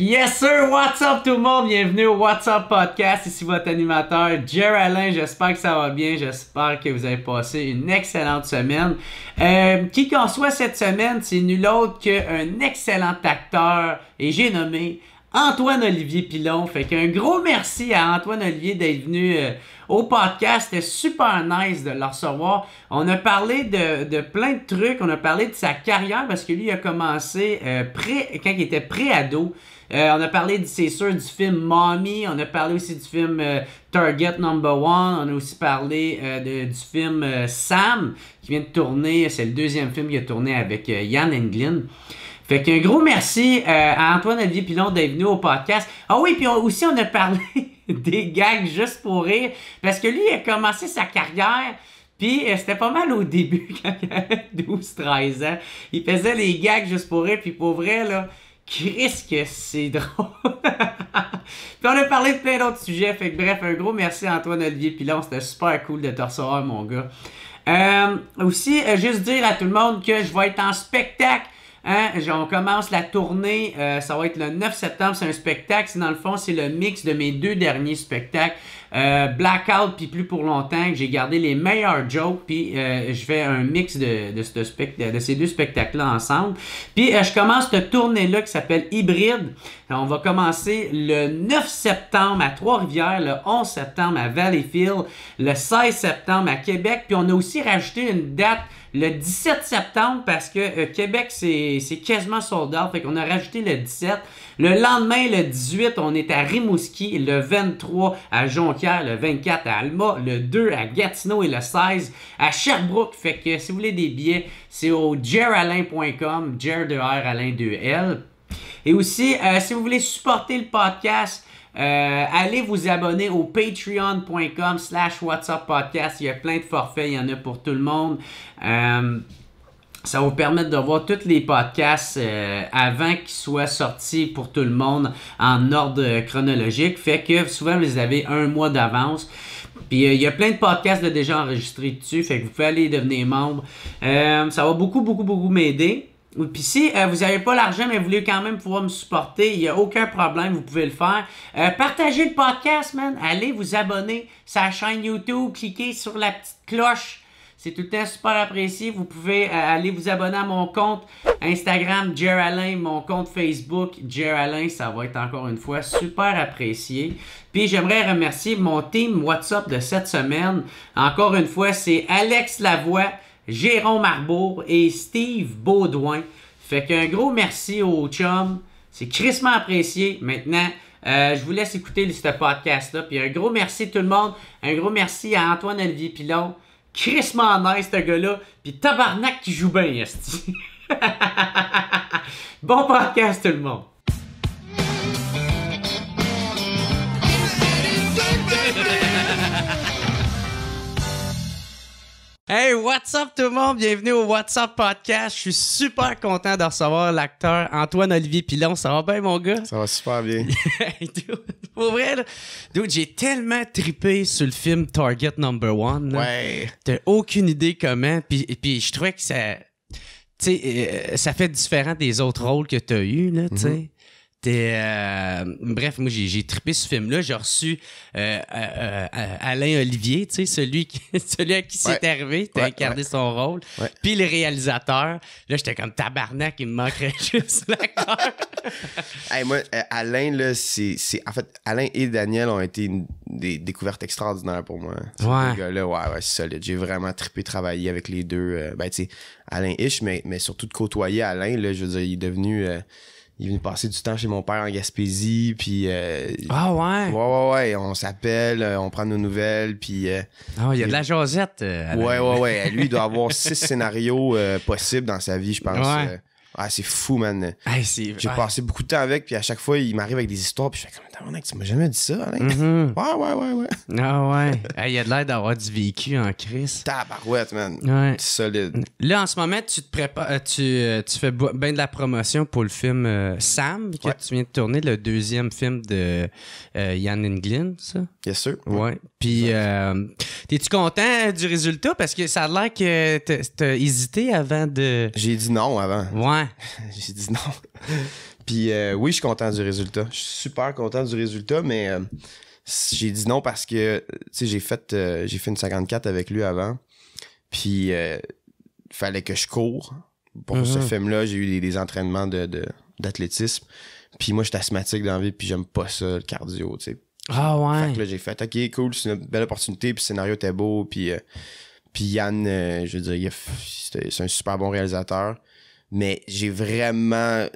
Yes sir, what's up tout le monde? Bienvenue au What's Up Podcast. Ici votre animateur Alain, J'espère que ça va bien. J'espère que vous avez passé une excellente semaine. Euh, qui qu'en soit cette semaine, c'est nul autre qu'un excellent acteur et j'ai nommé Antoine Olivier Pilon. Fait qu'un gros merci à Antoine Olivier d'être venu euh, au podcast. C'était super nice de le recevoir. On a parlé de, plein de trucs. On a parlé de sa carrière parce que lui a commencé euh, quand il était pré-ado. Euh, on a parlé, c'est sûr, du film Mommy. On a parlé aussi du film euh, Target Number One. On a aussi parlé euh, du film Sam qui vient de tourner. C'est le deuxième film qu'il a tourné avec Yann Englin. Fait qu'un gros merci à Antoine-Olivier Pilon d'être venu au podcast. Ah oui, puis aussi on a parlé des gags juste pour rire parce que lui, il a commencé sa carrière. Puis c'était pas mal au début, quand il avait 12-13 ans. Il faisait les gags juste pour rire, puis pour vrai, là, qu'est-ce que c'est drôle! puis on a parlé de plein d'autres sujets. Fait que bref, un gros merci à Antoine Olivier Pilon. C'était super cool de te recevoir, mon gars. Euh, aussi, euh, juste dire à tout le monde que je vais être en spectacle Hein? On commence la tournée, euh, ça va être le 9 septembre, c'est un spectacle. Dans le fond, c'est le mix de mes deux derniers spectacles. Euh, Blackout, puis plus pour longtemps, j'ai gardé les meilleurs jokes, puis euh, je fais un mix de, de, ce de ces deux spectacles-là ensemble. Puis euh, je commence cette tournée-là qui s'appelle Hybride. on va commencer le 9 septembre à Trois-Rivières, le 11 septembre à Valleyfield, le 16 septembre à Québec, puis on a aussi rajouté une date le 17 septembre parce que euh, Québec, c'est quasiment sold out. Fait qu'on a rajouté le 17. Le lendemain, le 18, on est à Rimouski. Le 23 à Jonquière. Le 24 à Alma. Le 2 à Gatineau. Et le 16 à Sherbrooke. Fait que si vous voulez des billets, c'est au jeralain.com. Jer de R, Alain de L. Et aussi, euh, si vous voulez supporter le podcast, euh, allez vous abonner au patreon.com slash WhatsApp Podcast. Il y a plein de forfaits, il y en a pour tout le monde. Euh, ça vous permettre de voir tous les podcasts euh, avant qu'ils soient sortis pour tout le monde en ordre chronologique. Fait que souvent, vous avez un mois d'avance. Puis il y a plein de podcasts déjà enregistrés dessus. Fait que vous pouvez aller devenir membre. ça va beaucoup, beaucoup, beaucoup m'aider. Puis si euh, vous n'avez pas l'argent, mais vous voulez quand même pouvoir me supporter, il n'y a aucun problème, vous pouvez le faire. Euh, partagez le podcast, man. Allez vous abonner à sa chaîne YouTube, cliquez sur la petite cloche. C'est tout le temps super apprécié. Vous pouvez euh, aller vous abonner à mon compte Instagram, Alain. mon compte Facebook, Alain. Ça va être encore une fois super apprécié. Puis j'aimerais remercier mon team WhatsApp de cette semaine. Encore une fois, c'est Alex Lavoie. Jérôme Arbour et Steve Baudouin. Fait qu'un gros merci aux chums. C'est crissement apprécié. Maintenant, euh, je vous laisse écouter ce podcast-là. Puis un gros merci à tout le monde. Un gros merci à Antoine Olivier Pilon. Crissement nice, ce gars-là. Puis tabarnak qui joue bien, Esti. bon podcast, tout le monde. Hey, what's up tout le monde? Bienvenue au WhatsApp Podcast. Je suis super content de recevoir l'acteur Antoine-Olivier Pilon. Ça va bien, mon gars? Ça va super bien. pour vrai, j'ai tellement tripé sur le film Target Number One. Ouais. T'as aucune idée comment. Puis, puis je trouvais que ça... sais euh, ça fait différent des autres rôles que t'as eus, là, tu mm-hmm. sais. Euh, bref, moi, j'ai trippé ce film-là. J'ai reçu euh, euh, Alain Olivier, tu sais, celui, celui à qui c'est arrivé. T'as incarné son rôle. Puis le réalisateur. Là, j'étais comme tabarnak, il me manquerait juste moi, Alain, là, c'est... En fait, Alain et Daniel ont été des découvertes extraordinaires pour moi. Hein. Ouais. gars-là, ouais, ouais, solide. J'ai vraiment trippé travailler avec les deux. ben, tu sais, Alain Ish, mais, mais surtout de côtoyer Alain, là, je veux dire, il est devenu il est venu passer du temps chez mon père en Gaspésie, puis... Euh, ah ouais? Ouais, ouais, ouais, on s'appelle, euh, on prend nos nouvelles, puis... Euh, ah, il y a de la josette. ouais, ouais, ouais, lui, il doit avoir six scénarios possibles dans sa vie, je pense. ah, c'est fou, man. J'ai passé beaucoup de temps avec, puis à chaque fois, il m'arrive avec des histoires, puis je fais comme tu m'as jamais dit ça, mhm. Ouais, ouais, ouais, ouais. Ah ouais. Il y a de l'air d'avoir du vécu en crise. Tabarouette, man. Ouais. Solide. Là, en ce moment, tu te prépares, euh, tu, euh, tu fais bien de la promotion pour le film euh, Sam que tu viens de tourner, le deuxième film de Yann Englin, ça? Bien sûr. Ouais. Puis, es-tu content du résultat? Parce que ça a l'air que t'as hésité avant de. J'ai dit non avant. Ouais. J'ai dit non. Puis euh, oui, je suis content du résultat. Je suis super content du résultat, mais euh, j'ai dit non parce que j'ai fait, euh, j'ai fait une 54 avec lui avant. Puis il fallait que je cours. Pour ce mm-hmm. film-là, j'ai eu des, entraînements d'athlétisme. De, puis moi, je suis asthmatique dans la vie, puis j'aime pas ça, le cardio. sais. Ah ouais. Fait que là, j'ai fait, OK, cool, c'est une belle opportunité, puis le scénario était beau, puis, puis Yann, je veux dire, c'est un super bon réalisateur mais j'ai vraiment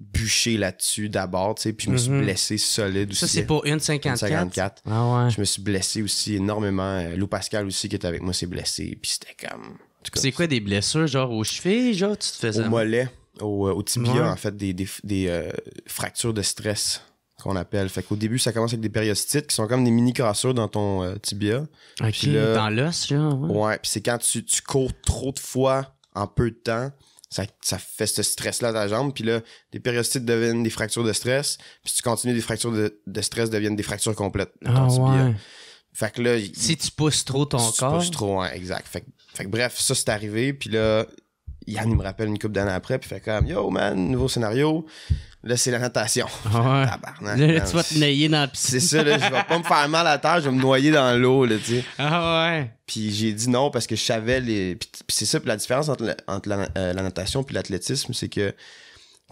bûcher là-dessus d'abord, tu sais, puis je me suis mhm. blessé solide aussi. Ça, c'est pour une 54. 54. Ah ouais. Je me suis blessé aussi énormément. Euh, Lou Pascal aussi, qui était avec moi, s'est blessé, puis c'était comme. C'est quoi des blessures, genre aux chevilles, genre, tu te faisais. Au mollet, au, euh, tibia, en fait, des, euh, fractures de stress qu'on appelle. Fait qu'au début, ça commence avec des périostites qui sont comme des mini cassures dans ton tibia. dans l'os, genre. Ouais, ouais puis c'est quand tu, tu cours trop de fois en peu de temps ça, fait ce stress-là dans la jambe. Puis là, des périostites deviennent des fractures de stress. Puis si tu continues, des fractures de, stress deviennent des fractures complètes. Ah, ouais. Fait que là, si tu pousses trop ton si Tu pousses trop, exact. Fait, que bref, ça c'est arrivé. Puis là, Yann, il me rappelle une couple d'années après, puis fait comme Yo man, nouveau scénario, Là, c'est la natation. Ah là, tu vas te noyer dans la piscine. C'est ça, là, je vais pas me faire mal à terre, je vais me noyer dans l'eau, tu Ah ouais. Puis j'ai dit non parce que je savais les. Puis, c'est ça, puis la différence entre, la, entre euh, natation et l'athlétisme, c'est que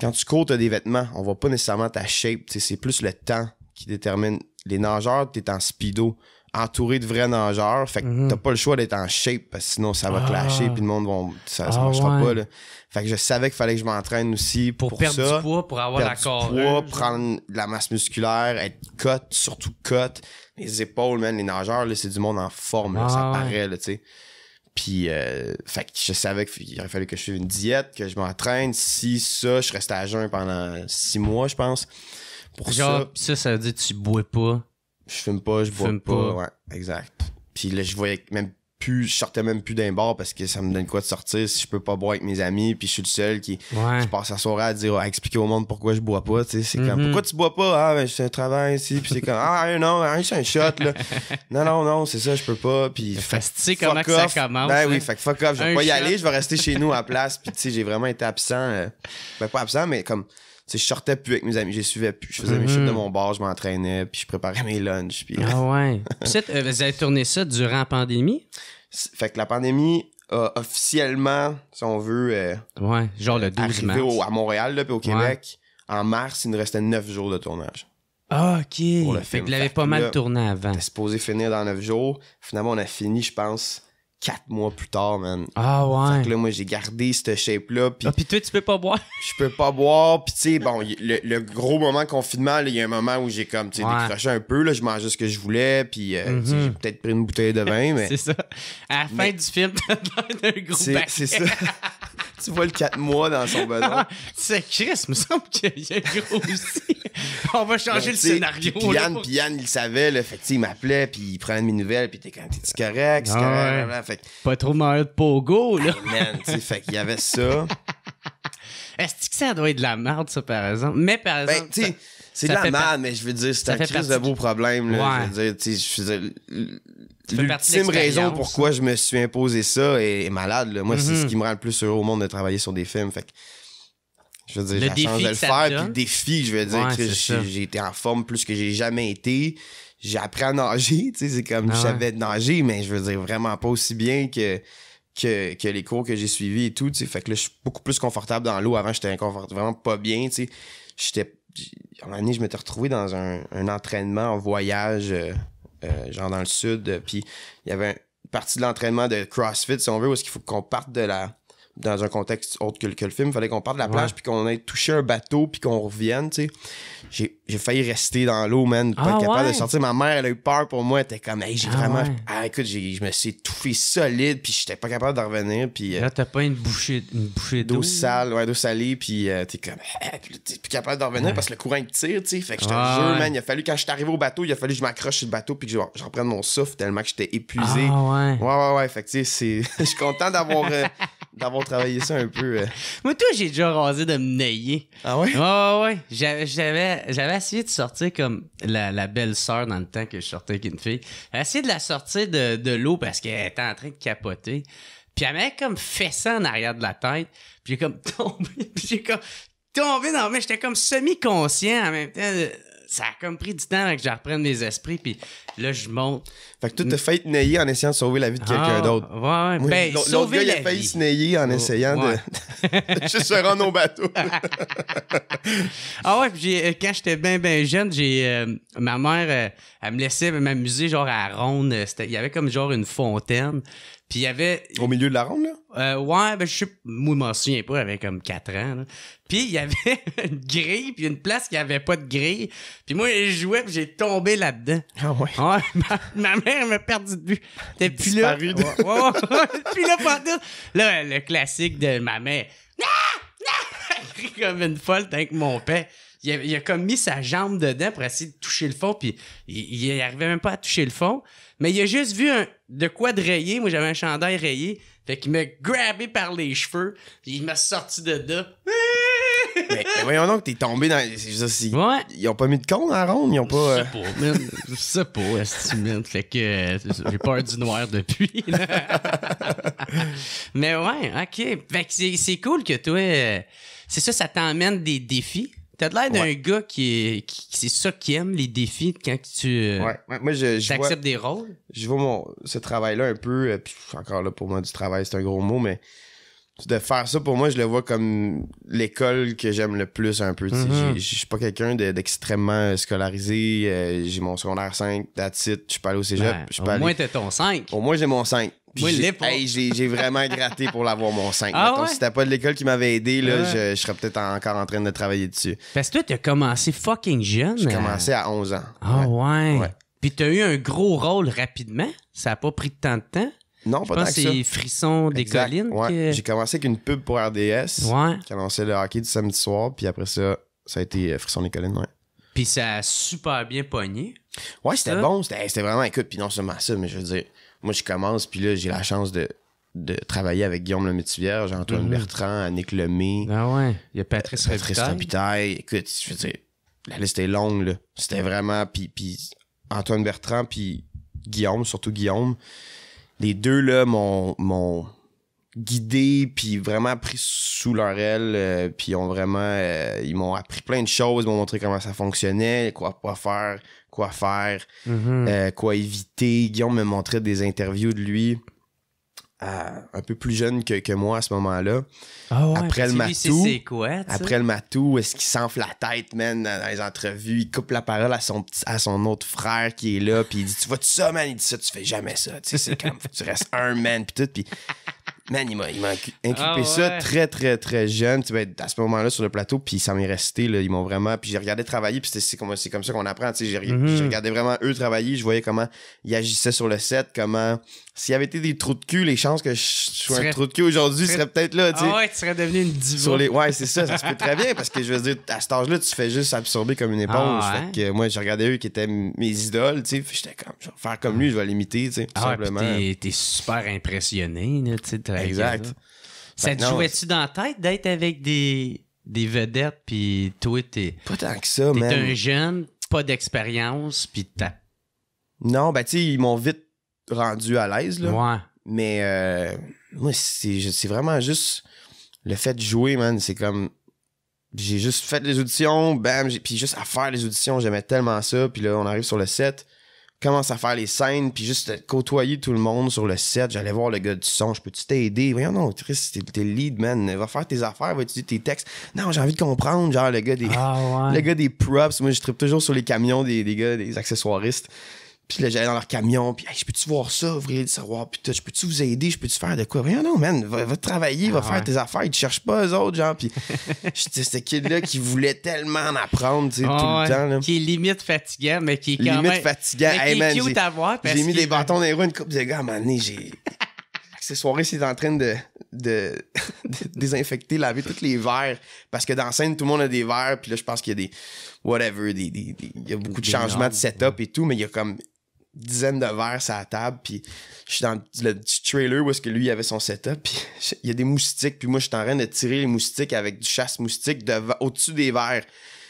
quand tu cours, as des vêtements, on voit pas nécessairement ta shape, c'est plus le temps qui détermine. Les nageurs, tu es en speedo entouré de vrais nageurs. Fait que mhm. t'as pas le choix d'être en shape parce que sinon ça va ah. clasher puis le monde va. Ça, ah marchera pas. Là. Fait que je savais qu'il fallait que je m'entraîne aussi pour, pour perdre du poids, pour avoir la corps. prendre de la masse musculaire, être cote, surtout cote. Les épaules, même, les nageurs, c'est du monde en forme, ça ah paraît, là, tu sais. Puis, euh, fait que je savais qu'il aurait fallu que je fasse une diète, que je m'entraîne. Si ça, je restais à jeun pendant six mois, je pense. Pour Genre, ça. ça, ça veut dire que tu bois pas je fume pas, je bois pas. Ouais, exact. Puis là, je voyais même plus, je sortais même plus d'un bar parce que ça me donne quoi de sortir si je peux pas boire avec mes amis, puis je suis le seul qui, passe la soirée à dire, à expliquer au monde pourquoi je bois pas, tu sais. C'est comme, mm-hmm. pourquoi tu bois pas? Ah, ben, je un travail ici, puis c'est comme, ah, non, je suis un shot, là. non, non, non, c'est ça, je peux pas, puis. fastidieux comment que ça commence. Ben oui, hein? fait que fuck off, je vais pas y aller, je vais rester chez nous à place, puis tu sais, j'ai vraiment été absent, euh, ben pas absent, mais comme, sais, je sortais plus avec mes amis, je les suivais plus. Je faisais mes shoots de mhm. mon bar, je m'entraînais, puis je préparais mes lunchs. Puis... Ah ouais. Euh, vous avez tourné ça durant la pandémie? Fait que la pandémie a officiellement, si on veut, euh, ouais, genre le 12 mars. à Montréal, puis au Québec. En mars, il nous restait neuf jours de tournage. Ah, OK. fait que vous pas mal tourné avant. C'était supposé finir dans neuf jours. Finalement, on a fini, je pense, quatre mois plus tard, man. Ah ouais. Fait que là, moi, j'ai gardé cette shape-là. Puis ah, pis toi, tu peux pas boire. je peux pas boire. Puis tu sais, bon, le, gros moment confinement, il y a un moment où j'ai comme, tu sais, décroché un peu. Là, je mangeais ce que je voulais. Puis euh, mhm. j'ai peut-être pris une bouteille de vin, mais... c'est ça. À la fin du film, t'as l'air d'un gros C'est ça tu vois le 4 mois dans son besoin. c'est Chris, il me semble qu'il y a gros grossi. On va changer ben, le scénario. Puis Yann, puis Yann, il savait, fait il m'appelait, puis il prenait mes nouvelles, puis t'es quand t'es-tu euh, correct? fait, pas trop malade de pogo, là. man, fait qu'il y avait ça. Est-ce que ça doit être de la merde, ça, par exemple? Mais par ben, exemple. C'est de la merde, mais je veux dire, c'est un crise de beau problème. Je veux dire, je veux l'ultime raison pourquoi je me suis imposé ça est, malade. Là. Moi, c'est ce mhm. qui me rend le plus heureux au monde de travailler sur des films. Fait je veux dire, j'ai la chance de le faire. Puis le défi, je veux dire j'ai été en forme plus que j'ai jamais été. J'ai appris à nager, c'est comme ah j'avais ouais. nager, mais je veux dire vraiment pas aussi bien que, que, les cours que j'ai suivis et tout, tu Fait que là, je suis beaucoup plus confortable dans l'eau. Avant, j'étais vraiment pas bien, tu sais. J'étais. À un moment donné, je m'étais retrouvé dans un, entraînement en voyage. Euh, euh, genre dans le sud. Euh, puis il y avait une partie de l'entraînement de CrossFit, si on veut, où est-ce qu'il faut qu'on parte de la dans un contexte autre que, le film, il fallait qu'on parte de la plage puis qu'on ait touché un bateau puis qu'on revienne, tu sais j'ai failli rester dans l'eau, man. Pas ah, capable de sortir. Ma mère, elle a eu peur pour moi. Elle était comme, hey, j'ai ah, vraiment. Ah, écoute, je me suis étouffé solide, puis j'étais pas capable de revenir. Puis, euh, là, t'as pas une bouchée, une bouchée d'eau. D'eau sale, ouais, d'eau salée, puis tu euh, t'es comme, ah, Tu t'es plus capable de revenir parce que le courant il tire, tu sais. Fait que je te jure, man, il a fallu, quand je suis arrivé au bateau, il a fallu que je m'accroche sur le bateau, puis que je reprenne mon souffle tellement que j'étais épuisé. ouais. Ouais, ouais, Fait que, tu sais, je suis content d'avoir. Euh, d'avoir travaillé ça un peu. Euh... Moi, toi, j'ai déjà rasé de me nayer. Ah ouais? Ah ouais, J'avais, j'avais essayé de sortir comme la, la belle-sœur dans le temps que je sortais avec une fille. J'avais essayé de la sortir de, de l'eau parce qu'elle était en train de capoter. Puis elle m'avait comme fessé en arrière de la tête. Puis j'ai comme tombé. Puis j'ai comme tombé dans le J'étais comme semi-conscient en même temps ça a comme pris du temps que je reprenne mes esprits, puis là, je monte. Fait que tu t'es failli te en essayant de sauver la vie de quelqu'un ah, d'autre. Ouais, ouais. Ben, L'autre gars, il a failli se nayer en oh, essayant de... se rendre au bateau. ah ouais, puis euh, quand j'étais bien, bien jeune, j'ai euh, ma mère, euh, elle me laissait m'amuser genre à ronde. Il y avait comme genre une fontaine. Puis il y avait. Au milieu de la ronde, là? Euh, ouais, ben je sais. Moi, je m'en souviens pas, j'avais comme 4 ans. Puis il y avait une grille, puis une place qui avait pas de grille. Puis moi, je jouais, puis j'ai tombé là-dedans. Ah ouais? ouais ma, mère m'a perdu de vue. T'es plus là. Ouais, ouais, puis là, là, le classique de ma mère. Non! Non! comme une folle avec mon père il a, il a, comme mis sa jambe dedans pour essayer de toucher le fond, puis il, il arrivait même pas à toucher le fond. Mais il a juste vu un, de quoi de rayé. Moi, j'avais un chandail rayé. Fait qu'il m'a grabé par les cheveux, pis il m'a sorti de là. mais, voyons donc, t'es tombé dans. ça Ils ont pas mis de con dans la ronde, ils ont pas. Je sais euh, pas, même Je sais pas, estimate. Fait que euh, j'ai peur du noir depuis. mais ouais, ok. Fait que c'est cool que toi. Euh, c'est ça, ça t'emmène des défis. T'as l'air d'un gars qui, c'est ça qui aime les défis quand tu euh, ouais, des rôles. Je vois ce travail là un peu euh, puis encore là pour moi du travail c'est un gros mot mais de faire ça pour moi je le vois comme l'école que j'aime le plus un peu. Mm-hmm. Je suis pas quelqu'un d'extrêmement euh, scolarisé. j'ai mon secondaire 5, that's Je suis pas allé au cégep. au moins t'es ton 5. Au moins j'ai mon 5. Puis j'ai, vraiment gratté pour l'avoir mon 5. Ah si c'était pas de l'école qui m'avait aidé, là, ah. je, serais peut-être encore en train de travailler dessus. Parce que toi, t'as commencé fucking jeune. J'ai hein. commencé à 11 ans. Ah ouais. ouais. Puis t'as eu un gros rôle rapidement. Ça a pas pris tant de temps. Non, pas tant que c'est Frissons des collines. Ouais. J'ai commencé avec une pub pour RDS ouais. qui le hockey du samedi soir. Puis après ça, ça a été euh, Frissons des collines. Ouais. Puis ça a super bien pogné. Ouais, c'était bon. C'était, c'était vraiment écoute. Puis non seulement ça, mais je veux dire moi, je commence, puis là, j'ai la chance de, travailler avec Guillaume métier vierge Antoine mhm. Bertrand, Annick Lemay. Ah ouais, il y a Patrice, euh, Patrice Écoute, la liste est longue, là. C'était vraiment... Puis, Antoine Bertrand, puis Guillaume, surtout Guillaume, les deux, là, m'ont guidé, puis vraiment pris sous leur aile, euh, puis ont vraiment... Euh, ils m'ont appris plein de choses, ils m'ont montré comment ça fonctionnait, quoi pas faire, quoi faire, mhm. euh, quoi éviter. Guillaume me montrait des interviews de lui. Euh, un peu plus jeune que, moi à ce moment-là. Ah après, le matou, quoi, après le matou, est-ce qu'il s'enfle la tête, man, dans les entrevues, il coupe la parole à son, à son autre frère qui est là, puis il dit, tu vois, tu ça, man, il dit ça, tu fais jamais ça, tu sais, c'est comme, tu restes un man, puis tout, puis Man, il m'a inculpé ah ça très, très, très jeune. Tu à ce moment-là, sur le plateau, puis ça m'est resté. Là, ils m'ont vraiment. Puis j'ai regardé travailler, puis c'est comme, comme ça qu'on apprend. J'ai mhm. regardé vraiment eux travailler, je voyais comment ils agissaient sur le set, comment s'il y avait été des trous de cul, les chances que je sois un trou de cul aujourd'hui serait... seraient peut-être là. Ah ouais, tu serais devenu une diva. Ouais, c'est ça, ça se peut très bien parce que je veux dire, à cet âge-là, tu fais juste absorber comme une éponge. Ah que moi, je regardais eux qui étaient mes idoles, tu sais, j'étais comme, je vais faire comme lui, je vais l'imiter, tu sais, tout ah, simplement. T'es es super impressionné, tu sais, Exact. Ben ça, te jouait-tu dans la tête d'être avec des, des vedettes, puis toi, t'es. Pas tant que ça, T'es un jeune, pas d'expérience, puis t'as. Non, ben, tu sais, ils m'ont vite rendu à l'aise. Là. Mais euh, moi, c'est, vraiment juste le fait de jouer, man. C'est comme. J'ai juste fait les auditions, bam, j'ai, puis juste à faire les auditions, j'aimais tellement ça. Puis là, on arrive sur le set, commence à faire les scènes, puis juste côtoyer tout le monde sur le set. J'allais voir le gars du son, je peux-tu t'aider? Voyons, non, Chris, t'es, t'es lead, man. Va faire tes affaires, va étudier tes textes. Non, j'ai envie de comprendre, genre, le gars des, ah le gars des props. Moi, je trippe toujours sur les camions des, des gars, des accessoiristes. Puis là, j'allais dans leur camion, puis hey, je peux-tu voir ça, ouvrir le ça puis je peux-tu vous aider, je peux-tu faire de quoi? Rien, non, man, va, travailler, va ah faire tes affaires, ils te cherchent pas, eux autres, genre. Puis c'est ce kid-là qui voulait tellement en apprendre, tu sais, ah tout le temps. Qui est limite fatigant, mais qui est quand même. Limite fatigant, hey, qui est cute J'ai mis des bâtons dans les roues, une coupe de gars, à un moment j'ai. Ces soirées, c'est en train de, de, de, désinfecter, laver tous les verres. Parce que dans scène, tout le monde a des verres. Puis là, je pense qu'il y a des. Whatever. des, il y a beaucoup de changements de setup et tout. Mais il y a comme dizaines de verres sur la table, puis je suis dans le petit trailer où est-ce que lui il avait son setup, puis il y a des moustiques, puis moi je suis en train de tirer les moustiques avec du chasse-moustique au-dessus des verres.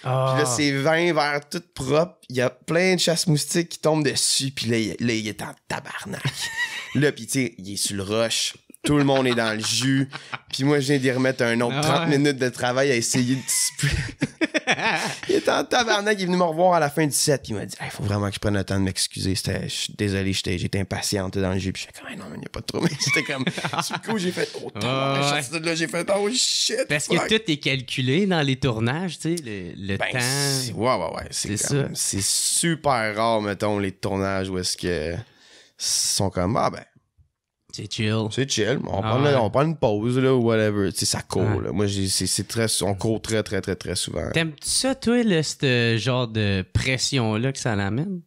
Ah. Puis là, ah. c'est 20 verres tout propres. Il y a plein de chasse-moustiques qui tombent dessus. Puis là, il, est en tabarnak. là, puis tu sais, il est sur le roche tout le monde est dans le jus. Puis moi, je viens d'y remettre un autre 30 ah minutes de travail à essayer de... il est en tabarnak, il est venu me revoir à la fin du set. Puis il m'a dit, il faut vraiment que je prenne le temps de m'excuser. Je suis désolé, j'étais impatiente dans le jus. Puis j'étais comme, hey, non, il n'y a pas de trouble. C'était comme, Du coup, j'ai fait, oh, ah j'ai fait, oh shit. Parce que tout est calculé dans les tournages, tu sais, le, ben, temps. Ouais, ouais, ouais. C'est ça. C'est super rare, mettons, les tournages où est-ce que sont comme, ah ben c'est chill. C'est chill. On, ah prend, on, prend, une pause, là, ou whatever. C'est ça court, là. Moi, c'est très, on court très, très, très, très souvent. T'aimes-tu ça, toi, là, ce genre de pression-là que ça l'amène?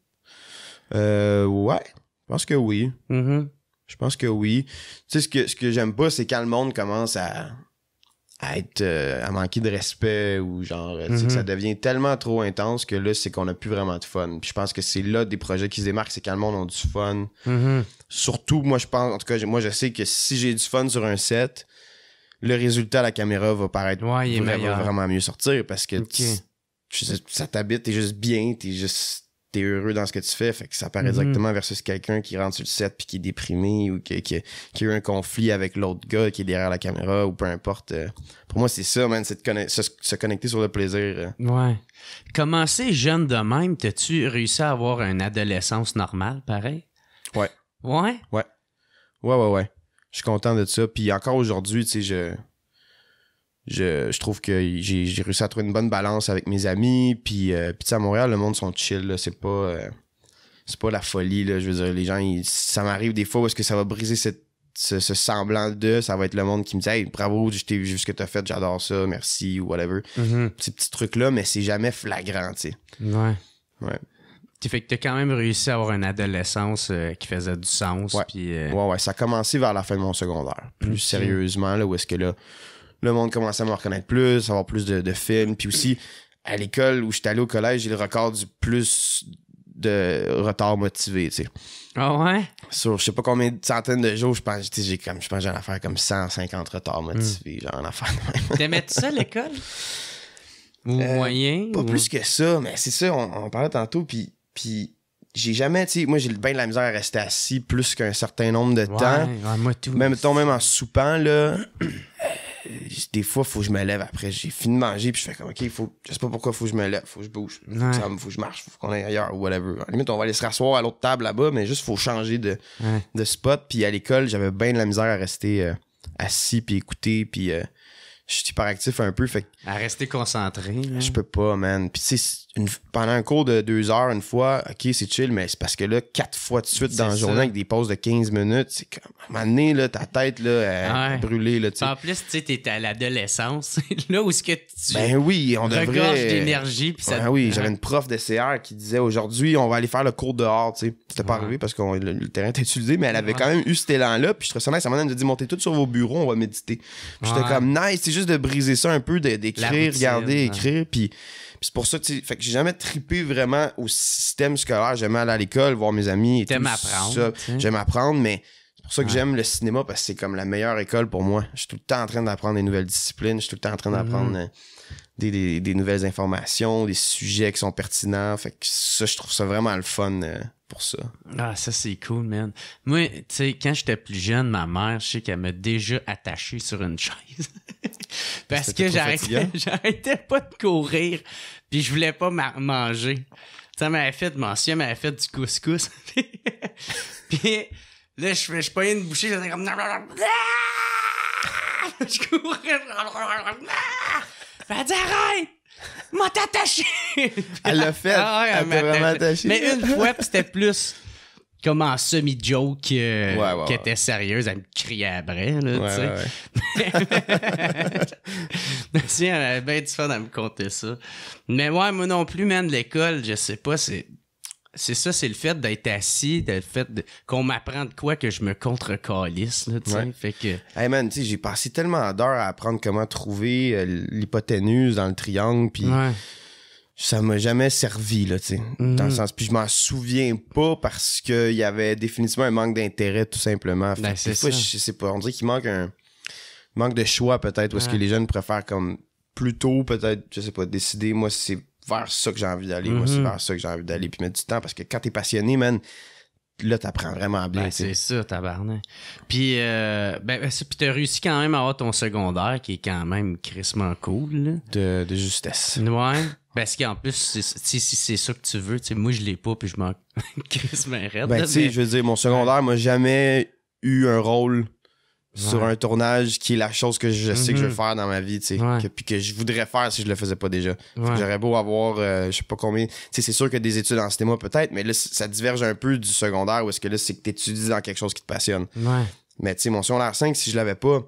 Euh, ouais. Je pense que oui. Mm-hmm. Je pense que oui. Tu sais, ce que, ce que j'aime pas, c'est quand le monde commence à, à euh, à manquer de respect ou genre ça mhm. devient tellement trop intense que là c'est qu'on n'a plus vraiment de fun. Puis je pense que c'est là des projets qui se démarquent, c'est quand le monde a du fun. Mhm. Surtout moi je pense en tout cas moi je sais que si j'ai du fun sur un set, le résultat à la caméra va paraître vraiment, mieux sortir parce que ça t'habite, t'es juste bien, t'es juste t'es heureux dans ce que tu fais, fait que ça paraît mhm. directement versus quelqu'un qui rentre sur le set puis qui est déprimé ou qui, a eu un conflit avec l'autre gars qui est derrière la caméra ou peu importe. Euh. Pour moi, c'est ça, man, c'est de se, connecter sur le plaisir. Euh. Ouais. Commencer jeune de même, t'as-tu réussi à avoir une adolescence normale, pareil? Ouais. Ouais? Ouais. Ouais, ouais, ouais. Je suis content de ça. Puis encore aujourd'hui, tu sais, je je, trouve que j'ai, réussi à trouver une bonne balance avec mes amis. Puis, euh, tu sais à Montréal, le monde sont chill. c'est pas. Euh, c'est pas la folie, Je veux dire, les gens, ça m'arrive des fois est-ce que ça va briser ce, semblant de. Ça va être le monde qui me dit Hey, bravo, j'ai t'ai vu ce que t'as fait, j'adore ça, merci, ou whatever. Mm-hmm. Ces petits trucs-là, mais c'est jamais flagrant, tu sais. Ouais. Ouais. Tu fais que t'as quand même réussi à avoir une adolescence euh, qui faisait du sens. Ouais. ouais, ouais, ça a commencé vers la fin de mon secondaire. Plus sérieusement, là, où est-ce que là, le monde commence à me reconnaître plus, à avoir plus de, films. Puis aussi, à l'école où j'étais allé au collège, j'ai le record du plus de retard motivés. tu sais. Ah ouais? Sur je sais pas combien de centaines de jours, je pense, j'ai comme, je pense j'ai affaire comme 150 retards hmm. motivés, genre en affaire taimais ça l'école? Euh, moyen? Pas plus que ça, mais c'est ça, on, parlait tantôt, puis, puis j'ai jamais, tu sais, moi j'ai bien de la misère à rester assis plus qu'un certain nombre de temps. Même, même en soupant, là, Euh, des fois, faut que je me lève après. J'ai fini de manger, puis je fais comme, OK, faut, je sais pas pourquoi, faut que je me lève, faut que je bouge, faut, faut que je marche, faut qu'on aille ailleurs ou whatever. limite, on va aller se rasseoir à l'autre table là-bas, mais juste, faut changer de, de spot. Puis à l'école, j'avais bien de la misère à rester euh, assis, puis écouter, puis euh, je suis hyperactif un peu. Fait à rester concentré. Je peux pas, man. Puis tu pendant un cours de deux heures, une fois, OK, c'est chill, mais c'est parce que là, quatre fois de suite dans la journée avec des pauses de 15 minutes, c'est comme, à là, ta tête, là, brûler brûlée, là, tu En plus, tu sais, à l'adolescence, là où est-ce que tu ben oui, on devrait... d'énergie, puis ça... oui, j'avais hein? une prof de CR qui disait, aujourd'hui, on va aller faire le cours dehors, tu sais. C'était pas arrivé parce que le, terrain était utilisé, mais elle avait quand même eu cet élan-là, puis je te ça m'a dit, montez tout sur vos bureaux, on va méditer. Puis j'étais comme, nice, c'est juste de briser ça un peu, d'écrire, regarder, écrire, puis c'est pour ça, fait que j'ai jamais tripé vraiment au système scolaire. J'aimais aller à l'école, voir mes amis et apprendre. J'aime apprendre, mais c'est pour ça que j'aime le cinéma parce que c'est comme la meilleure école pour moi. Je suis tout le temps en train d'apprendre des nouvelles disciplines. Je suis tout le temps en train d'apprendre mhm. euh, des, nouvelles informations, des sujets qui sont pertinents. Fait que ça, je trouve ça vraiment le fun euh, pour ça. Ah, ça, c'est cool, man. Moi, tu sais, quand j'étais plus jeune, ma mère, je sais qu'elle m'a déjà attaché sur une chaise. parce que j'arrêtais pas de courir. Puis je voulais pas manger. Ça ma fait, mon elle fait du couscous. puis là, je, je pas une bouchée, j'étais comme. Je courais. Elle a dit arrête! M'a attaché! Elle l'a ah fait. elle, m'a vraiment attaché. Mais une fois, puis c'était plus comme en semi-joke euh, qui était sérieuse, elle me criait à là, tu sais. elle avait bien du fun à me compter ça. Mais ouais, moi non plus, man, l'école, je sais pas, c'est... C'est ça, c'est le fait d'être assis, le fait qu'on m'apprend de quoi que je me contre-calisse, tu sais, fait que... Hey man, tu sais, j'ai passé tellement d'heures à apprendre comment trouver euh, l'hypoténuse dans le triangle, puis ça m'a jamais servi là tu sais dans le mhm. sens puis je m'en souviens pas parce que il y avait définitivement un manque d'intérêt tout simplement ben, c'est ça. pas on dirait qu'il manque un manque de choix peut-être où est-ce que les jeunes préfèrent comme plutôt peut-être je sais pas décider moi c'est vers ça que j'ai envie d'aller moi c'est mhm. vers ça que j'ai envie d'aller puis mettre du temps parce que quand t'es passionné man là, t'apprends vraiment bien. Ben, c'est ça, tabarnak. Puis, euh, ben, ben puis t'as réussi quand même à avoir ton secondaire qui est quand même crissement cool. De, de justesse. Ouais. Parce qu'en plus, si c'est ça que tu veux, moi je l'ai pas, puis je m'en Ben, ben tu je veux dire, mon secondaire m'a jamais eu un rôle sur un tournage qui est la chose que je sais que je veux mm-hmm. faire dans ma vie, tu sais, que, puis que je voudrais faire si je le faisais pas déjà. J'aurais beau avoir, euh, je sais pas combien, tu sais, c'est sûr que des études en cinéma peut-être, mais là, ça diverge un peu du secondaire où est-ce que là, c'est que t'étudies dans quelque chose qui te passionne. Mais tu sais, mon secondaire 5, si je l'avais pas,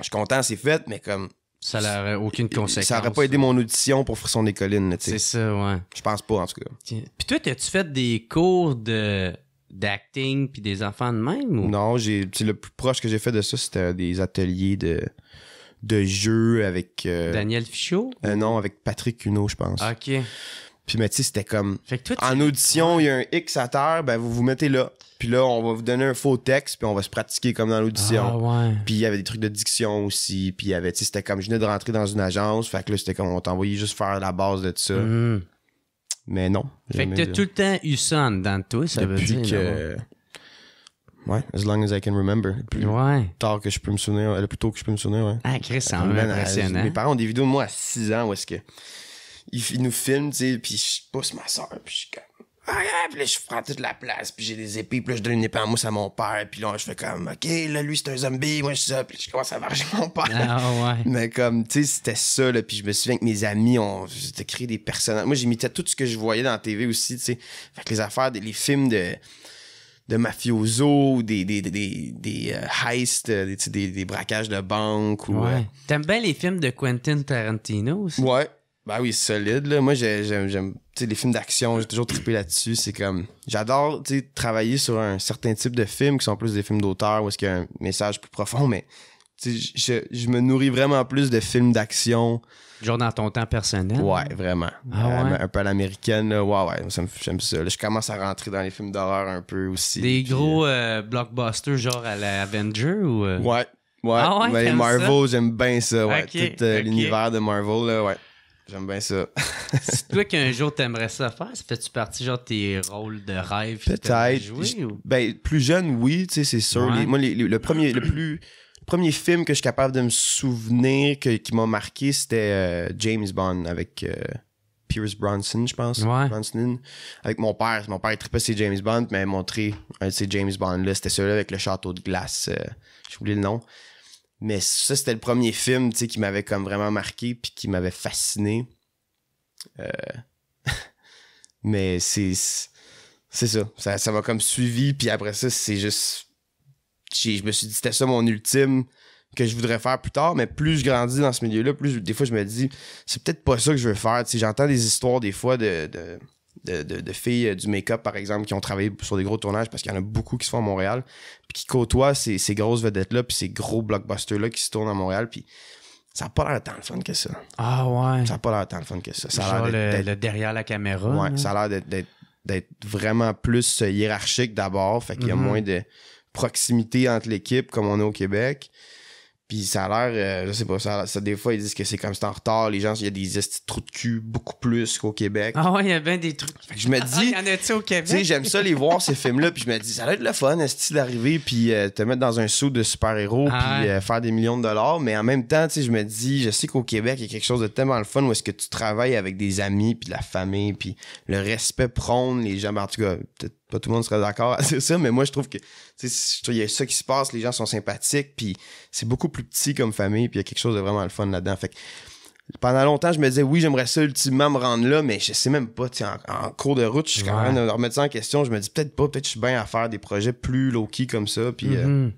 je suis content, c'est fait, mais comme ça n'aurait aucune conséquence. Ça n'aurait pas aidé mon audition pour Frisson des collines. C'est ça, ouais. Je pense pas, en tout cas. Puis toi, as-tu fait des cours de d'acting puis des enfants de même? Non, le plus proche que j'ai fait de ça, c'était des ateliers de de jeux avec... Euh, Daniel Fichot? Euh, non, avec Patrick Cuneau, je pense. OK. Puis, mais tu sais, c'était comme. Fait que en audition, il y a un X à terre, ben vous vous mettez là. Puis là, on va vous donner un faux texte, puis on va se pratiquer comme dans l'audition. Ah, ouais. Puis il y avait des trucs de diction aussi. Puis il y avait, tu sais, c'était comme je venais de rentrer dans une agence. Fait que là, c'était comme on t'envoyait juste faire la base de tout ça. Mhm. Mais non. Fait que t'as tout le temps eu ça dans toi, ça veut dire. Que... Ouais, as long as I can remember. plus ouais. tard que je peux me souvenir, le euh, plus tôt que je peux me souvenir, ouais. Ah, Chris, c'est impressionnant. Mes parents ont des vidéos de moi à 6 ans où est-ce que il, nous filme, tu sais, puis je pousse ma soeur, puis je suis comme... Ah, puis là, je prends toute la place, puis j'ai des épées, puis là, je donne une épée en mousse à mon père, puis là, je fais comme, OK, là, lui, c'est un zombie, moi, je suis ça, puis je commence à marcher mon père. Ah, ouais. Mais comme, tu sais, c'était ça, là, puis je me souviens que mes amis ont créé des personnages. Moi, j'imitais tout ce que je voyais dans la TV aussi, tu sais. Fait que les affaires, les films de de mafioso, des, des, des, des, euh, heists, euh, des, des, des, braquages de banque. Ou, ouais. Euh, T'aimes bien les films de Quentin Tarantino aussi? Ouais, ben oui, solide. Là. Moi, j'aime les films d'action, j'ai toujours trippé là-dessus. C'est comme. J'adore travailler sur un certain type de films qui sont plus des films d'auteur où est-ce qu'il y a un message plus profond, mais je, je me nourris vraiment plus de films d'action. Genre dans ton temps personnel? Ouais, vraiment. Ah euh, un peu à l'américaine, ouais, ouais, j'aime ça. je commence à rentrer dans les films d'horreur un peu aussi. Des gros euh, euh, blockbusters genre à l'Avenger ou. Ouais, ouais. Ah Marvel, j'aime bien ça, ouais. Tout l'univers de Marvel, là, ouais. J'aime bien ça. c'est toi qu'un jour t'aimerais ça faire? Ça fait-tu partie genre tes rôles de rêve? Peut-être. Ben, plus jeune, oui, tu sais, c'est sûr. moi, le premier, le plus premier film que je suis capable de me souvenir que, qui m'a marqué, c'était euh, James Bond avec euh, Pierce Bronson, je pense. Ouais. Avec mon père. Mon père tripait ses James Bond, mais montré un euh, James Bond-là. C'était celui-là avec le château de glace. je J'ai oublié le nom. Mais ça, c'était le premier film, qui m'avait comme vraiment marqué puis qui m'avait fasciné. Euh, mais c'est... C'est ça. ça. Ça m'a comme suivi, puis après ça, c'est juste... Je me suis dit, c'était ça mon ultime que je voudrais faire plus tard, mais plus je grandis dans ce milieu-là, plus des fois je me dis, c'est peut-être pas ça que je veux faire. Tu J'entends des histoires des fois de, de, filles euh, du make-up, par exemple, qui ont travaillé sur des gros tournages, parce qu'il y en a beaucoup qui se font à Montréal, puis qui côtoient ces, grosses vedettes-là, puis ces gros blockbusters-là qui se tournent à Montréal, puis ça n'a pas l'air tant le fun que ça. Ah ouais? Ça n'a pas l'air tant le fun que ça. ça a le, derrière la caméra. ça a l'air d'être vraiment plus euh, hiérarchique d'abord, fait qu'il y a mm-hmm. moins de proximité entre l'équipe comme on est au Québec. Puis ça a l'air, euh, je sais pas, ça, ça, des fois ils disent que c'est comme c'est en retard, les gens, il y a des trous de cul beaucoup plus qu'au Québec. Ah ouais, il y a bien des trucs. je me dis, ah, tu sais, j'aime ça les voir ces films-là, puis je me dis, ça l'air être le fun, est d'arriver puis euh, te mettre dans un saut de super-héros ah puis euh, faire des millions de dollars, mais en même temps, tu sais, je me dis, je sais qu'au Québec, il y a quelque chose de tellement le fun où est-ce que tu travailles avec des amis puis de la famille puis le respect prône les gens, ben, en tout cas, pas tout le monde serait d'accord à ça, mais moi, je trouve que il y a ça qui se passe, les gens sont sympathiques, puis c'est beaucoup plus petit comme famille, puis il y a quelque chose de vraiment le fun là-dedans. Fait pendant longtemps, je me disais, oui, j'aimerais ça ultimement me rendre là, mais je sais même pas. En, en cours de route, je suis quand même de remettre ça en question. Je me dis, peut-être pas, peut-être je suis bien à faire des projets plus low-key comme ça. Puis, euh, mm-hmm.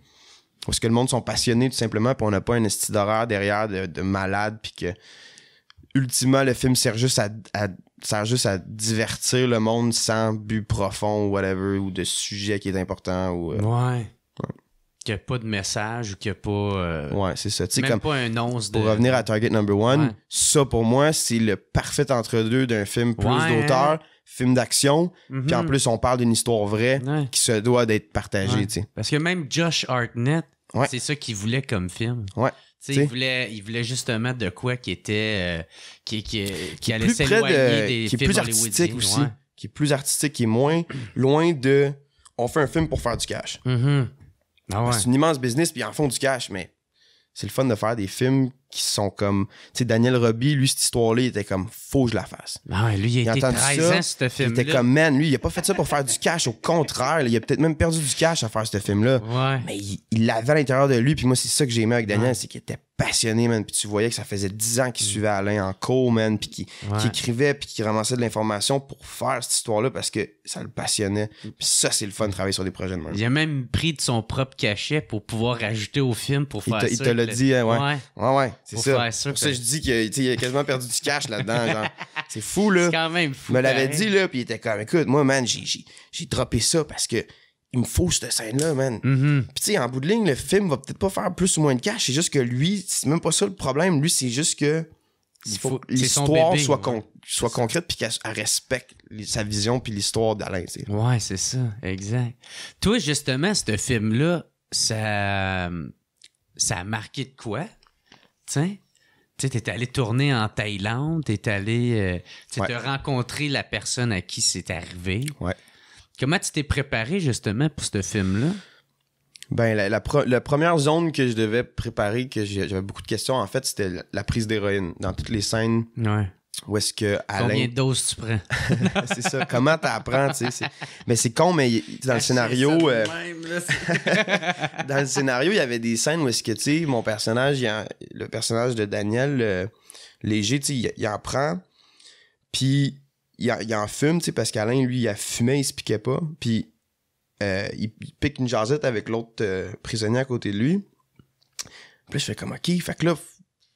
parce que le monde sont passionnés tout simplement, puis on n'a pas un style d'horreur derrière de, malade, puis que ultimement, le film sert juste à ça sert juste à divertir le monde sans but profond ou whatever, ou de sujet qui est important. Ou, euh, ouais. Qu'il n'y a pas de message ou qu'il n'y a pas. Euh, ouais, c'est ça. sais comme, un once Pour revenir à Target Number One, ça pour moi, c'est le parfait entre-deux d'un film plus d'auteur, film d'action, mhm. puis en plus, on parle d'une histoire vraie qui se doit d'être partagée. Parce que même Josh Hartnett, c'est ça qu'il voulait comme film. Ouais. Il voulait, il voulait justement de quoi qui était. Euh, qui, qui, allait s'éloigner des films plus artistique aussi. Qui est plus artistique, qui est moins loin de. On fait un film pour faire du cash. Mm-hmm. Ah c'est une immense business, puis ils en font du cash, mais c'est le fun de faire des films qui sont comme. Tu sais, Daniel Roby, lui, cette histoire-là, il était comme, faut que je la fasse. Ah lui, il, a ça, ce film Il était comme, man, lui, il a pas fait ça pour faire du cash. Au contraire, il a peut-être même perdu du cash à faire ce film-là. Ouais. Mais il l'avait à l'intérieur de lui. Puis moi, c'est ça que j'ai aimé avec Daniel, c'est qu'il était passionné, man. Puis tu voyais que ça faisait 10 ans qu'il mm. suivait Alain en cours, man. Puis qu'il écrivait, puis qu'il ramassait de l'information pour faire cette histoire-là parce que ça le passionnait. Mm. Puis ça, c'est le fun de travailler sur des projets de même. Il a même pris de son propre cachet pour pouvoir rajouter au film pour faire ça. Il te l'a dit, hein, ouais. Ouais, ouais. c'est ça. pour ça je dis qu'il a, quasiment perdu du cash là-dedans. c'est fou, là. C'est quand même fou. me l'avait dit, là. Puis il était comme, écoute, moi, man, j'ai droppé ça parce que il me faut cette scène-là, man. Mm-hmm. Puis tu en bout de ligne, le film va peut-être pas faire plus ou moins de cash. C'est juste que lui, c'est même pas ça le problème. Lui, c'est juste que il faut, l'histoire soit, soit concrète puis qu'elle respecte sa vision puis l'histoire d'Alain. Ouais, c'est ça, exact. Toi, justement, ce film-là, ça, ça a marqué de quoi? Tiens? Tu t'es allé tourner en Thaïlande, t'es allé... Euh, tu rencontré la personne à qui c'est arrivé. Ouais. Comment tu t'es préparé justement pour ce film-là? Ben, la, première zone que je devais préparer, que j'avais beaucoup de questions, en fait, c'était la, prise d'héroïne dans toutes les scènes. Ouais. Où est-ce que Alain... Combien de doses tu prends? c'est ça. Comment t'apprends, tu sais? Mais c'est con, mais dans le scénario... Euh, dans le scénario, il y avait des scènes où est-ce que, tu sais, mon personnage, le personnage de Daniel euh, Léger, tu sais, il en prend, puis il, en fume, tu sais, parce qu'Alain, lui, il a fumé, il se piquait pas. Puis euh, il, pique une jasette avec l'autre euh, prisonnier à côté de lui. Puis je fais comme, OK, fait que là,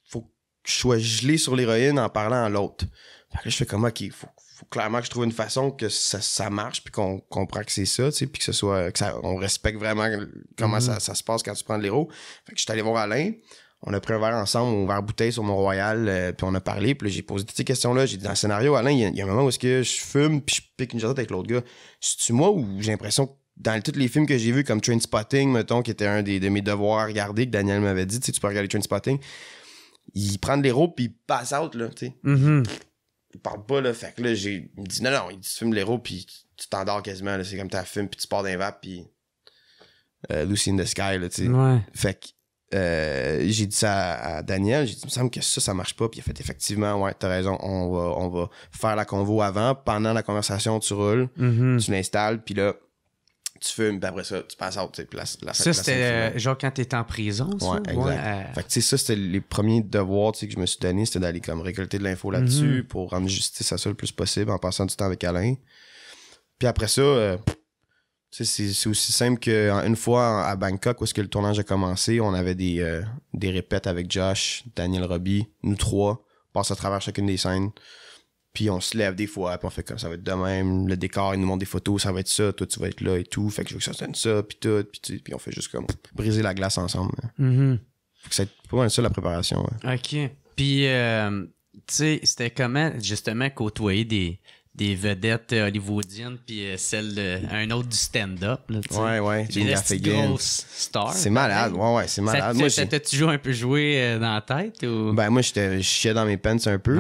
faut que je sois gelé sur l'héroïne en parlant à l'autre. Fait que là, je fais comme, OK, faut, faut clairement que je trouve une façon que ça, marche, puis qu'on comprend que c'est ça, tu sais, puis que ce soit, que on respecte vraiment euh, comment mm-hmm. ça, ça, se passe quand tu prends de l'héros. Fait que je suis allé voir Alain on a pris un verre ensemble, on verre bouteille sur Mont-Royal, euh, puis on a parlé, puis j'ai posé toutes ces questions-là. J'ai dit dans le scénario, Alain, il y, a un moment où est-ce que je fume, puis je pique une jaquette avec l'autre gars. C'est-tu moi ou j'ai l'impression que dans tous les films que j'ai vus, comme Trainspotting, mettons, qui était un des, de mes devoirs à regarder, que Daniel m'avait dit, tu sais, tu peux regarder Trainspotting, il prend de l'héros, puis il passe out, là, tu sais. Mm-hmm. Il parle pas, là. Fait que là, il me dit, non, non, il dit, tu fumes puis tu t'endors quasiment, C'est comme t'as fumé, puis tu pars d'un vape, puis... Euh, Lucy in the Sky, là, tu sais. Ouais. Fait que euh, j'ai dit ça à, Daniel, j'ai dit, il me semble que ça, ça marche pas. Puis il a fait, effectivement, ouais, t'as raison, on va, on va faire la convo avant. Pendant la conversation, tu roules, mhm. tu l'installes, puis là, tu fumes, puis après ça, tu passes à autre place. ça, c'était genre quand t'étais en prison, ça? Ouais, euh. Fait que, tu sais, ça, c'était les premiers devoirs que je me suis donné, c'était d'aller comme récolter de l'info là-dessus mhm. pour rendre justice à ça le plus possible en passant du temps avec Alain. Puis après ça... Euh, c'est aussi simple qu'une fois à Bangkok, où est-ce que le tournage a commencé, on avait des, euh, des répètes avec Josh, Daniel Robbie, nous trois, on passe à travers chacune des scènes. Puis on se lève des fois, puis on fait comme ça va être de même, le décor, il nous montre des photos, ça va être ça, toi tu vas être là et tout, fait que je veux que ça sonne ça, puis tout, puis, on fait juste comme briser la glace ensemble. Hein. Mm-hmm. que c'est pas ça la préparation. OK. Puis, euh, tu sais, c'était comment justement côtoyer des, des vedettes hollywoodiennes puis euh, celle d'un autre du stand-up là, ouais ouais c'est malade ouais ouais c'est malade moi j'étais toujours un peu joué euh, dans la tête ben moi je chiais dans mes pants un peu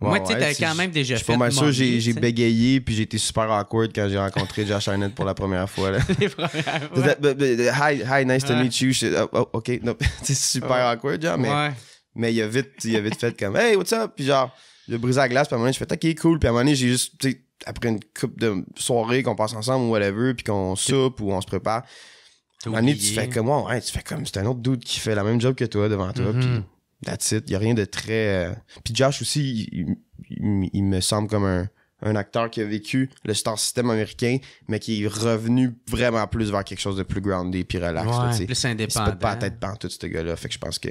moi tu sais t'as quand même déjà fait pas mal sûr j'ai, bégayé puis j'ai été super awkward quand j'ai rencontré Josh Arnett pour la première fois là. les premières hi, nice to meet you oh, oh, ok T'es c'est super awkward genre mais mais il a vite il a vite fait comme hey what's up puis genre de briser la glace. Puis à un moment donné, je fais, OK, cool. Puis à un moment donné, j'ai juste, tu sais, après une coupe de soirée qu'on passe ensemble ou whatever, puis qu'on soupe ou on se prépare. À un moment donné, tu fais comme, moi. tu fais comme, c'est un autre dude qui fait la même job que toi devant toi. Puis mhm. that's it. Il n'y a rien de très. Euh, puis Josh aussi, il, me semble comme un un acteur qui a vécu le star system américain, mais qui est revenu vraiment plus vers quelque chose de plus grounded » puis relax. Ouais, plus indépendant. Il ne pas être « tête tout ce gars-là. Fait que je pense que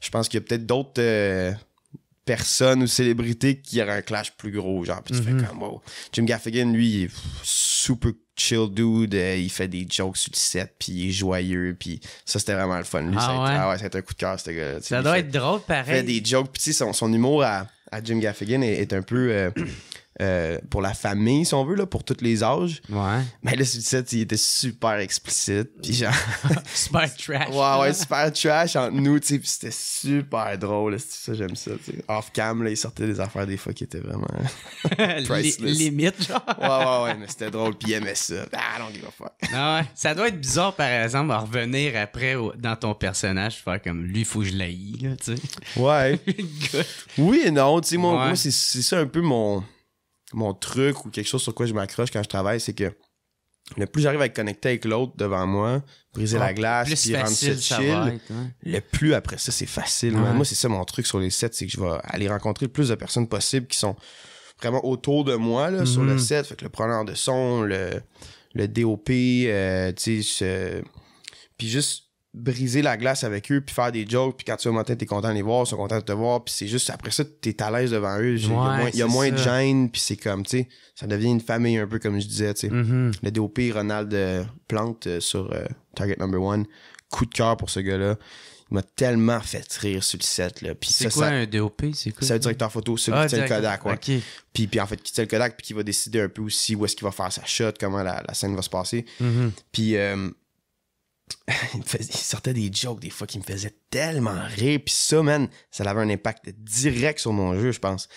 je pense qu'il y a peut-être d'autres euh, personne ou célébrité qui aurait un clash plus gros, genre. Puis tu fais mhm. comme, wow. Jim Gaffigan, lui, il est super chill dude, euh, il fait des jokes sur le set, puis il est joyeux, puis ça, c'était vraiment le fun. Lui, ah, ça, ouais. Ah a été un coup de cœur, Ça doit être drôle, pareil. Il fait des jokes, puis son, son, humour à, à Jim Gaffigan est, un peu... Euh, euh, pour la famille, si on veut, là, pour tous les âges. Ouais. Mais là, c'était il était super explicite. Puis genre. super trash. Ouais, ouais, super trash entre nous, tu sais. c'était super drôle. Ça, j'aime ça, tu Off-cam, là, il sortait des affaires des fois qui étaient vraiment. Limite, genre. ouais, ouais, ouais, mais c'était drôle. Puis il aimait ça. Ah, donc, il va faire. Ah ouais. Ça doit être bizarre, par exemple, à revenir après dans ton personnage, faire comme lui, faut que je l'aille, tu sais. Ouais. oui et non, tu sais, moi, ouais. c'est ça un peu mon mon truc ou quelque chose sur quoi je m'accroche quand je travaille, c'est que le plus j'arrive à être connecté avec l'autre devant moi, briser la ah, glace, puis rendre ça chill, le plus après ça, c'est facile. Moi, c'est ça mon truc sur les sets, c'est que je vais aller rencontrer le plus de personnes possibles qui sont vraiment autour de moi là, sur le mhm. set. Fait que le preneur de son, le, le DOP, euh, tu sais, puis juste briser la glace avec eux puis faire des jokes puis quand tu vas matin t'es content de les voir ils sont contents de te voir puis c'est juste après ça t'es à l'aise devant eux il y a moins, de gêne puis c'est comme tu sais ça devient une famille un peu comme je disais tu sais mm-hmm. le DOP Ronald euh, Plante euh, sur euh, Target Number One coup de cœur pour ce gars-là il m'a tellement fait rire sur le set là puis c'est quoi un DOP c'est quoi c'est le directeur photo celui ah, qui tient le Kodak ouais. puis, en fait qui tient le Kodak puis qui va décider un peu aussi où est-ce qu'il va faire sa shot comment la, scène va se passer mm-hmm. puis il, sortait des jokes des fois qui me faisaient tellement rire. Puis ça, man, ça avait un impact direct sur mon jeu, je pense.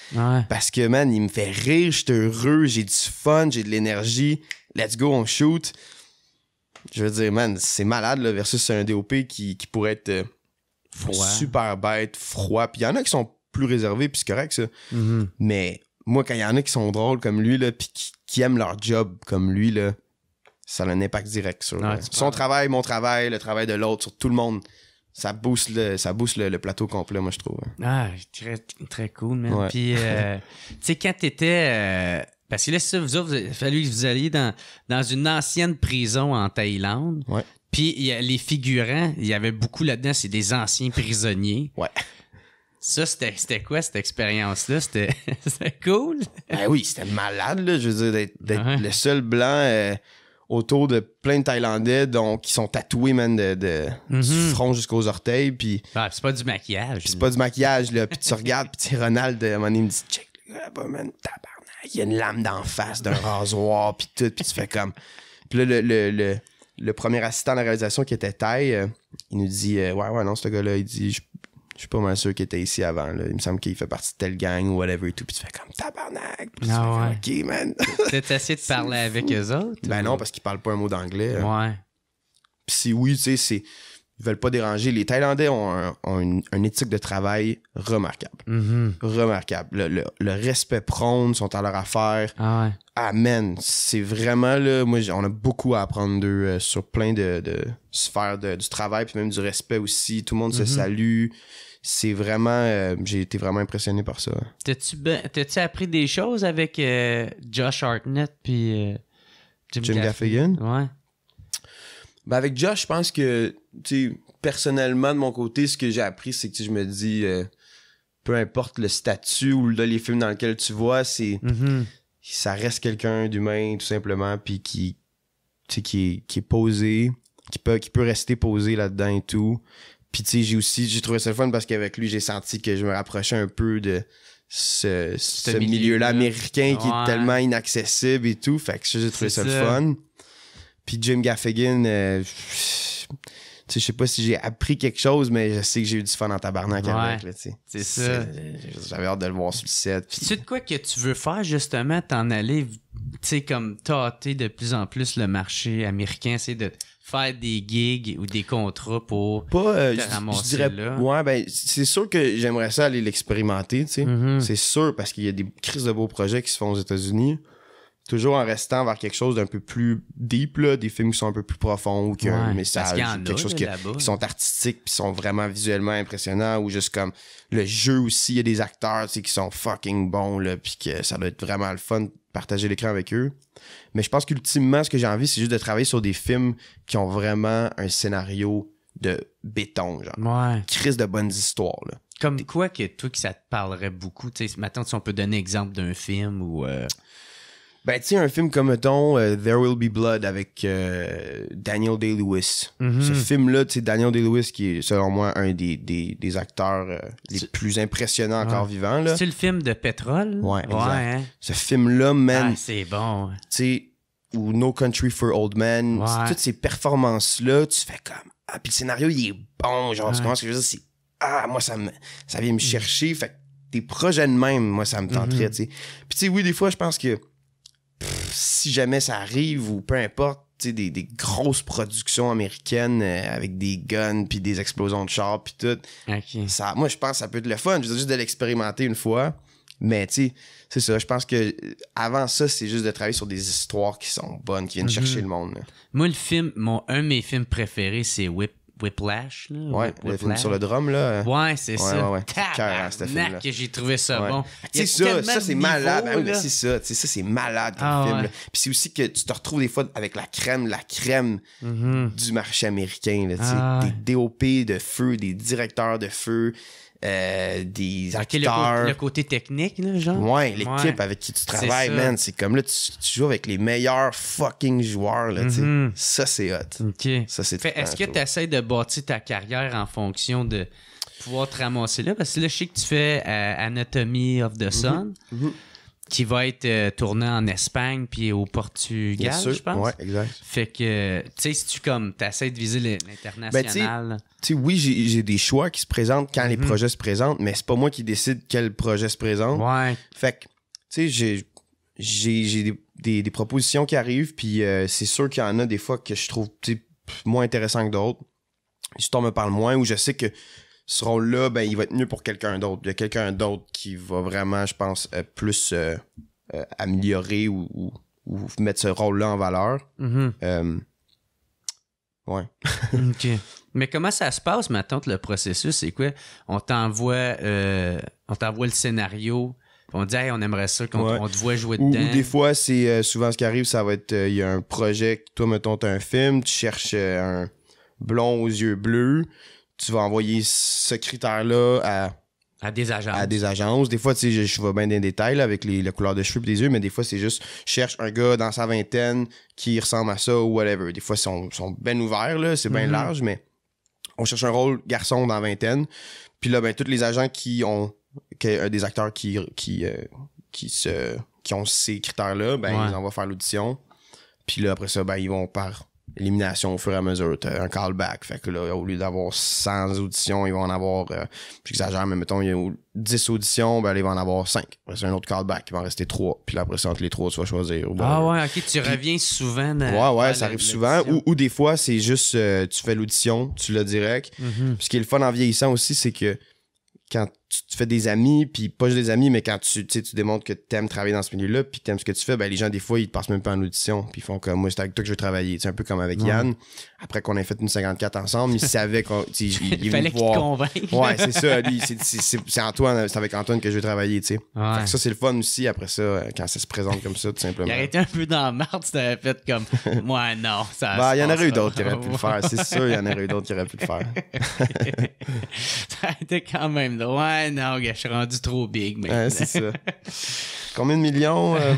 Parce que, man, il me fait rire, je suis heureux, j'ai du fun, j'ai de l'énergie. Let's go, on shoot. Je veux dire, man, c'est malade, là, versus un DOP qui, pourrait être euh, super bête, froid. Puis il y en a qui sont plus réservés, puis c'est correct, ça. Mm-hmm. Mais moi, quand il y en a qui sont drôles comme lui, là, puis qui aiment leur job comme lui, là, ça a un impact direct sur euh, son travail, mon travail, le travail de l'autre, sur tout le monde. Ça booste le, ça le, plateau complet, moi, je trouve. Hein. Ah, très, très cool, man. Puis, euh, tu sais, quand t'étais. Euh, parce que là, ça, vous il a fallu que vous alliez dans, dans une ancienne prison en Thaïlande. Ouais. Puis, y a, les figurants, il y avait beaucoup là-dedans, c'est des anciens prisonniers. ouais. Ça, c'était quoi cette expérience-là? C'était cool? ben oui, c'était malade, là, je veux dire, d'être le seul blanc autour de plein de Thaïlandais dont, qui sont tatoués, man, de, de du mhm. front jusqu'aux orteils. Puis, ah, c'est pas du maquillage. c'est pas du maquillage, Puis tu regardes, puis Ronald, à un moment donné, il me dit Check le gars là-bas, man, tabarnak, il y a une lame d'en face d'un rasoir, puis tout. Puis tu fais comme. Puis là, le, le, le, premier assistant de la réalisation qui était Thaï, euh, il nous dit euh, Ouais, ouais, non, ce gars-là, il dit je suis pas mal sûr qu'il était ici avant. Il me semble qu'il fait partie de telle gang ou whatever et tout. Puis tu fais comme tabarnak. Puis tu ah fais OK, man. T'as essayé de parler avec eux autres? Ben non, parce qu'ils parlent pas un mot d'anglais. Ouais. Puis si oui, tu sais, c'est veulent pas déranger. Les Thaïlandais ont, une, éthique de travail remarquable. Mhm. Remarquable. Le, respect prône, sont à leur affaire. Ah ouais. Amen. C'est vraiment là. Moi, on a beaucoup à apprendre d'eux euh, sur plein de, de sphères de, du travail, puis même du respect aussi. Tout le monde se mhm. salue. C'est vraiment. Euh, j'ai été vraiment impressionné par ça. T'as-tu ben, appris des choses avec euh, Josh Hartnett puis Jim, Gaffigan? Ouais. Ben avec Josh, je pense que, tu personnellement, de mon côté, ce que j'ai appris, c'est que je me dis, euh, peu importe le statut ou les films dans lesquels tu vois, c'est. Mhm. Ça reste quelqu'un d'humain, tout simplement, puis qui, qui est, qui est posé, qui peut, rester posé là-dedans et tout. Puis, tu sais, j'ai aussi, j'ai trouvé ça le fun parce qu'avec lui, j'ai senti que je me rapprochais un peu de ce, milieu-là américain qui est tellement inaccessible et tout. Fait que j'ai trouvé ça, le fun. Puis Jim Gaffigan, euh, sais, je sais pas si j'ai appris quelque chose, mais je sais que j'ai eu du fun en tabarnak ouais, avec. C'est ça. J'avais hâte de le voir sur le set. Tu de quoi que tu veux faire, justement, t'en aller, tu sais, comme tâter de plus en plus le marché américain, c'est de faire des gigs ou des contrats pour pas euh, ramasser je, dirais là. ouais ben c'est sûr que j'aimerais ça aller l'expérimenter tu sais mm-hmm. c'est sûr parce qu'il y a des crises de beaux projets qui se font aux États-Unis toujours en restant vers quelque chose d'un peu plus deep, là, des films qui sont un peu plus profonds ou qui ont un message, quelque chose qui, sont artistiques, puis sont vraiment visuellement impressionnants, ou juste comme le jeu aussi, il y a des acteurs qui sont fucking bons, là, puis que ça doit être vraiment le fun de partager l'écran avec eux. Mais je pense qu'ultimement, ce que j'ai envie, c'est juste de travailler sur des films qui ont vraiment un scénario de béton, genre. Ouais. Crise de bonnes histoires, là. Comme quoi que toi, que ça te parlerait beaucoup. Tu sais, maintenant, si on peut donner exemple d'un film ou. Euh, ben, tu sais, un film comme, mettons, euh, There Will Be Blood avec euh, Daniel Day-Lewis. Mhm. Ce film-là, tu sais, Daniel Day-Lewis, qui est, selon moi, un des, des, des acteurs euh, les plus impressionnants encore vivants. C'est le film de pétrole? Ouais, hein. Ce film-là, man... Ah, c'est bon. Hein. Tu sais, ou No Country for Old Men. Toutes ces performances-là, tu fais comme... Ah, puis le scénario, il est bon. Genre, tu commences à que dire? C'est... Ah, moi, ça, ça vient me mm. chercher. Fait que des projets de même, moi, ça me mm-hmm. tenterait, tu sais. Puis tu sais, oui, des fois, je pense que si jamais ça arrive ou peu importe, des, des grosses productions américaines euh, avec des guns puis des explosions de chars puis tout. Ça, moi, je pense que ça peut être le fun. Je juste de l'expérimenter une fois. Mais tu sais, c'est ça. Je pense que avant ça, c'est juste de travailler sur des histoires qui sont bonnes, qui viennent mhm. chercher le monde. Moi, le film, mon, un de mes films préférés, c'est Whip Whiplash, là. Ouais, Whiplash. le film sur le drum, là. Ouais, c'est ça. Ouais, ouais. Euh, film-là. que j'ai trouvé ça ouais. bon. Tu ça, ça c'est malade. Ben oui, c'est ça. Tu sais, ça, c'est malade comme ah film. Puis c'est aussi que tu te retrouves des fois avec la crème, la crème mm-hmm. du marché américain, là. Tu sais, ah des DOP de feu, des directeurs de feu. Euh, des acteurs. Le, côté technique, genre. Ouais, l'équipe avec qui tu travailles, man. C'est comme là, tu, joues avec les meilleurs fucking joueurs, mm-hmm. Ça, c'est hot. Ça, c'est Est-ce que tu essaies de bâtir ta carrière en fonction de pouvoir te ramasser là? Parce que là, je sais que tu fais euh, Anatomy of the mm-hmm. Sun. Mm-hmm qui va être euh, tourné en Espagne puis au Portugal, je pense. oui, exact. Fait que, tu sais, si tu comme, t'essaies de viser ben, l'international. tu sais, oui, j'ai des choix qui se présentent quand les mhm. projets se présentent, mais c'est pas moi qui décide quel projet se présente. Ouais. Fait que, tu sais, j'ai des, des, des, propositions qui arrivent, puis euh, c'est sûr qu'il y en a des fois que je trouve moins intéressant que d'autres. tu en me parles moins, ou je sais que ce rôle-là, ben, il va être mieux pour quelqu'un d'autre. Il y a quelqu'un d'autre qui va vraiment, je pense, euh, plus euh, euh, améliorer ou, mettre ce rôle-là en valeur. Oui. Mhm. ouais. OK. Mais comment ça se passe, maintenant, le processus? C'est quoi? On t'envoie on t'envoie le scénario. On dit, on aimerait ça qu'on on te voit jouer dedans. Ou, ou des fois, c'est souvent ce qui arrive, ça va être, il y a un projet, toi, mettons, t'as un film, tu cherches un blond aux yeux bleus, tu vas envoyer ce critère-là à des agences. des fois, tu sais, je, je vais bien dans les détails avec les, la couleur de cheveux des yeux, mais des fois, c'est juste, cherche un gars dans sa vingtaine qui ressemble à ça ou whatever. Des fois, ils sont, sont bien ouverts, là, c'est bien mhm. large, mais on cherche un rôle garçon dans la vingtaine. Puis là, ben, tous les agents qui ont, euh, des acteurs qui, qui, euh, qui, se, qui ont ces critères-là, ben, ils envoient faire l'audition. Puis là, après ça, ben, ils vont par élimination au fur et à mesure. T'as un callback. Fait que là, au lieu d'avoir 100 auditions, ils vont en avoir, euh, j'exagère, mais mettons, il y a 10 auditions, ben, ils vont en avoir 5. c'est un autre callback. Il va en rester 3. Puis là, après ça, entre les 3, tu vas choisir. ah ben, ouais, ok, tu reviens souvent. Dans, ouais, ouais, ça arrive souvent. Ou, ou, des fois, c'est juste, euh, tu fais l'audition, tu l'as direct. Mhm. Puis ce qui est le fun en vieillissant aussi, c'est que quand tu fais des amis, puis pas juste des amis, mais quand tu, tu démontres que t'aimes travailler dans ce milieu-là, puis t'aimes ce que tu fais, ben les gens, des fois, ils te passent même pas en audition, puis ils font comme, moi, c'est avec toi que je veux travailler. C'est un peu comme avec Yann. Après qu'on ait fait une 54 ensemble, il savait qu'on. Il, il fallait qu'il te convainque. Ouais, c'est ça. c'est Antoine, c'est avec Antoine que je veux travailler, tu sais. Ça, c'est le fun aussi, après ça, euh, quand ça se présente comme ça, tout simplement. Il aurait été un peu dans la marde, tu t'avais fait comme, moi, non, ça. Ben, il y en aurait eu d'autres qui auraient pu le faire. C'est sûr, il y en aurait eu d'autres qui auraient pu le faire. ça été quand même non, je suis rendu trop big. c'est ça. Combien de millions euh,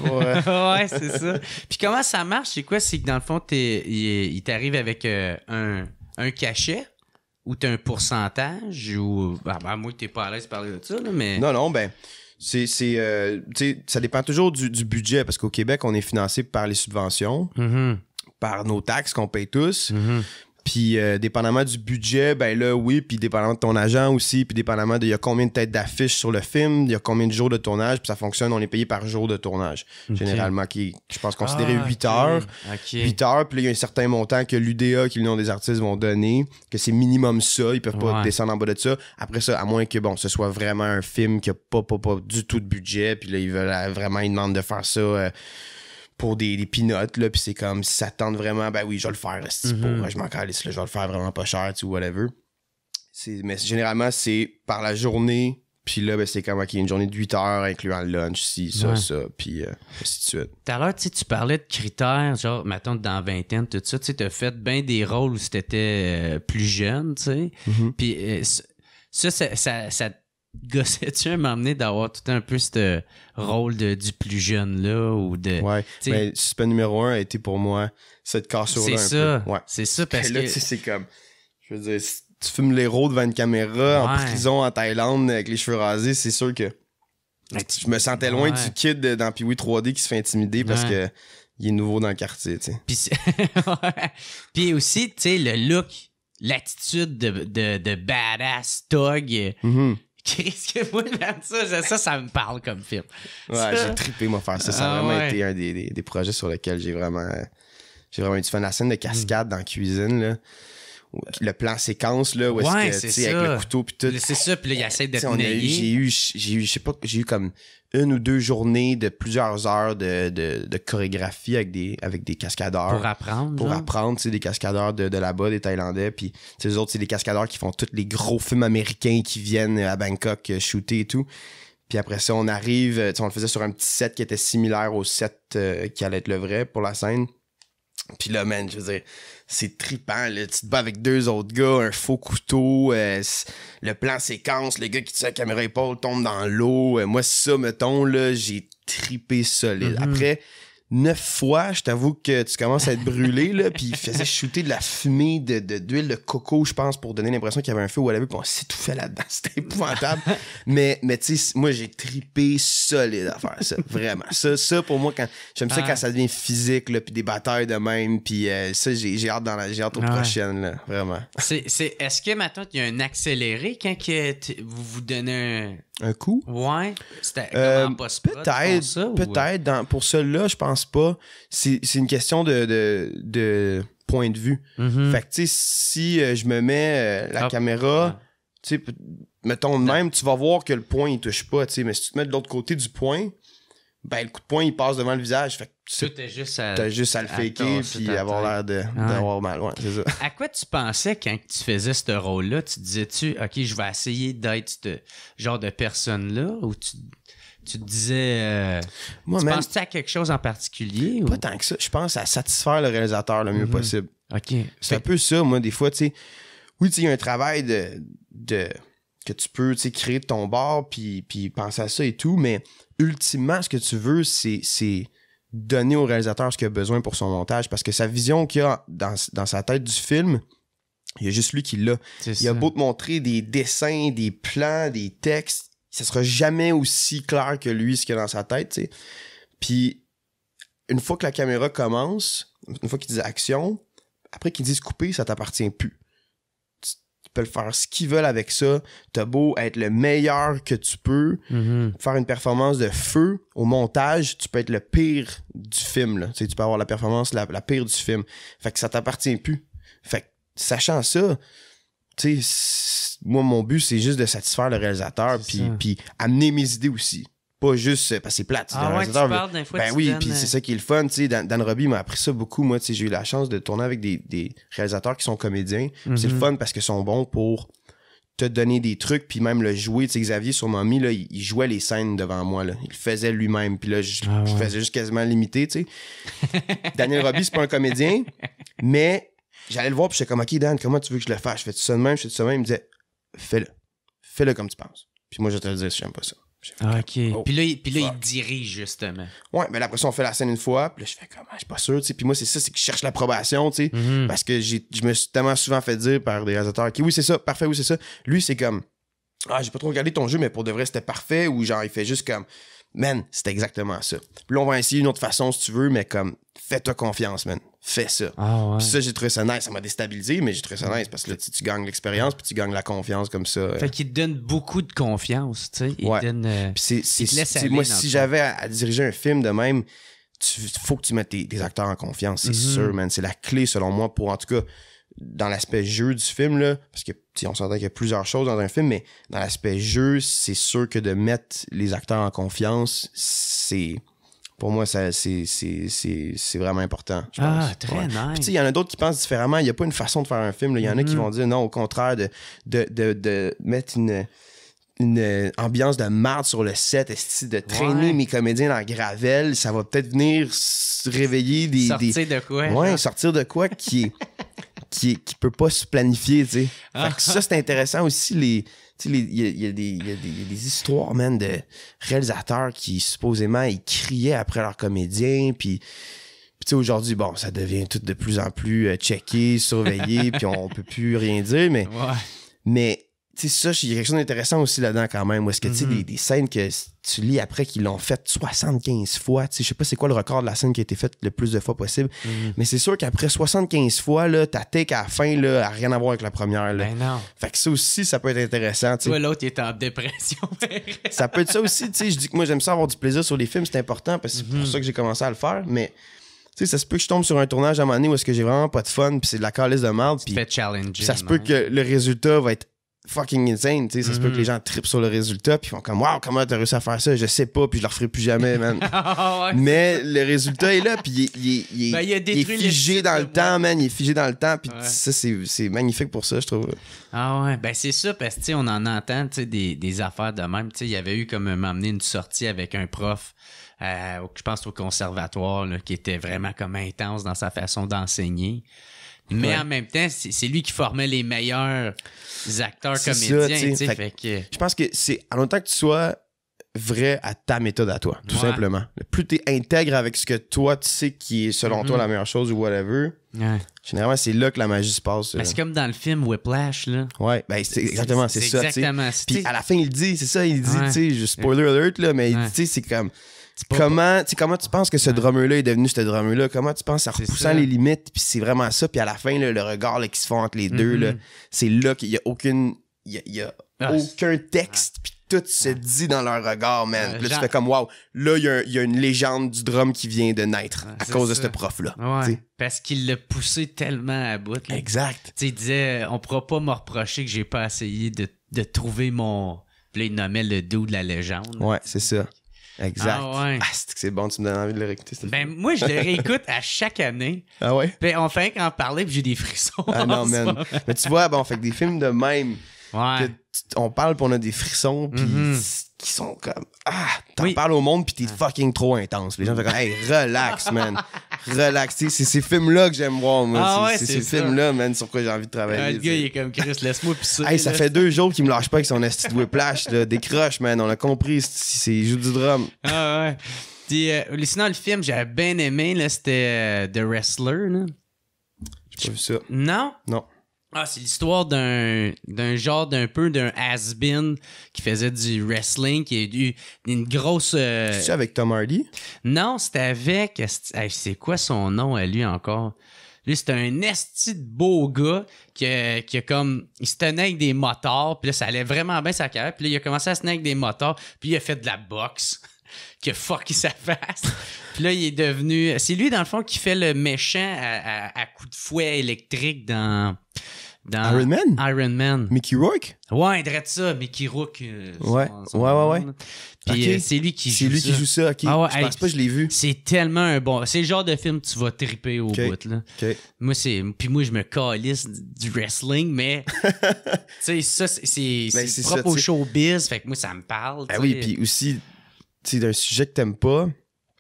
euh? c'est ça. Puis comment ça marche? C'est quoi? C'est que dans le fond, il t'arrive avec euh, un, cachet ou as un pourcentage ou. Ah, ben, moi moi, pas à l'aise de parler de ça, mais. Non, non, ben c'est ça dépend toujours du, budget parce qu'au Québec on est financé par les subventions mm-hmm. par nos taxes qu'on paye tous mm-hmm. Puis, euh, dépendamment du budget, ben là, oui. Puis, dépendamment de ton agent aussi. Puis, dépendamment de il y a combien de têtes d'affiches sur le film, il y a combien de jours de tournage. Puis, ça fonctionne, on est payé par jour de tournage. Généralement, qui est, je pense, considéré 8 ah, heures. 8 heures. Puis, là, il y a un certain montant que l'UDA, qui est nom des artistes, vont donner. Que c'est minimum ça. Ils peuvent pas descendre en bas de ça. Après ça, à moins que, bon, ce soit vraiment un film qui a pas, pas, pas du tout de budget. Puis, là, ils veulent euh, vraiment, ils demandent de faire ça. Euh, pour des, des pinottes, là, puis c'est comme, si ça tente vraiment, ben oui, je vais le faire, pour, mhm. je m'en je vais le faire vraiment pas cher, tu whatever. Mais généralement, c'est par la journée, puis là, ben, c'est comme, OK, une journée de 8 heures, incluant le lunch, si, ça, ça, puis euh, ainsi de suite. Tout à l'heure, tu parlais de critères, genre, mettons, dans la vingtaine, tout ça, tu sais, t'as fait bien des rôles où c'était euh, plus jeune, tu sais, mhm. puis euh, ça, ça, ça, ça gossais-tu à m'emmener d'avoir tout un peu ce rôle de, du plus jeune là ou de ouais mais ben, suspect numéro un a été pour moi cette cassure c'est ça c'est ça parce que c'est comme je veux dire tu fumes l'héros devant une caméra en prison en Thaïlande avec les cheveux rasés c'est sûr que je me sentais loin du kid dans Pee 3D qui se fait intimider parce que il est nouveau dans le quartier tu sais puis aussi tu sais le look l'attitude de, de, badass thug... Qu'est-ce que moi, ça, ça, ça me parle comme film. Ouais, j'ai trippé, moi, faire ça. Ça a ah vraiment été un des, des, projets sur lesquels j'ai vraiment, euh, j'ai vraiment eu du fun. La scène de hmm. cascade dans la cuisine, là le plan séquence là où est-ce que c'est avec le couteau puis tout c'est ça puis là il essaie d'être j'ai eu j'ai eu je sais pas j'ai eu comme une ou deux journées de plusieurs heures de, chorégraphie avec des avec des cascadeurs pour apprendre pour apprendre c'est des cascadeurs de, de là-bas des thaïlandais puis les autres c'est des cascadeurs qui font tous les gros films américains qui viennent à Bangkok euh, shooter et tout puis après ça on arrive euh, on le faisait sur un petit set qui était similaire au set euh, qui allait être le vrai pour la scène puis là, man, je veux dire, c'est trippant. Là. Tu te bats avec deux autres gars, un faux couteau, euh, le plan séquence, les gars qui tient la caméra épaule tombe dans l'eau. Euh, moi, ça, mettons, là, j'ai tripé solide. Mm-hmm. Après, neuf fois, je t'avoue que tu commences à être brûlé, là, puis il faisait shooter de la fumée de, d'huile de, coco, je pense, pour donner l'impression qu'il y avait un feu ou lave puis on s'étouffait là-dedans. C'était épouvantable. mais, mais tu sais, moi, j'ai tripé solide à faire ça, vraiment. Ça, pour moi, quand j'aime ça ah. quand ça devient physique, puis des batailles de même, puis euh, ça, j'ai, hâte, dans ah la, là, vraiment. C'est, c'est, est-ce que maintenant, il y a un accéléré quand que vous vous donnez un un coup? Ouais. C'était euh, Peut-être. Euh? Peut-être. Pour cela, je pense pas. C'est une question de, point de vue. Mm-hmm. Fait que, tu sais, si euh, je me mets la ah, caméra, tu sais, mettons même, tu vas voir que le point, il touche pas. Tu mais si tu te mets de l'autre côté du point, ben le coup de poing, il passe devant le visage. Fait tu juste à, juste à le faker puis avoir l'air d'avoir mal. Ouais, À quoi tu pensais quand tu faisais ce rôle-là? Tu disais-tu, OK, je vais essayer d'être ce genre de personne-là? Ou tu, te disais. Euh, tu penses-tu à quelque chose en particulier? Pas tant que ça. Je pense à satisfaire le réalisateur le mieux mm-hmm. possible. OK. C'est un peu ça, moi, des fois, tu sais. Oui, tu sais, il y a un travail de, de que tu peux, tu sais, créer de ton bord puis, puis penser à ça et tout, mais ultimement, ce que tu veux, c'est donner au réalisateur ce qu'il a besoin pour son montage parce que sa vision qu'il a dans, sa tête du film, il y a juste lui qui l'a. Il a beau te montrer des dessins, des plans, des textes, ça sera jamais aussi clair que lui ce qu'il a dans sa tête, Puis une fois que la caméra commence, une fois qu'il dit action, après qu'il disent couper, ça t'appartient plus le faire ce qu'ils veulent avec ça. T'as beau être le meilleur que tu peux, mhm. faire une performance de feu au montage, tu peux être le pire du film. Là. Tu, peux avoir la performance la, pire du film. Fait que ça t'appartient plus. Fait sachant ça, moi, mon but, c'est juste de satisfaire le réalisateur, puis, puis amener mes idées aussi pas juste euh, parce que c'est plate. ben oui, c'est ça qui est le fun, tu Dan, m'a appris ça beaucoup moi, tu sais, j'ai eu la chance de tourner avec des, réalisateurs qui sont comédiens, c'est le mhm. fun parce qu'ils sont bons pour te donner des trucs puis même le jouer, tu sais Xavier sur Mommy là, il, jouait les scènes devant moi là, il le faisait lui-même puis là je, ah faisais juste quasiment l'imiter, tu sais. Daniel Robbie c'est pas un comédien, mais j'allais le voir puis j'étais comme OK Dan, comment tu veux que je le fasse Je fais tout ça de même, je fais tout ça même, il me disait fais-le. Fais-le comme tu penses. Puis moi je te le dis, si j'aime pas ça ok. Oh, puis là, il, puis dirige, justement. Ouais, mais après ça, on fait la scène une fois. Puis là, je fais comment, ah, je suis pas sûr, tu sais. Puis moi, c'est ça, c'est que je cherche l'approbation, tu mhm. Parce que je me suis tellement souvent fait dire par des réalisateurs, OK, oui, c'est ça, parfait, oui, c'est ça. Lui, c'est comme, ah, j'ai pas trop regardé ton jeu, mais pour de vrai, c'était parfait. Ou genre, il fait juste comme, man, c'est exactement ça. Puis là, on va essayer une autre façon si tu veux, mais comme, fais-toi confiance, man. Fais ça. Ah, puis ça, j'ai trouvé ça nice. Ça m'a déstabilisé, mais j'ai trouvé ça nice parce que là, tu, gagnes l'expérience puis tu gagnes la confiance comme ça. Euh. Fait qu'il te donne beaucoup de confiance, tu sais. Il te donne. Euh, puis c'est, c'est, moi, si j'avais à, diriger un film de même, il faut que tu mettes tes, acteurs en confiance, c'est mm-hmm. sûr, man. C'est la clé, selon moi, pour en tout cas dans l'aspect jeu du film, là, parce que on s'entend qu'il y a plusieurs choses dans un film, mais dans l'aspect jeu, c'est sûr que de mettre les acteurs en confiance, c'est. Pour moi, ça, c'est, c'est, vraiment important. ah, très nice. Il y en a d'autres qui pensent différemment. Il n'y a pas une façon de faire un film. Il y en a qui mm-hmm. vont dire non, au contraire, de, de, mettre une euh, ambiance de marde sur le set, de traîner mes comédiens dans la gravelle, ça va peut-être venir réveiller des. Sortir de quoi? Oui, sortir de quoi qui est qui, ne peut pas se planifier, tu sais. Ah. ça, c'est intéressant aussi, les... Il y, a des histoires, man, de réalisateurs qui supposément ils criaient après leurs comédiens, puis aujourd'hui, bon, ça devient tout de plus en plus euh, checké, surveillé, puis on peut plus rien dire, mais, mais tu sais, ça, il y a quelque chose d'intéressant aussi là-dedans quand même. Où est-ce que, tu sais, mm-hmm. des, scènes que tu lis après qu'ils l'ont fait 75 fois, tu sais, je sais pas c'est quoi le record de la scène qui a été faite le plus de fois possible, mm-hmm. mais c'est sûr qu'après 75 fois, là, ta take à la fin, là, a rien à voir avec la première, là. Ben fait que ça aussi, ça peut être intéressant, tu sais. l'autre, il est en dépression. ça peut être ça aussi, tu sais. Je dis que moi, j'aime ça avoir du plaisir sur les films, c'est important parce que c'est pour mm-hmm. ça que j'ai commencé à le faire, mais tu sais, ça se peut que je tombe sur un tournage à un moment donné où est-ce que j'ai vraiment pas de fun, puis c'est de la calice de merde, puis ça se peut que le résultat va être fucking insane. tu sais Ça se peut que les mm-hmm. gens tripent sur le résultat puis font comme Waouh, comment t'as réussi à faire ça Je sais pas, puis je le referai plus jamais, man. Ah, Mais le résultat est là, puis il, est- ben, figé dans le temps, man. Il est figé dans le temps, puis ça, c'est magnifique pour ça, je trouve. Ah ouais, ben c'est ça, parce que on en entend des, affaires de même. Tu Il y avait eu comme m'amener une sortie avec un prof, euh, je pense au conservatoire, qui était vraiment comme intense dans sa façon d'enseigner. Mais en même temps, c'est lui qui formait les meilleurs acteurs comédiens. Je pense que c'est en même temps que tu sois vrai à ta méthode à toi, tout simplement. Plus tu es intègre avec ce que toi tu sais qui est selon mm-hmm. toi la meilleure chose ou whatever, généralement c'est là que la magie se passe. Ben, c'est comme dans le film Whiplash là. Ouais, ben c'est exactement c'est ça. Puis à la fin il dit, c'est ça, il dit, tu sais, spoiler alert là, mais il dit c'est comme Comment, comment tu penses que ce drummer-là est devenu ce drummer-là? Comment tu penses en repoussant les limites? Puis c'est vraiment ça. Puis à la fin, le regard là, qui se font entre les deux, mm-hmm. c'est là, qu'il n'y a aucune. y a, ah, aucun texte. Puis tout se dit dans leur regard, man. là, comme, waouh, là, il y, a une légende du drum qui vient de naître à cause de ce prof-là. parce qu'il l'a poussé tellement à bout. Exact. Tu il euh, on pourra pas me reprocher que j'ai pas essayé de, trouver mon. Puis là, il nommait le dos de la légende. Ouais, c'est ça. Exact. Ah ouais. Ah, c'est bon, tu me donnes envie de le réécouter. Ben, moi, je le réécoute à chaque année. Ah ouais? Ben on fait on parlait, j'ai des frissons. Ah non, Mais tu vois, bon, fait des films de même, on parle puis on a des frissons puis mm-hmm. qui sont comme ah t'en parles au monde puis t'es ah. fucking trop intense les gens font comme hey relax man relax c'est ces films là que j'aime voir moi ah c'est ces films là man sur quoi j'ai envie de travailler le gars il est comme Chris laisse-moi pis ça hey, ça fait deux jours qu'il me lâche pas avec son esti de whiplash des décroche man on a compris c'est joue du drum ah ouais puis euh, sinon le film j'avais bien aimé c'était euh, The Wrestler j'ai pas vu ça non non ah, c'est l'histoire d'un, genre d'un peu d'un has qui faisait du wrestling, qui a eu une grosse. Euh, c'est avec Tom Hardy? Non, c'était avec. C'est quoi son nom à lui encore? Lui, c'était un esti de beau gars qui, a comme. Il se tenait avec des motards, puis là, ça allait vraiment bien sa carrière. Puis là, il a commencé à se tenir avec des motards, puis il a fait de la boxe. que fuck il sa Puis là, il est devenu. C'est lui, dans le fond, qui fait le méchant à, à, coup de fouet électrique dans. Dans Iron Man? Iron Man. Mickey Rourke? Ouais, il ça, Mickey Rourke. Euh, ouais. ouais, ouais, Puis euh, c'est lui qui joue ça. C'est lui qui joue ça, Ah ouais, je pense pas je l'ai vu. C'est tellement un bon. C'est le genre de film que tu vas triper au bout, là. Moi, c'est. Puis moi, je me calisse du wrestling, mais. Ben, tu sais, ça, c'est C'est propre au showbiz, fait que moi, ça me parle. Ah oui, puis aussi, d'un sujet que t'aimes pas,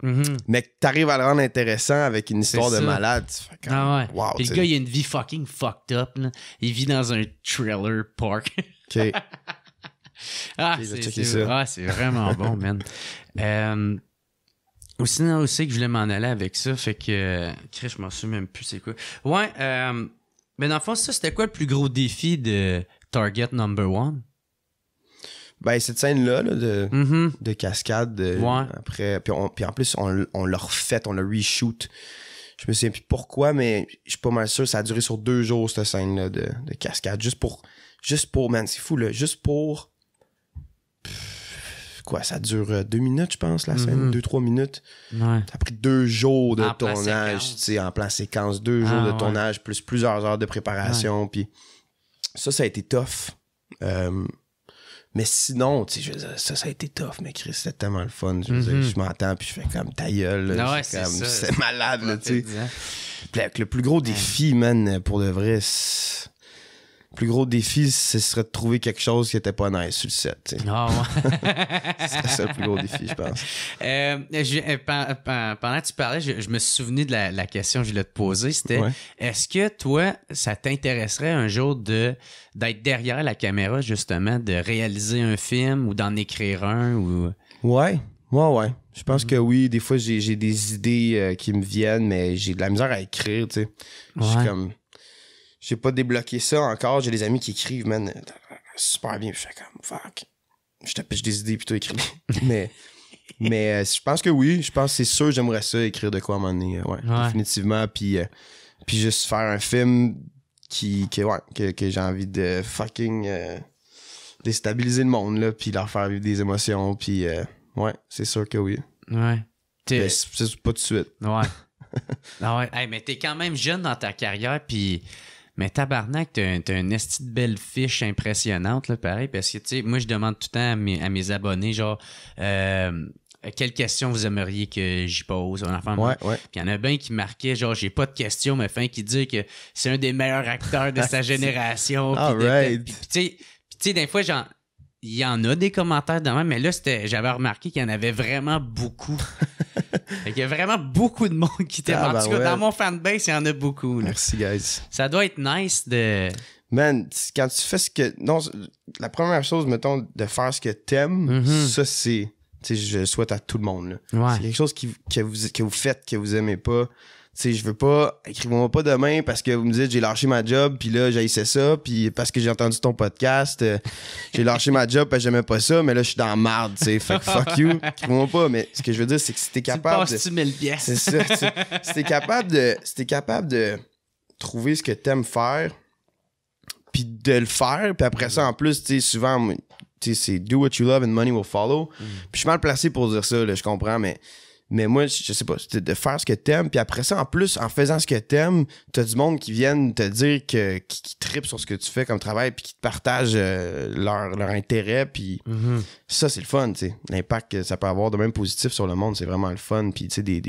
mm-hmm. mais que t'arrives à le rendre intéressant avec une histoire de malade. Ah ouais. wow, le gars, il a une vie fucking fucked up. Il vit dans un trailer park. OK. ah, c'est vraiment bon, man. Euh, aussi, que je voulais m'en aller avec ça, fait que... Chris, je m'en souviens même plus c'est quoi. Ouais, mais euh, ben, dans le fond, ça, c'était quoi le plus gros défi de Target Number One? Ben, cette scène-là, mm-hmm. de, cascade, après, puis, en plus, on, on l'a refait, on l'a reshoot. Je me souviens plus pourquoi, mais je suis pas mal sûr, ça a duré sur deux jours, cette scène-là de, cascade. Juste pour, juste pour, man, c'est fou, là, juste pour. quoi, ça dure euh, deux minutes, je pense, la scène, mm-hmm. deux, trois minutes. Ça a pris deux jours de tournage, tu sais, en plan séquence, deux ah, jours de tournage, plus plusieurs heures de préparation, puis ça, ça a été tough. Euh, mais sinon, tu sais, ça, ça a été tough, mais Chris, c'était tellement le fun. Je, veux dire, mhm. je m'entends, puis je fais comme ta gueule. Ah c'est malade, tu sais. le plus gros défi, man, pour de vrai, c'est plus gros défi, ce serait de trouver quelque chose qui n'était pas nice sur le set. Ah, c'est le plus gros défi, je pense. Euh, euh, euh, pendant que tu parlais, je, me souvenais de la, question que je voulais te poser. C'était est-ce que toi, ça t'intéresserait un jour de d'être derrière la caméra, justement, de réaliser un film ou d'en écrire un ou... Ouais, ouais, ouais. Je pense mm. que oui, des fois j'ai des idées qui me viennent, mais j'ai de la misère à écrire, tu sais. Je suis comme j'ai pas débloqué ça encore. J'ai des amis qui écrivent, man, super bien. Je fais comme, fuck. Je te des idées, plutôt écrire Mais, mais euh, je pense que oui. Je pense que c'est sûr j'aimerais ça, écrire de quoi à un moment donné. Euh, ouais, définitivement. Puis, euh, puis juste faire un film qui, que, j'ai envie de fucking déstabiliser le monde, là, puis leur faire vivre des émotions. Puis, ouais, c'est sûr que oui. Ouais. c'est pas tout de suite. Ouais. Ah ouais. Hey, mais t'es quand même jeune dans ta carrière, puis mais tabarnak, t'as un, une esti de belle fiche impressionnante, là, pareil, parce que, tu sais, moi, je demande tout le temps à mes, à mes abonnés, genre, euh, quelle question vous aimeriez que j'y pose ouais, ouais. puis il y en a bien qui marquait genre j'ai pas de questions, mais fin qui dit que c'est un des meilleurs acteurs de sa génération puis tu sais des fois genre il y en a des commentaires de même, mais là, j'avais remarqué qu'il y en avait vraiment beaucoup. il y a vraiment beaucoup de monde qui t'aime. en tout cas, dans mon fanbase, il y en a beaucoup. Merci, guys. Ça doit être nice de. Man, quand tu fais ce que. Non, la première chose, mettons, de faire ce que t'aimes, aimes mhm. ça, c'est. je le souhaite à tout le monde. C'est quelque chose qui, que, vous, que vous faites, que vous aimez pas sais, je veux pas, écrivez-moi pas demain parce que vous me dites j'ai lâché ma job, puis là, j'haïssais ça, puis parce que j'ai entendu ton podcast, euh, j'ai lâché ma job parce que j'aimais pas ça, mais là, je suis dans la marde, tu sais. fuck you, écrivez-moi pas. Mais ce que je veux dire, c'est que si t'es capable. Tu de... pièces. C'est ça. Si t'es capable de. Si capable de trouver ce que t'aimes faire, puis de le faire, puis après ça, en plus, tu sais, souvent, tu sais, c'est do what you love and money will follow. Mm. Puis je suis mal placé pour dire ça, là, je comprends, mais mais moi, je sais pas, c'était de faire ce que t'aimes. Puis après ça, en plus, en faisant ce que t'aimes, t'as du monde qui viennent te dire que, qui, sur ce que tu fais comme travail, puis qui te partagent euh, leur, intérêt. Puis mhm. ça, c'est le fun, tu sais. L'impact que ça peut avoir de même positif sur le monde, c'est vraiment le fun. Puis tu sais, des,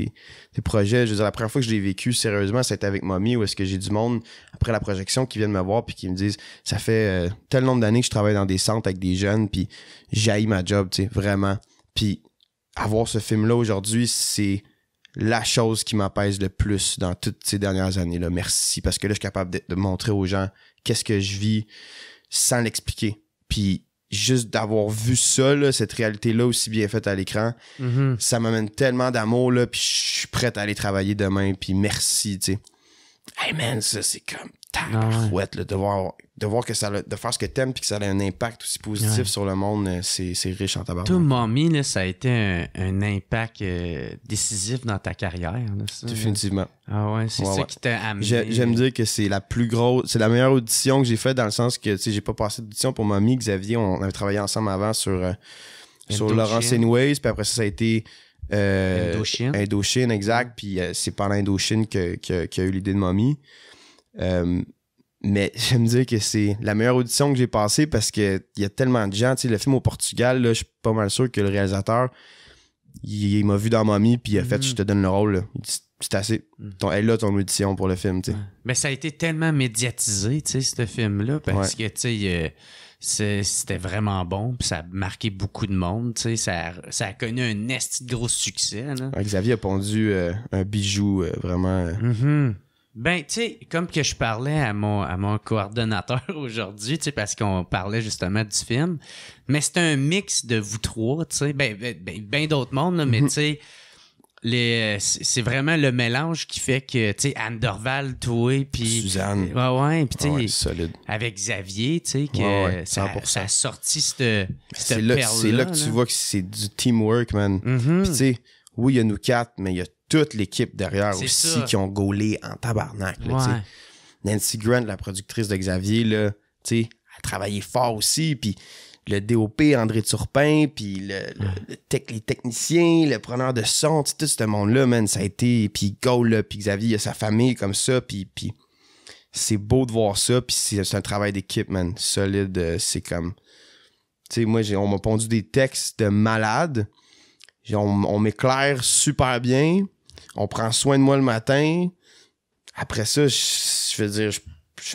projets, je veux dire, la première fois que je l'ai vécu sérieusement, c'était avec mamie où est-ce que j'ai du monde, après la projection, qui viennent me voir, puis qui me disent, ça fait euh, tel nombre d'années que je travaille dans des centres avec des jeunes, puis j'haïs ma job, tu sais, vraiment. Puis avoir ce film-là aujourd'hui, c'est la chose qui m'apaise le plus dans toutes ces dernières années-là. Merci. Parce que là, je suis capable de, montrer aux gens qu'est-ce que je vis sans l'expliquer. Puis juste d'avoir vu ça, cette réalité-là aussi bien faite à l'écran, mm-hmm. ça m'amène tellement d'amour, puis je suis prêt à aller travailler demain, puis merci, tu sais. Hey man, ça, c'est comme ah ta chouette de voir de voir que ça de faire ce que t'aimes puis que ça a un impact aussi positif sur le monde, euh, c'est riche en tabac. Tout Mommy, ça a été un, impact euh, décisif dans ta carrière. Définitivement. Ah ouais, c'est ça qui t'a amené. J'aime dire que c'est la plus grosse, c'est la meilleure audition que j'ai faite dans le sens que tu j'ai pas passé d'audition pour Mommy. Xavier, on avait travaillé ensemble avant sur, euh, sur Laurence Anyways, puis après ça, ça a été. Indochine. Indochine, exact. Puis c'est pendant Indochine qu'il a eu l'idée de Mommy. Mais je me dis que c'est la meilleure audition que j'ai passée parce qu'il y a tellement de gens. Tu sais, le film au Portugal, là, je suis pas mal sûr que le réalisateur, il, m'a vu dans Mommy, puis il a fait mm. Je te donne le rôle. C'est assez. Mm. Ton, elle a ton audition pour le film. Tu sais. Mais ça a été tellement médiatisé, tu sais, ce film-là, parce que, tu sais, euh, c'était vraiment bon, puis ça a marqué beaucoup de monde, tu sais, ça, a connu un esti gros succès. Xavier a pondu euh, un bijou euh, vraiment. Mm-hmm. Ben, tu sais, comme que je parlais à mon, à mon coordonnateur aujourd'hui, tu sais, parce qu'on parlait justement du film, mais c'est un mix de vous trois, tu sais, ben, ben, ben, ben d'autres mondes, mais mhm. tu sais, c'est vraiment le mélange qui fait que, tu sais, Anne Dorval, toi, puis... Suzanne. Ouais, ouais, puis tu sais, ah Avec Xavier, tu sais, que ça, ça, a sorti cette, ben, cette C'est là, que tu vois que c'est du teamwork, man. Mhm. tu sais, oui, il y a nous quatre, mais il y a toute l'équipe derrière aussi qui ont gaulé en tabarnak. Nancy Grant, la productrice de Xavier, là, elle a travaillé fort aussi. Puis le DOP, André Turpin, puis le, les techniciens, le preneur de son, tout ce monde-là, man, ça a été. Puis Gaul, puis Xavier, il a sa famille comme ça. Puis, puis c'est beau de voir ça. Puis c'est un travail d'équipe, man. Solide, euh, c'est comme. Tu sais, moi, on m'a pondu des textes de malade. on m'éclaire super bien on prend soin de moi le matin. Après ça, je, je veux dire, je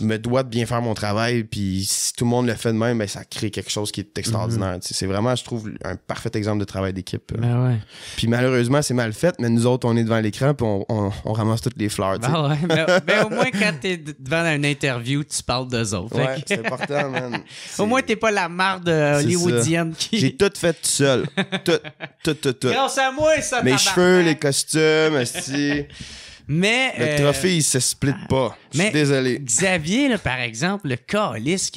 je me dois de bien faire mon travail. Puis si tout le monde le fait de même, ben, ça crée quelque chose qui est extraordinaire. Mm-hmm. C'est vraiment, je trouve, un parfait exemple de travail d'équipe. Euh. Ben puis malheureusement, c'est mal fait, mais nous autres, on est devant l'écran puis on, ramasse toutes les fleurs. Ben mais, au moins, quand t'es devant une interview, tu parles d'eux autres. c'est important, man. au moins, t'es pas la marde euh, hollywoodienne J'ai tout fait tout seul. Tout, tout, tout, tout. Grâce à moi, ça Mes cheveux, les costumes, aussi. Mais, le euh, trophée, il se split ah, pas. Je suis désolé. Xavier, là, par exemple, le calice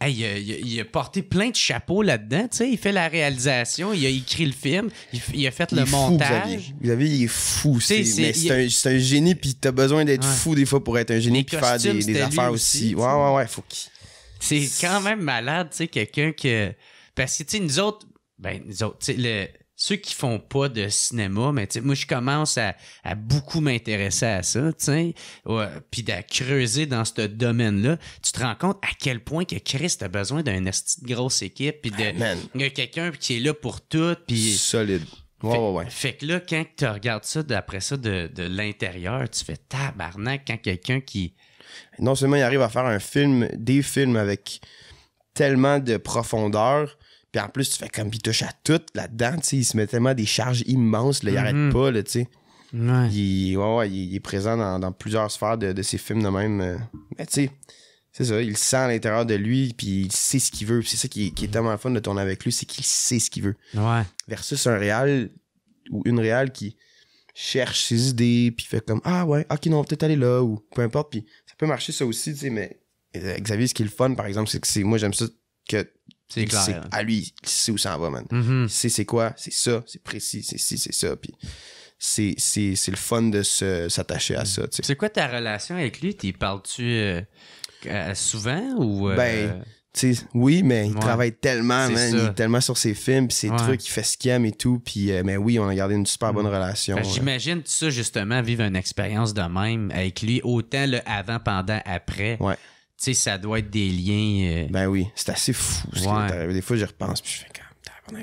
Hey, il, a, porté plein de chapeaux là-dedans. tu sais. Il fait la réalisation, il a écrit le film, il, a fait le montage. Xavier, il est fou. C'est, un, un, génie, puis t'as besoin d'être fou des fois pour être un génie, puis faire des, affaires aussi. Ouais, ouais, ouais, faut qu'il. C'est quand même malade, tu sais, quelqu'un que. Parce que, tu sais, nous autres, ben, nous autres, tu sais, le ceux qui font pas de cinéma, mais moi, je commence à, beaucoup m'intéresser à ça, puis creuser dans ce domaine-là. Tu te rends compte à quel point que Christ a besoin d'une grosse équipe, puis de, ah, quelqu'un qui est là pour tout. Pis... Solide. Fait, ouais, ouais. fait, que là, quand tu regardes ça d'après ça de, de l'intérieur, tu fais tabarnak quand quelqu'un qui. Non seulement il arrive à faire un film, des films avec tellement de profondeur, puis en plus, tu fais comme, il touche à tout là-dedans, Il se met tellement des charges immenses, là, il arrête mhm. pas, tu sais. Il, ouais, ouais, il, est présent dans, plusieurs sphères de, ses films de même. Euh, mais tu sais, c'est ça, il sent à l'intérieur de lui, puis il sait ce qu'il veut. C'est ça qui, est tellement fun de tourner avec lui, c'est qu'il sait ce qu'il veut. Ouais. Versus un réal ou une réal qui cherche ses idées, puis fait comme Ah ouais, ok, non, on peut-être aller là, ou peu importe. Puis ça peut marcher ça aussi, tu sais, mais euh, Xavier, ce qui est le fun, par exemple, c'est que moi, j'aime ça que c'est clair. À lui, il sait où ça en va, man. Mm-hmm. Il sait c'est quoi, c'est ça, c'est précis, c'est ci, c'est ça. Puis c'est le fun de s'attacher à mm. ça. C'est quoi ta relation avec lui? Y parles-tu euh, euh, souvent ou. Euh? Ben, oui, mais il travaille tellement, man. Il est tellement sur ses films, ses trucs, il fait ce qu'il aime et tout. Puis, mais oui, on a gardé une super bonne mm. relation. J'imagine ça, justement, vivre une expérience de même avec lui, autant le avant, pendant, après. Ouais sais, ça doit être des liens. Euh, ben oui, c'est assez fou. Des fois, j'y repense, puis je fais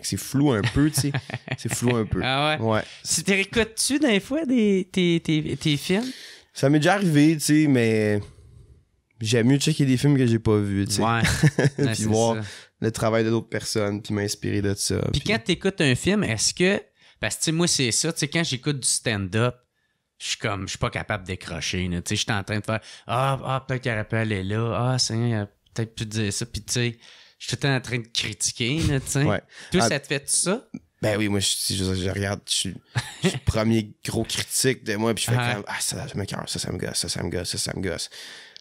C'est flou un peu, tu sais. c'est flou un peu. Ah ouais? Ouais. Tu tu des fois des, tes, films? Ça m'est déjà arrivé, tu sais, mais j'aime mieux checker des films que j'ai pas vus, tu sais. Ouais. Ben, puis voir le travail de d'autres personnes, puis m'inspirer de ça. Puis, puis... quand t'écoutes un film, est-ce que... Parce que, moi, c'est ça, tu sais, quand j'écoute du stand-up, je suis comme, je suis pas capable décrocher. Tu sais, j'étais en train de faire, ah, ah peut-être qu'elle pu aller là, ah, c'est euh, peut-être plus dire ça. Puis tu sais, je suis tout en train de critiquer, tu sais. ouais. Toi, ah. ça te fait tout ça? Ben oui, moi, je, regarde, je suis le premier gros critique de moi, puis je fais ah. comme, ah, ça, ça me cœur, ça, ça me gosse, ça, ça me gosse, ça, ça me gosse.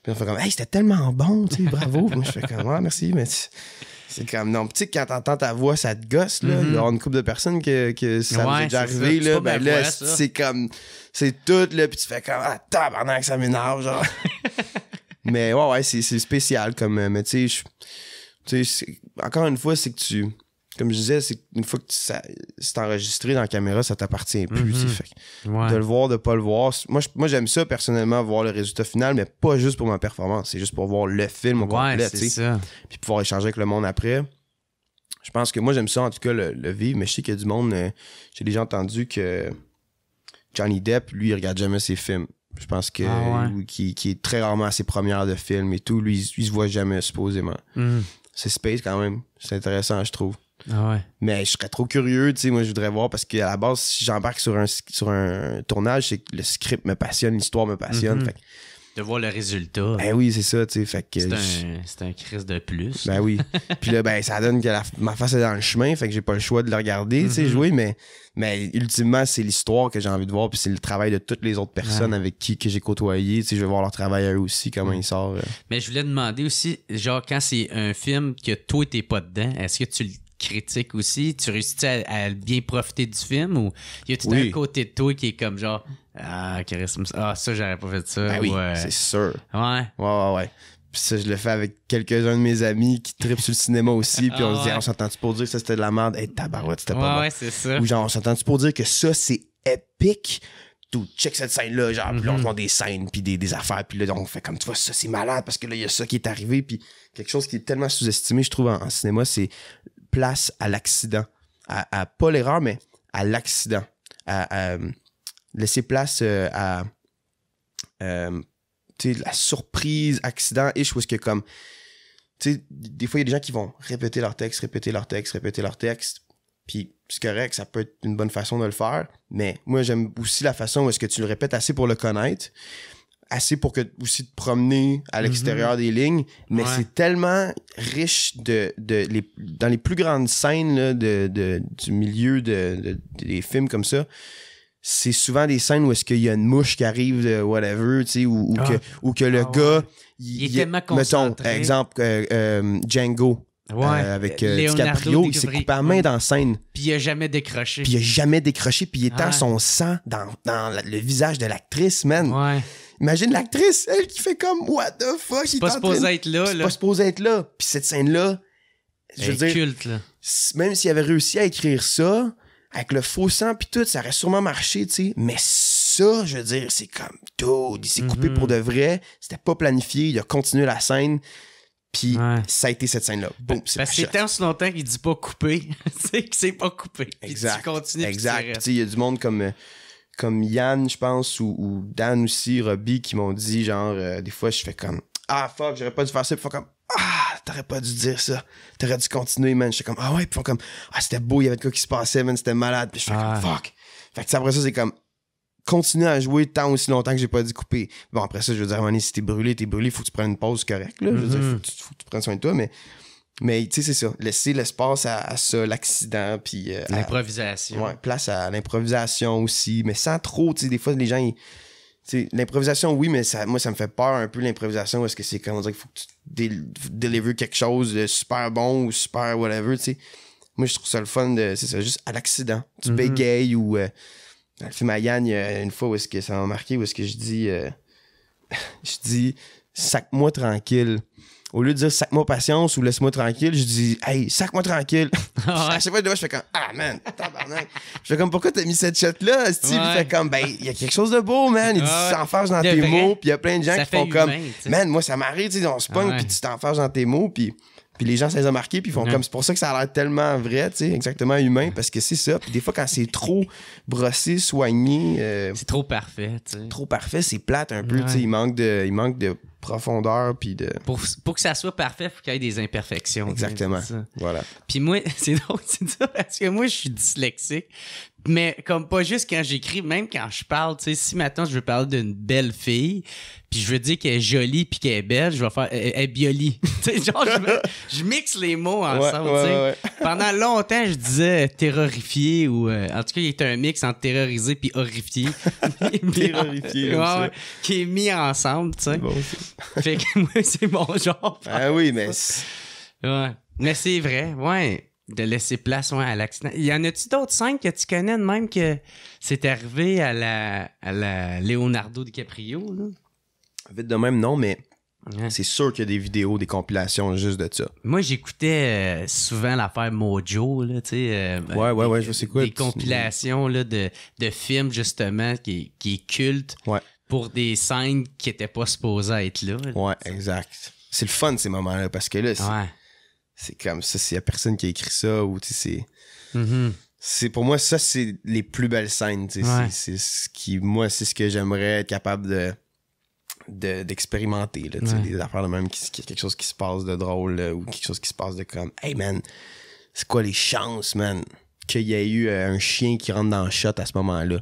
Puis on fait comme, hey, c'était tellement bon, tu sais, bravo. moi, je fais comme, ah, merci, mais c'est comme, non, tu sais, quand t'entends ta voix, ça te gosse, là. Mm-hmm. Il a une couple de personnes que, que ça ouais, m'est déjà arrivé, là. Ben là, c'est comme, c'est tout, là, puis tu fais comme, ah, que ça m'énerve, genre. mais ouais, ouais, c'est spécial, comme, euh, mais tu sais, encore une fois, c'est que tu comme je disais, c'est une fois que c'est enregistré dans la caméra, ça t'appartient plus. Mhm. De le voir, de pas le voir. Moi, moi j'aime ça personnellement, voir le résultat final, mais pas juste pour ma performance. C'est juste pour voir le film au complet. Puis pouvoir échanger avec le monde après. Je pense que moi, j'aime ça en tout cas le, vivre, mais je sais qu'il y a du monde. Euh, j'ai déjà entendu que Johnny Depp, lui, il regarde jamais ses films. Je pense que ah qui, est très rarement à ses premières de films et tout. Lui, il, se voit jamais, supposément. Mhm. C'est Space quand même. C'est intéressant, je trouve. Ah mais je serais trop curieux, tu sais, moi je voudrais voir parce qu'à la base, si j'embarque sur un, sur un tournage, c'est que le script me passionne, l'histoire me passionne. Mhm. de voir le résultat. Ben oui, c'est ça, tu sais. C'est un, crise de plus. Ben oui. Puis là, ben, ça donne que ma face est dans le chemin, fait que j'ai pas le choix de le regarder, mhm. jouer, mais, mais ultimement, c'est l'histoire que j'ai envie de voir, puis c'est le travail de toutes les autres personnes avec qui que j'ai côtoyé, tu sais, je veux voir leur travail eux aussi, comment ils sortent. Euh. Mais je voulais demander aussi, genre, quand c'est un film que toi, t'es pas dedans, est-ce que tu le critique aussi. Tu réussis à, à, bien profiter du film ou il y a tout un côté de toi qui est comme genre Ah, ah, ça, j'aurais pas fait ça. Ben oui, c'est sûr. Ouais. Ouais, ouais, ouais. Puis ça, je le fais avec quelques-uns de mes amis qui tripent sur le cinéma aussi. Puis on se dit, ah, on s'entend-tu pour dire que ça c'était de la merde? Eh, hey, tabarouette, c'était pas ouais, c'est ça. Ou genre, on s'entend-tu pour dire que ça c'est épique? tout check cette scène là genre mm là on mm-hmm. des scènes puis des, affaires puis là on fait comme tu vois ça c'est malade parce que là il y a ça qui est arrivé puis quelque chose qui est tellement sous-estimé je trouve en cinéma c'est place à l'accident. À, pas l'erreur, mais à l'accident. À, laisser place euh, à euh, la surprise, accident, et je trouve que comme. des fois, il y a des gens qui vont répéter leur texte, répéter leur texte, répéter leur texte. Puis c'est correct, ça peut être une bonne façon de le faire. Mais moi, j'aime aussi la façon où est-ce que tu le répètes assez pour le connaître assez pour que aussi te promener à l'extérieur mhm. des lignes, mais c'est tellement riche de, dans les plus grandes scènes du milieu de, des films comme ça. C'est souvent des scènes où est-ce qu'il y a une mouche qui arrive, de whatever, ah. ou, que, le ah gars, il, est tellement concentré mettons, exemple, euh, euh, Django, euh, avec euh, DiCaprio, il s'est coupé la main dans la scène. Puis il a jamais décroché. Puis il a jamais décroché, puis il étend son sang dans, le visage de l'actrice, man. Ouais. Imagine l'actrice, elle qui fait comme What the fuck? C'est pas supposé être là. C'est pas supposé être là. Puis cette scène-là, je veux culte, là. même s'il avait réussi à écrire ça, avec le faux sang puis tout, ça aurait sûrement marché, tu sais. Mais ça, je veux dire, c'est comme tout. Il s'est coupé mm-hmm. pour de vrai. C'était pas planifié. Il a continué la scène. Puis ça a été cette scène-là. Boum, c'est Parce que c'est tant longtemps qu'il dit pas coupé, c'est qu'il s'est pas coupé. Exact. Puis tu continues. Exact. il y a du monde comme. Euh, comme Yann, je pense, ou, Dan aussi, Robbie, qui m'ont dit, genre, euh, des fois, je fais comme, ah, fuck, j'aurais pas dû faire ça, puis font comme, ah, t'aurais pas dû dire ça, t'aurais dû continuer, man. J'étais comme, ah ouais, puis font comme, ah, c'était beau, il y avait quoi qui se passait, man, c'était malade, puis je fais comme, ah. fuck. Fait que après ça, c'est comme, continue à jouer tant aussi longtemps que j'ai pas dû couper. Bon, après ça, je veux dire, à si t'es brûlé, t'es brûlé, faut que tu prennes une pause correcte, là. Je veux dire, mm-hmm. faut que tu prennes soin de toi, mais mais tu sais, c'est ça. Laisser l'espace à, ça, l'accident, puis. Euh, l'improvisation. Ouais, place à l'improvisation aussi, mais sans trop. Tu sais, des fois, les gens. L'improvisation, oui, mais moi, ça me fait peur un peu l'improvisation parce que c'est comme dire qu'il faut que tu délivres quelque chose de super bon ou super whatever, tu sais. Moi, je trouve ça le fun de. C'est ça, juste à l'accident. Tu mm-hmm. bégayes ou. Euh, dans le film une fois où est-ce que ça m'a marqué, où est-ce que je dis. Euh, je dis, sac-moi tranquille au lieu de dire sac-moi patience ou laisse-moi tranquille, je dis hey, sac-moi tranquille. Ah je sais pas, de je fais comme ah man, tabarnak. je fais comme pourquoi t'as mis cette shot là, Steve Il fait comme ben, il y a quelque chose de beau, man. Il dit tu t'enfarges dans tes mots, puis il y a plein de gens qui font comme man, moi ça m'arrive, tu sais, on se pogne, ah puis tu t'enfarges dans tes mots, puis puis les gens, ça les a marqués, puis ils font comme. C'est pour ça que ça a l'air tellement vrai, tu sais, exactement humain, parce que c'est ça. Puis des fois, quand c'est trop brossé, soigné. Euh, c'est trop parfait, tu sais. Trop parfait, c'est plate un peu, tu sais. Il manque de, il manque de profondeur, puis de. Pour, que ça soit parfait, il faut qu'il y ait des imperfections. Exactement. Voilà. Puis moi, c'est drôle, c'est ça, parce que moi, je suis dyslexique mais comme pas juste quand j'écris, même quand je parle, tu sais, si maintenant je veux parler d'une belle fille, puis je veux dire qu'elle est jolie puis qu'elle est belle, je vais faire elle, est biolie. tu sais, genre je, mixe les mots ensemble, ouais, ouais, Pendant longtemps, je disais terrorifié ou euh, en tout cas, il y a un mix entre terrorisé puis horrifié. terrorifié qui est mis ensemble, tu sais. fait que moi c'est bon genre. Ah oui, mais Ouais. Mais c'est vrai, ouais de laisser place à l'accident. Y en a-tu d'autres scènes que tu connais de même que c'est arrivé à la, Leonardo DiCaprio? Là? Vite de même, non, mais c'est sûr qu'il y a des vidéos, des compilations juste de ça. Moi, j'écoutais euh, souvent l'affaire Mojo, là, tu sais. Euh, ouais, ouais, ouais, je sais quoi. Des compilations là, de, films, justement, qui, qui est culte pour des scènes qui n'étaient pas supposées être là. ouais, exact. C'est le fun, ces moments-là, parce que là, c'est c'est comme ça, s'il y a personne qui a écrit ça, ou tu sais, c'est. Mm-hmm. pour moi, ça, c'est les plus belles scènes. tu C'est ce qui, moi, c'est ce que j'aimerais être capable de d'expérimenter tu des affaires de même y a quelque chose qui se passe de drôle ou quelque chose qui se passe de comme hey man c'est quoi les chances man qu'il y a eu euh, un chien qui rentre dans le shot à ce moment-là.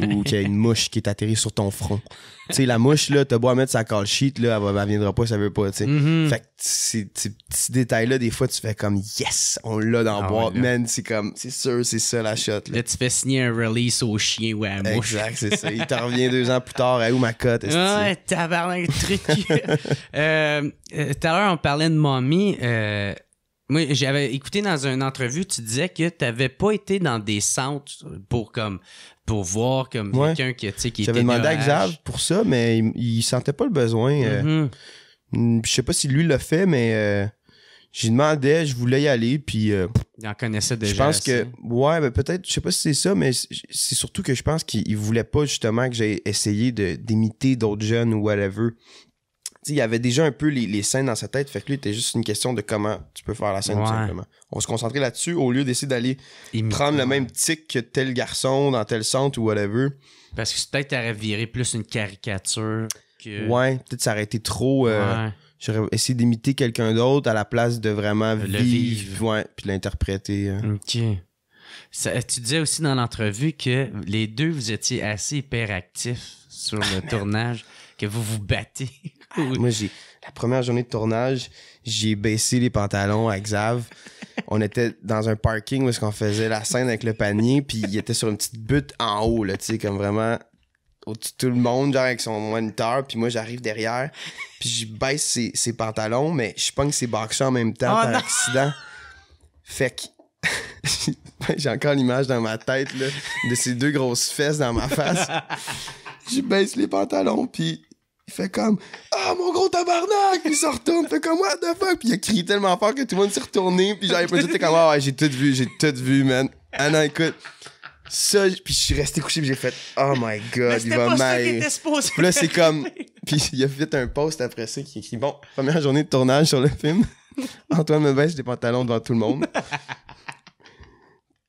ou qu'il y a une mouche qui est atterrie sur ton front. tu sais, la mouche, là, t'as beau à mettre sa call sheet, là, elle, ne viendra pas, ça veut pas, tu mm-hmm. Fait que ces, petits détails-là, des fois, tu fais comme, yes, on l'a dans le bois! Ah » boîte, C'est comme, c'est sûr, c'est ça la shot. Là. tu fais signer un release au chien ou à la mouche. Exact, c'est ça. Il t'en revient deux ans plus tard, à où ma cote? Ouais, tabarnak, truc. Euh, euh, tout à l'heure, on parlait de Mommy ». Oui, j'avais écouté dans une entrevue, tu disais que tu n'avais pas été dans des centres pour comme pour voir comme quelqu'un qui, était sais, qui J'avais demandé à Xav pour ça, mais il, ne sentait pas le besoin. Je euh. ne mm-hmm. mm, je sais pas si lui l'a fait, mais euh, j'y demandais, je voulais y aller, puis... Euh, il en connaissait déjà Je pense que... Ouais, ben, peut-être, je sais pas si c'est ça, mais c'est surtout que je pense qu'il voulait pas justement que j'aie essayé d'imiter d'autres jeunes ou whatever il y avait déjà un peu les, scènes dans sa tête. Fait que lui, c'était juste une question de comment tu peux faire la scène, simplement. On se concentrait là-dessus au lieu d'essayer d'aller prendre le même tic que tel garçon dans tel centre ou whatever. Parce que peut-être aurais viré plus une caricature que. Ouais, peut-être ça aurait été trop. Euh, j'aurais essayé d'imiter quelqu'un d'autre à la place de vraiment vivre, Ouais, puis l'interpréter. Euh. Ok. tu disais aussi dans l'entrevue que les deux, vous étiez assez hyperactifs sur le tournage, que vous vous battez. Ah moi, j'ai, la première journée de tournage, j'ai baissé les pantalons à Xav. on était dans un parking où est qu'on faisait la scène avec le panier, puis il était sur une petite butte en haut, là, tu sais, comme vraiment au-dessus de tout le monde, genre avec son moniteur, puis moi j'arrive derrière, puis je baisse ses, pantalons, mais je pense que c'est boxers en même temps oh par accident. Fait que j'ai encore l'image dans ma tête là, de ces deux grosses fesses dans ma face. je baisse les pantalons, puis il fait comme Ah, mon gros tabarnak! Il se retourne, fait comme What the fuck? Puis il a crié tellement fort que tout le monde s'est retourné. Puis j'avais pas dit, comme ah, j'ai tout vu, j'ai tout vu, man. Ah non, écoute. Ça, puis je suis resté couché, puis j'ai fait Oh my god, il va mal. Puis là, c'est comme. Puis il a fait un post après ça qui écrit Bon, première journée de tournage sur le film. Antoine me baisse des pantalons devant tout le monde.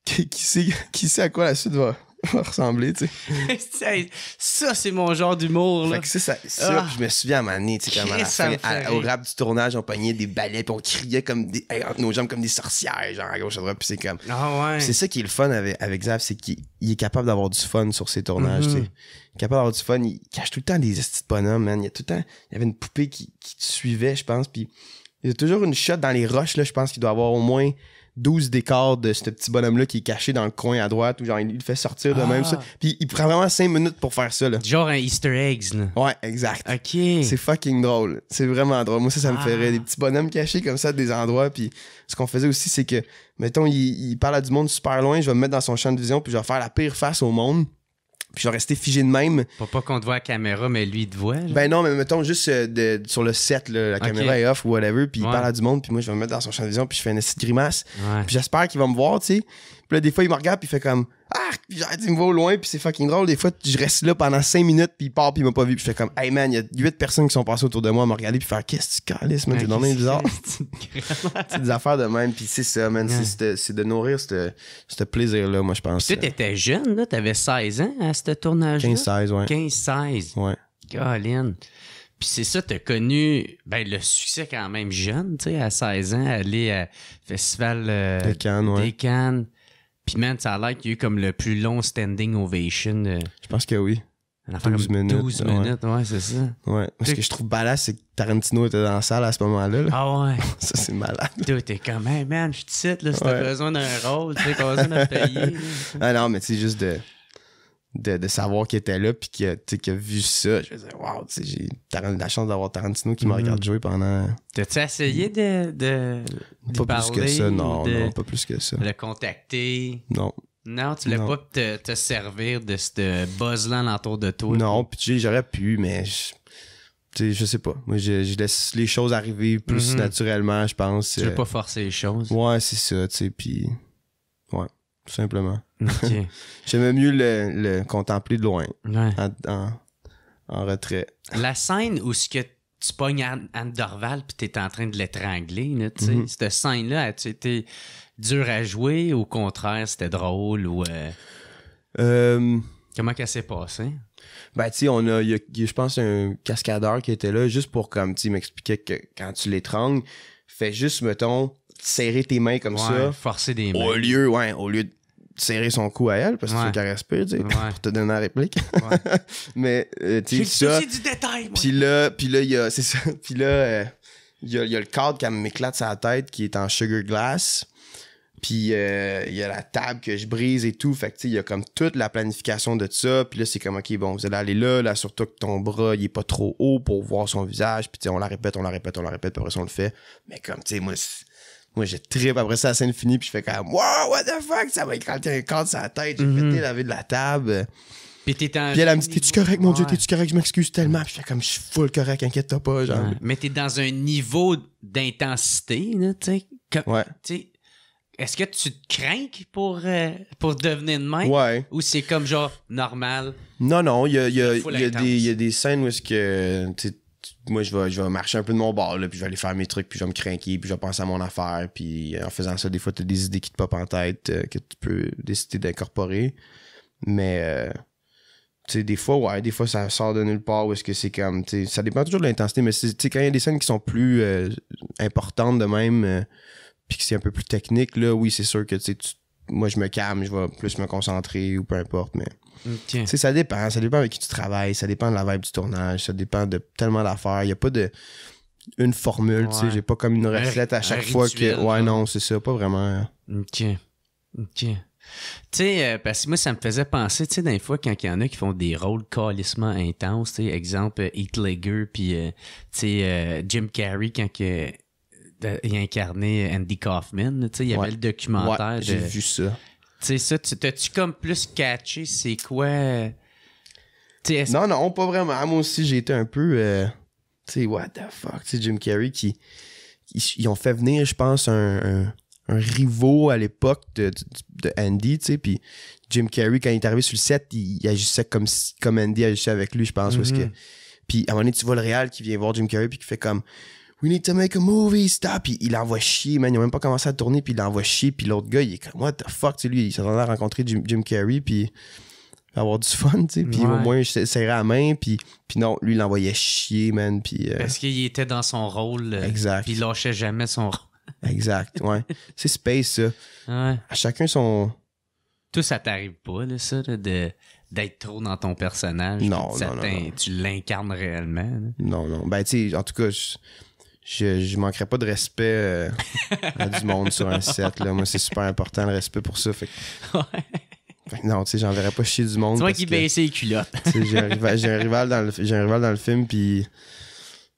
qui, qui sait à quoi la suite va, ressembler, ça, c'est mon genre d'humour, là. ça, ah. je me souviens à ma année, tu sais, comme au rap du tournage, on pognait des balais, puis on criait comme des, entre nos jambes comme des sorcières, genre à gauche, droite, puis c'est comme. Ah, c'est ça qui est le fun avec, avec Zav, c'est qu'il est capable d'avoir du fun sur ses tournages, tu sais. Il mm-hmm. capable d'avoir du fun, il cache tout le temps des petits bonhommes, man. Il y a tout le temps, il y avait une poupée qui, te suivait, je pense, puis il y a toujours une shot dans les roches, là, je pense qu'il doit avoir au moins 12 décors de ce petit bonhomme-là qui est caché dans le coin à droite, où genre il le fait sortir de même. Ça. Ah. Puis il prend vraiment 5 minutes pour faire ça. Genre un Easter eggs. Ouais, exact. OK. C'est fucking drôle. C'est vraiment drôle. Moi, ça, ça me ah. ferait des petits bonhommes cachés comme ça des endroits. Puis ce qu'on faisait aussi, c'est que, mettons, il, il, parle à du monde super loin, je vais me mettre dans son champ de vision, puis je vais faire la pire face au monde. Puis je vais rester figé de même. Pas, pas qu'on te voit à la caméra, mais lui, il te voit. Ben non, mais mettons juste euh, de- sur le set, la caméra est off ou whatever, puis il parle à du monde, puis moi, je vais me mettre dans son champ de vision, puis je fais une petite grimace. Puis j'espère qu'il va me voir, tu sais. Puis là, des fois, il me regarde, puis il fait comme Ah, j'arrête, il me voit au loin, puis c'est fucking drôle. Des fois, je reste là pendant 5 minutes, puis il part, puis il m'a pas vu. Puis je fais comme Hey man, il y a 8 personnes qui sont passées autour de moi à me regarder, puis faire Qu'est-ce que tu calisses, man, t'es dans bizarre. c'est des affaires de même, puis c'est ça, man. C'est de nourrir ce plaisir-là, moi, je pense. Tu étais jeune, là, t'avais 16 ans à ce tournage. 15-16, ouais. 15-16. Ouais. Colin. Puis c'est ça, t'as connu ben, le succès quand même jeune, tu sais, à 16 ans, aller à Festival euh, des ouais. des Cannes ça a l'air qu'il y a eu comme le plus long standing ovation. Euh, je pense que oui. 12 minutes, 12 minutes, ouais, c'est ça. Ouais. Ce que je trouve balade, c'est que Tarantino était dans la salle à ce moment-là. Ah ouais. Ça, c'est malade. Toi t'es comme, hey man, je te cite, là, si t'as besoin d'un rôle, tu sais, qu'on va se payer. Ah non, mais c'est juste de de, de savoir qu'il était là puis qu'il a, qu vu ça. Je me disais, wow, j'ai la chance d'avoir Tarantino qui me mhm. regarde jouer pendant. T'as-tu essayé de. de pas parler plus que ça, non, de... non, pas plus que ça. Le contacter. Non. Non, tu voulais pas te, servir de ce buzz-là autour de toi. Non, puis j'aurais pu, mais je, je sais pas. Moi, je, laisse les choses arriver plus mhm. naturellement, je pense. Tu veux euh, pas forcer les choses. Ouais, c'est ça, tu sais, puis... Ouais simplement. J'aimais mieux le, contempler de loin, en, retrait. La scène où ce que tu pognes Anne, Dorval puis t'es en train de l'étrangler, mm-hmm. cette scène-là, a-tu été dur à jouer ou au contraire, c'était drôle ou... Euh? Euh, Comment qu'elle s'est passée? Ben, tu on a, y a, je pense, un cascadeur qui était là juste pour, comme, tu que quand tu l'étrangles, fais juste, mettons, serrer tes mains comme ça. Forcer des mains. Au lieu, ouais, au lieu de serrer son cou à elle parce que c'est tu caresses pour te donner la réplique. mais euh, tu sais ça. du détail. Puis là, puis là il y a c'est ça, puis là euh, il, y a, le cadre qui m'éclate sa tête qui est en sugar glass. Puis euh, il y a la table que je brise et tout. Fait que tu sais, il y a comme toute la planification de ça. Puis là, c'est comme, OK, bon, vous allez aller là. Là, surtout que ton bras, il est pas trop haut pour voir son visage. Puis tu sais, on la répète, on la répète, on la répète. Puis après on le fait. Mais comme, tu sais, moi, moi, j'ai trip après ça, la scène finie, puis je fais comme, wow, what the fuck, ça m'a éclaté un cadre sur la tête, j'ai mm pété la vie de la table. Puis t'es Puis elle, me dit, t'es-tu correct, mon Dieu, t'es-tu correct, je m'excuse tellement. Puis je fais comme, je suis full correct, inquiète-toi pas. Genre. Mais t'es dans un niveau d'intensité, tu sais. Ouais. Est-ce que tu te crains pour, euh, pour devenir une même? Ouais. Ou c'est comme genre normal? Non, non, il y a, y, a des, y a des scènes où est-ce que moi, je vais, je vais marcher un peu de mon bord, là, puis je vais aller faire mes trucs, puis je vais me craquer, puis je vais à mon affaire. Puis euh, en faisant ça, des fois, tu as des idées qui te popent en tête euh, que tu peux décider d'incorporer. Mais, euh, tu sais, des fois, ouais, des fois, ça sort de nulle part, ou est-ce que c'est comme, tu sais, ça dépend toujours de l'intensité, mais tu sais, quand il y a des scènes qui sont plus importantes de même, puis que c'est un peu plus technique, là, oui, c'est sûr que, tu sais, moi, je me calme, je vais plus me concentrer, ou peu importe, mais ça dépend. Ça dépend avec qui tu travailles. Ça dépend de la vibe du tournage. Ça dépend de tellement d'affaires. Il n'y a pas de une formule. tu sais J'ai pas comme une recette à chaque fois que. Ouais, non, c'est ça. Pas vraiment. OK. OK. Tu sais, euh, parce que moi, ça me faisait penser, tu sais, des fois, quand il y en a qui font des rôles calissement intenses, tu sais, exemple, euh, Heath Ledger, puis, euh, tu sais, Jim Carrey, quand il, a incarnait Andy Kaufman, tu sais, il y avait le documentaire. J'ai vu ça sais, ça, t'as-tu comme plus catché c'est quoi. Non, non, pas vraiment. Ah, moi aussi, j'ai été un peu. Euh, tu sais, what the fuck. Tu Jim Carrey qui. Ils ont fait venir, je pense, un, un, à l'époque de, de, Andy, tu sais. Puis Jim Carrey, quand il est arrivé sur le set, il, agissait comme, comme Andy agissait avec lui, je pense. parce mm-hmm. que... Puis à un moment donné, tu vois le réal qui vient voir Jim Carrey puis qui fait comme We need to make a movie, stop. Puis il envoie chier, man. Ils n'ont même pas commencé à tourner, puis il envoie chier. Puis l'autre gars, il est comme, what the fuck, tu sais, lui, il s'attendait à rencontrer Jim, Jim Carrey, puis avoir du fun, tu sais. Puis au moins, je serrais la main, puis, puis non, lui, il envoyait chier, man. Puis, euh... Parce qu'il était dans son rôle. Euh, exact. Puis il lâchait jamais son rôle. exact, ouais. C'est space, ça. Ouais. À chacun son. Tout ça t'arrive pas, là, ça, de d'être trop dans ton personnage. Non, non, non, Tu l'incarnes réellement. Non, non. Ben, tu sais, en tout cas, je, je manquerais pas de respect à euh, du monde sur un set. Là. Moi, c'est super important le respect pour ça. Fait ouais. non, tu sais, j'enverrais pas chier du monde. C'est moi qui baissais les culottes. j'ai un, rival dans le, film, puis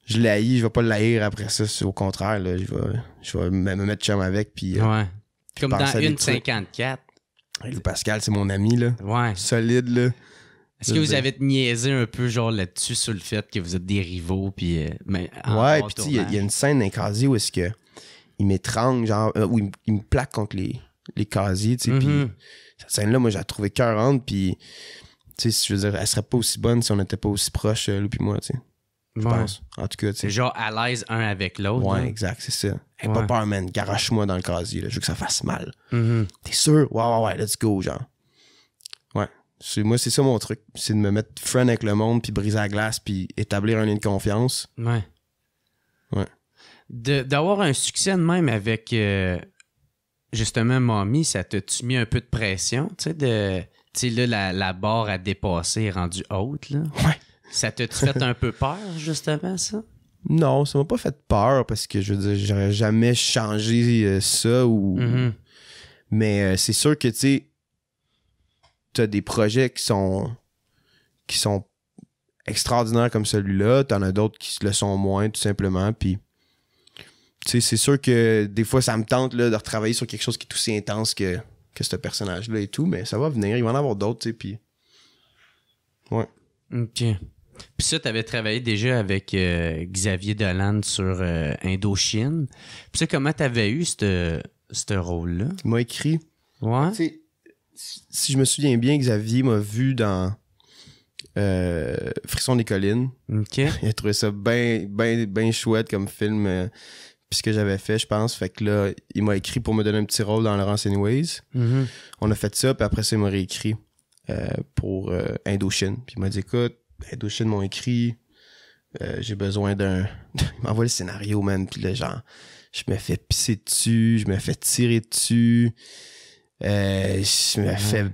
je l'haïs, je vais pas l'haïr après ça. Au contraire, je, vais, je vais me mettre chum avec. Puis, euh, ouais. Comme dans une 54. Pascal, c'est mon ami, là. Ouais. Solide, là. Est-ce que vous avez niaisé un peu genre là-dessus sur le fait que vous êtes des rivaux puis euh, mais Ouais, puis il y, a une scène d'un casier où est-ce que il m'étrangle genre euh, où il, me plaque contre les les casiers, tu sais puis mm-hmm. cette scène là moi j'ai trouvé cœurante puis tu sais je veux dire elle serait pas aussi bonne si on n'était pas aussi proche euh, lui puis moi, tu sais. Je pense. En tout cas, tu sais. Genre à l'aise un avec l'autre. Ouais, hein? exact, c'est ça. Hey, ouais. pas man. Garoche-moi dans le casier, Je veux que ça fasse mal. Mm-hmm. T'es sûr? Ouais, ouais, ouais, let's go, genre moi, c'est ça mon truc. C'est de me mettre friend avec le monde, puis briser la glace, puis établir un lien de confiance. Ouais. Ouais. D'avoir un succès de même avec euh, justement Mommy, ça t'a-tu mis un peu de pression, tu sais, de. Tu sais, là, la, la, barre à dépasser est rendue haute, là. Ouais. Ça t'a-tu fait un peu peur, justement, ça? Non, ça m'a pas fait peur parce que je veux dire, j'aurais jamais changé euh, ça ou. Mm-hmm. Mais euh, c'est sûr que, tu sais as des projets qui sont qui sont extraordinaires comme celui-là, tu en as d'autres qui le sont moins, tout simplement. Puis, c'est sûr que des fois, ça me tente de retravailler sur quelque chose qui est aussi intense que, ce personnage-là et tout, mais ça va venir, il va en avoir d'autres, tu puis... Ouais. OK. Puis ça, tu avais travaillé déjà avec euh, Xavier Dolan sur euh, Indochine. Puis ça, comment tu avais eu ce rôle-là? Il m'a écrit. Ouais si je me souviens bien, Xavier m'a vu dans euh, Frisson des collines. Il a trouvé ça bien chouette comme film. puisque euh, puis j'avais fait, je pense. Fait que là, il m'a écrit pour me donner un petit rôle dans Laurence Anyways. Mm-hmm. On a fait ça, puis après ça, il m'a réécrit euh, pour Indochine. Puis il m'a dit, écoute, Indochine m'ont écrit. J'ai besoin d'un... il m'envoie le scénario, man. Puis là, genre, je me fais pisser dessus, je me fais tirer dessus. Euh, je me fais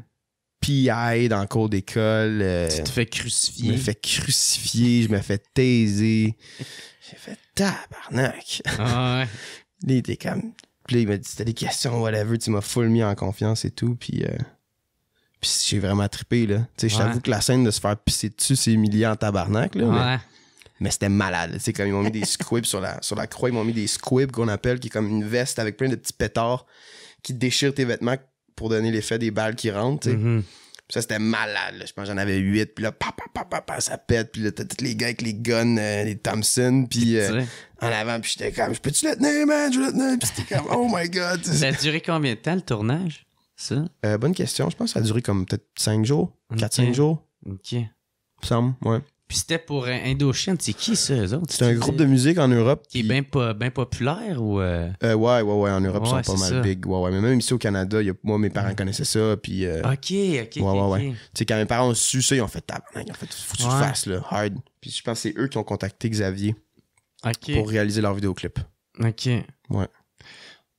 PI dans le cours d'école. Euh, tu te fais crucifier. Je me fais crucifier, je me fais taiser. J'ai fait tabarnak. Ah ouais. là, il comme. Puis il m'a dit c'était des questions, whatever. Tu m'as full mis en confiance et tout. Puis, euh, puis j'ai vraiment trippé, là. Tu sais, je t'avoue que la scène de se faire pisser dessus, c'est humiliant en tabarnak, là. Ouais. Mais, c'était malade. Tu sais, comme ils m'ont mis des squibs sur la, sur la croix, ils m'ont mis des squibs qu'on appelle, qui est comme une veste avec plein de petits pétards qui déchirent tes vêtements pour donner l'effet des balles qui rentrent. Mm-hmm. Ça, c'était malade. Je pense que j'en avais huit. Puis là, pa, pa, pa, pa, ça pète. Puis là, t'as tous les gars avec les guns, euh, les Thompson. Puis euh, en avant, puis j'étais comme, je peux-tu le tenir, man? Je veux le tenir. Puis comme, oh my God. ça a duré combien de temps le tournage? Ça? Euh, bonne question. Je pense que ça a duré comme peut-être 5 jours, quatre 4-5 jours. OK. Semble, ouais. Puis c'était pour euh, Indochine. C'est qui ça, eux autres? C'est un groupe de musique en Europe. Qui est bien populaire ou. Euh? euh... ouais, ouais, ouais. En Europe, ils sont pas mal big. Ouais, ouais. Mais même ici au Canada, moi, mes parents connaissaient ça. Puis, euh, Ok, ok. Ouais, ouais, ouais. Tu sais, quand mes parents ont su ça, ils ont fait tabarnak. Ah, ils ont fait, tout tu là, hard. Puis je pense que c'est eux qui ont contacté Xavier. Ok. Pour réaliser leur vidéoclip. Ok. Ouais.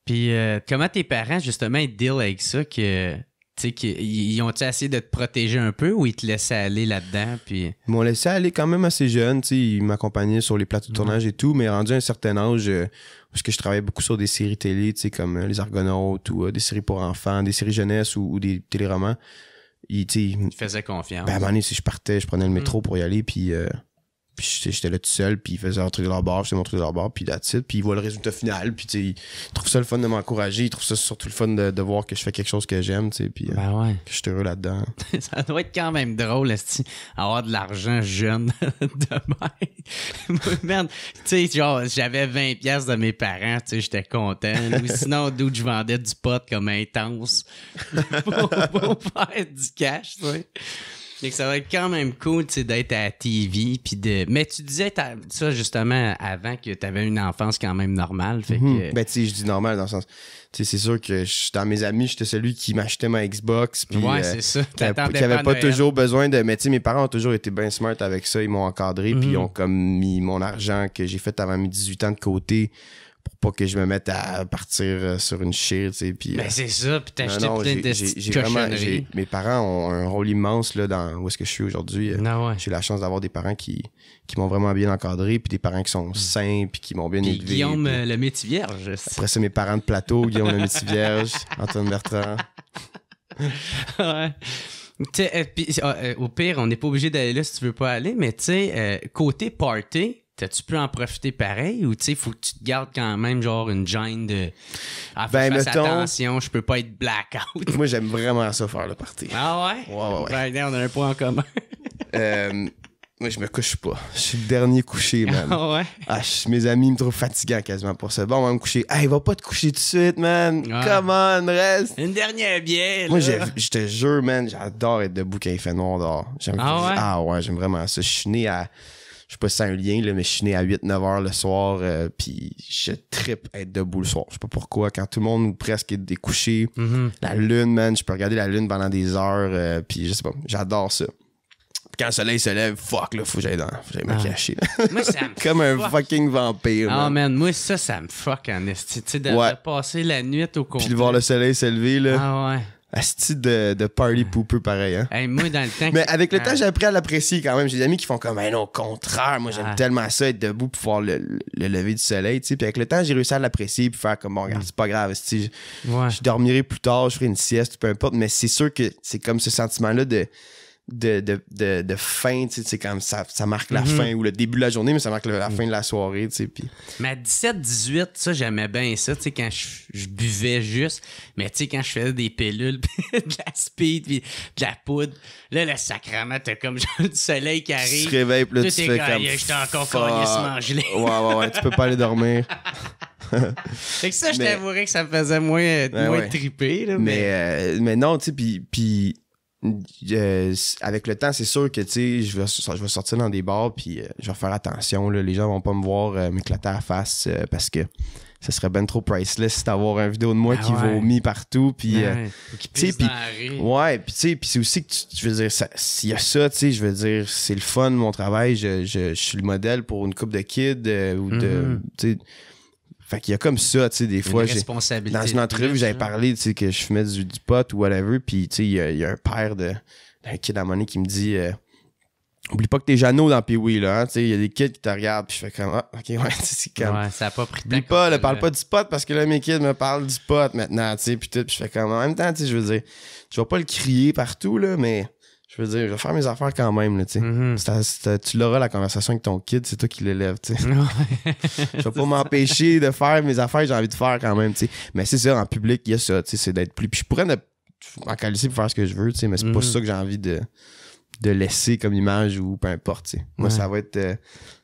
Puis comment tes parents, justement, ils deal avec ça que sais, ils ont essayé de te protéger un peu ou ils te laissaient aller là-dedans? Puis... Ils m'ont laissé aller quand même assez jeune. Ils m'accompagnaient sur les plateaux de tournage et tout, mais rendu à un certain âge, parce euh, que je travaillais beaucoup sur des séries télé, tu sais, comme euh, Les Argonautes ou euh, des séries pour enfants, des séries jeunesse ou, des téléromans. Ils, ils faisaient confiance. Ben, à si je partais, je prenais le mm. métro pour y aller, puis puis j'étais là tout seul, puis ils faisaient un truc de leur bord, je faisais mon truc de leur bord, puis that's it. Puis ils voient le résultat final, puis ils trouvent ça le fun de m'encourager, ils trouvent ça surtout le fun de, voir que je fais quelque chose que j'aime, tu sais, puis euh, ben que je suis heureux là-dedans. ça doit être quand même drôle, avoir de l'argent jeune de Merde, tu sais, genre, j'avais 20 pièces de mes parents, tu sais, j'étais content. Ou sinon, d'où je vendais du pot comme intense pour, faire du cash, que ça va être quand même cool d'être à la TV. Puis de... Mais tu disais ça justement avant que tu avais une enfance quand même normale. Fait mhm. ben, tu je dis normal dans le sens. c'est sûr que dans mes amis, j'étais celui qui m'achetait ma Xbox. Puis, euh, c'est ça. tu qui pas toujours besoin de. Mais tu mes parents ont toujours été bien smart avec ça. Ils m'ont encadré. Puis mhm. ils ont comme mis mon argent que j'ai fait avant mes 18 ans de côté pour pas que je me mette à partir euh, sur une chire, tu sais. Puis, ben, euh, c'est ça, puis acheté plein de j'ai, Mes parents ont un rôle immense là, dans où est-ce que je suis aujourd'hui. Euh, non ouais. J'ai la chance d'avoir des parents qui, m'ont vraiment bien encadré, puis des parents qui sont hmm. sains, puis qui m'ont bien puis Guillaume le métier vierge. Après ça, mes parents de plateau, Guillaume le métier vierge, Antoine Bertrand. ouais. Ah, au pire, on n'est pas obligé d'aller là si tu veux pas aller, mais tu sais, côté party, tu peux en profiter pareil ou tu sais, faut que tu te gardes quand même genre une gêne de. Ah, ben, attention, je peux pas être blackout. Moi, j'aime vraiment ça faire le parti Ah ouais? Ouais, ouais, ouais. Ben, on a un point en commun. Euh, moi, je me couche pas. Je suis le dernier couché, ah man. Ah ouais? Ah, mes amis me trouvent fatigant quasiment pour ça. Bon, on va me coucher. Hey, va pas te coucher tout de suite, man. Come on, reste. Une dernière bière. Moi, je te jure, man, j'adore être debout quand il fait noir dehors. Ah ouais? ah ouais? j'aime vraiment ça. Je suis né à je sais pas si c'est un lien, là, mais je suis né à 8-9 heures le soir, euh, puis je tripe être debout le soir. Je sais pas pourquoi. Quand tout le monde presque est découché, mm-hmm. la lune, man, je peux regarder la lune pendant des heures, euh, puis je sais pas, j'adore ça. quand le soleil se lève, fuck, là, faut que j'aille me ah. cacher. Moi, ça Comme un fucking vampire. Ah, man. moi, ça, ça me fuck en esti. Tu sais, de, passer la nuit au complet. Puis de voir le soleil s'élever, là. Ah, ouais. Asti de, de party Pooper, pareil, hein? dans le temps. Mais avec le temps, ah. j'ai appris à l'apprécier quand même. J'ai des amis qui font comme, hey, non, au contraire, moi, j'aime ah. tellement ça, être debout pour voir le, lever du soleil, tu sais. Puis avec le temps, j'ai réussi à l'apprécier, puis faire comme, bon, regarde, mm. c'est pas grave, si je dormirai plus tard, je ferai une sieste, peu importe. Mais c'est sûr que c'est comme ce sentiment-là de, de, de, de, fin, tu sais, comme ça, ça marque la mhm. fin ou le début de la journée, mais ça marque la fin de la soirée, tu sais. Mais à 17-18, ça, j'aimais bien ça, tu sais, quand je, buvais juste, mais tu sais, quand je faisais des pilules, de la speed, puis de la poudre, là, le sacrament, t'as comme genre du soleil qui arrive. Tu te réveilles, puis là, tu fais comme... encore ouais, ouais, ouais, tu peux pas aller dormir. fait que ça, je t'avouerais que ça me faisait moins, ben triper, mais... Euh, mais, non, tu sais, puis... Euh, avec le temps, c'est sûr que tu je vais, je vais sortir dans des bars puis euh, je vais faire attention. les gens vont pas me voir euh, m'éclater à face parce que ça serait ben trop priceless d'avoir une vidéo de moi ah qui au mi partout puis ouais, tu sais ouais puis tu sais puis c'est aussi que tu, je veux dire s'il y a ça tu sais je veux dire c'est le fun de mon travail je, je, suis le modèle pour une coupe de kids ou de mm-hmm. Fait qu'il y a comme ça, tu sais, des fois. dans une entrevue, j'avais hein. parlé, tu sais, que je fumais du, du pot ou whatever. Puis, tu sais, il y, a un père d'un kid à monnaie qui me dit. Euh, oublie pas que t'es Jeannot dans pee là là. Hein, il y a des kids qui te regardent, puis je fais comme, ah, ok, ouais, c'est comme. Ouais, ça a pas pris Oublie pas, ne parle pas du pot, parce que là, mes kids me parlent du pot maintenant, tu sais, puis tout, puis je fais comme, en même temps, tu sais, je veux dire, tu vas pas le crier partout, là, mais je veux dire, je vais faire mes affaires quand même. Mhm. tu l'auras la conversation avec ton kid, c'est toi qui l'élèves. je vais pas m'empêcher de faire mes affaires j'ai envie de faire quand même. sais Mais c'est ça, en public, il y a ça. C'est d'être plus. Puis je pourrais m'en qualifier pour faire ce que je veux, mais c'est n'est pas mhm. ça que j'ai envie de, de laisser comme image ou peu importe. Moi, ça va être. Euh,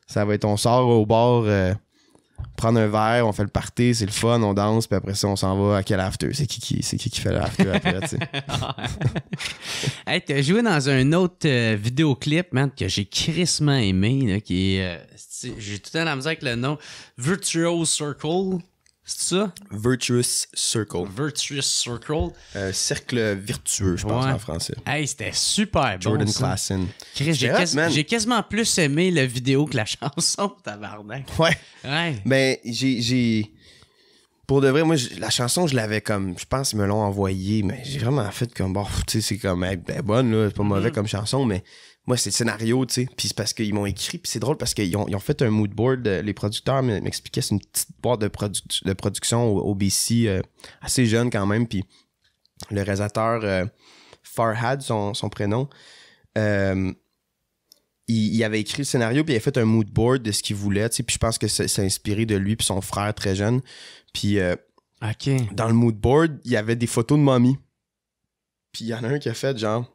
ça va être on sort au bord. Euh, prendre un verre, on fait le party, c'est le fun, on danse, puis après ça, on s'en va à quel after? C'est qui qui, c'est qui, qui fait l'after après, tu sais? hey, t'as joué dans un autre euh, vidéoclip, man, que j'ai crissement aimé, qui est... Euh, j'ai tout le temps la misère avec le nom. Virtual Circle. C'est ça? Virtuous Circle. Virtuous Circle. Euh, cercle virtueux, je pense, en français. Hey, c'était super Jordan bon. Jordan Klassen. j'ai, quasiment plus aimé la vidéo que la chanson, tabarnak. Ouais. Ouais. Ben, j'ai. j'ai... Pour de vrai, moi, la chanson, je l'avais comme. Je pense qu'ils me l'ont envoyée, mais j'ai vraiment fait comme. Bon, tu sais, c'est comme. Ben, bonne, là. C'est pas mauvais mm. comme chanson, mais moi, c'est le scénario, tu sais. Puis c'est parce qu'ils m'ont écrit. Puis c'est drôle parce qu'ils ont, fait un mood board. Euh, les producteurs m'expliquaient, c'est une petite boîte de, de production au, BC, euh, assez jeune quand même. Puis le réalisateur euh, Farhad, son, prénom, il, il, avait écrit le scénario. Puis il a fait un mood board de ce qu'il voulait, tu sais. Puis je pense que c'est inspiré de lui, puis son frère très jeune. Puis dans le mood board, il y avait des photos de mamie. Puis il y en a un qui a fait genre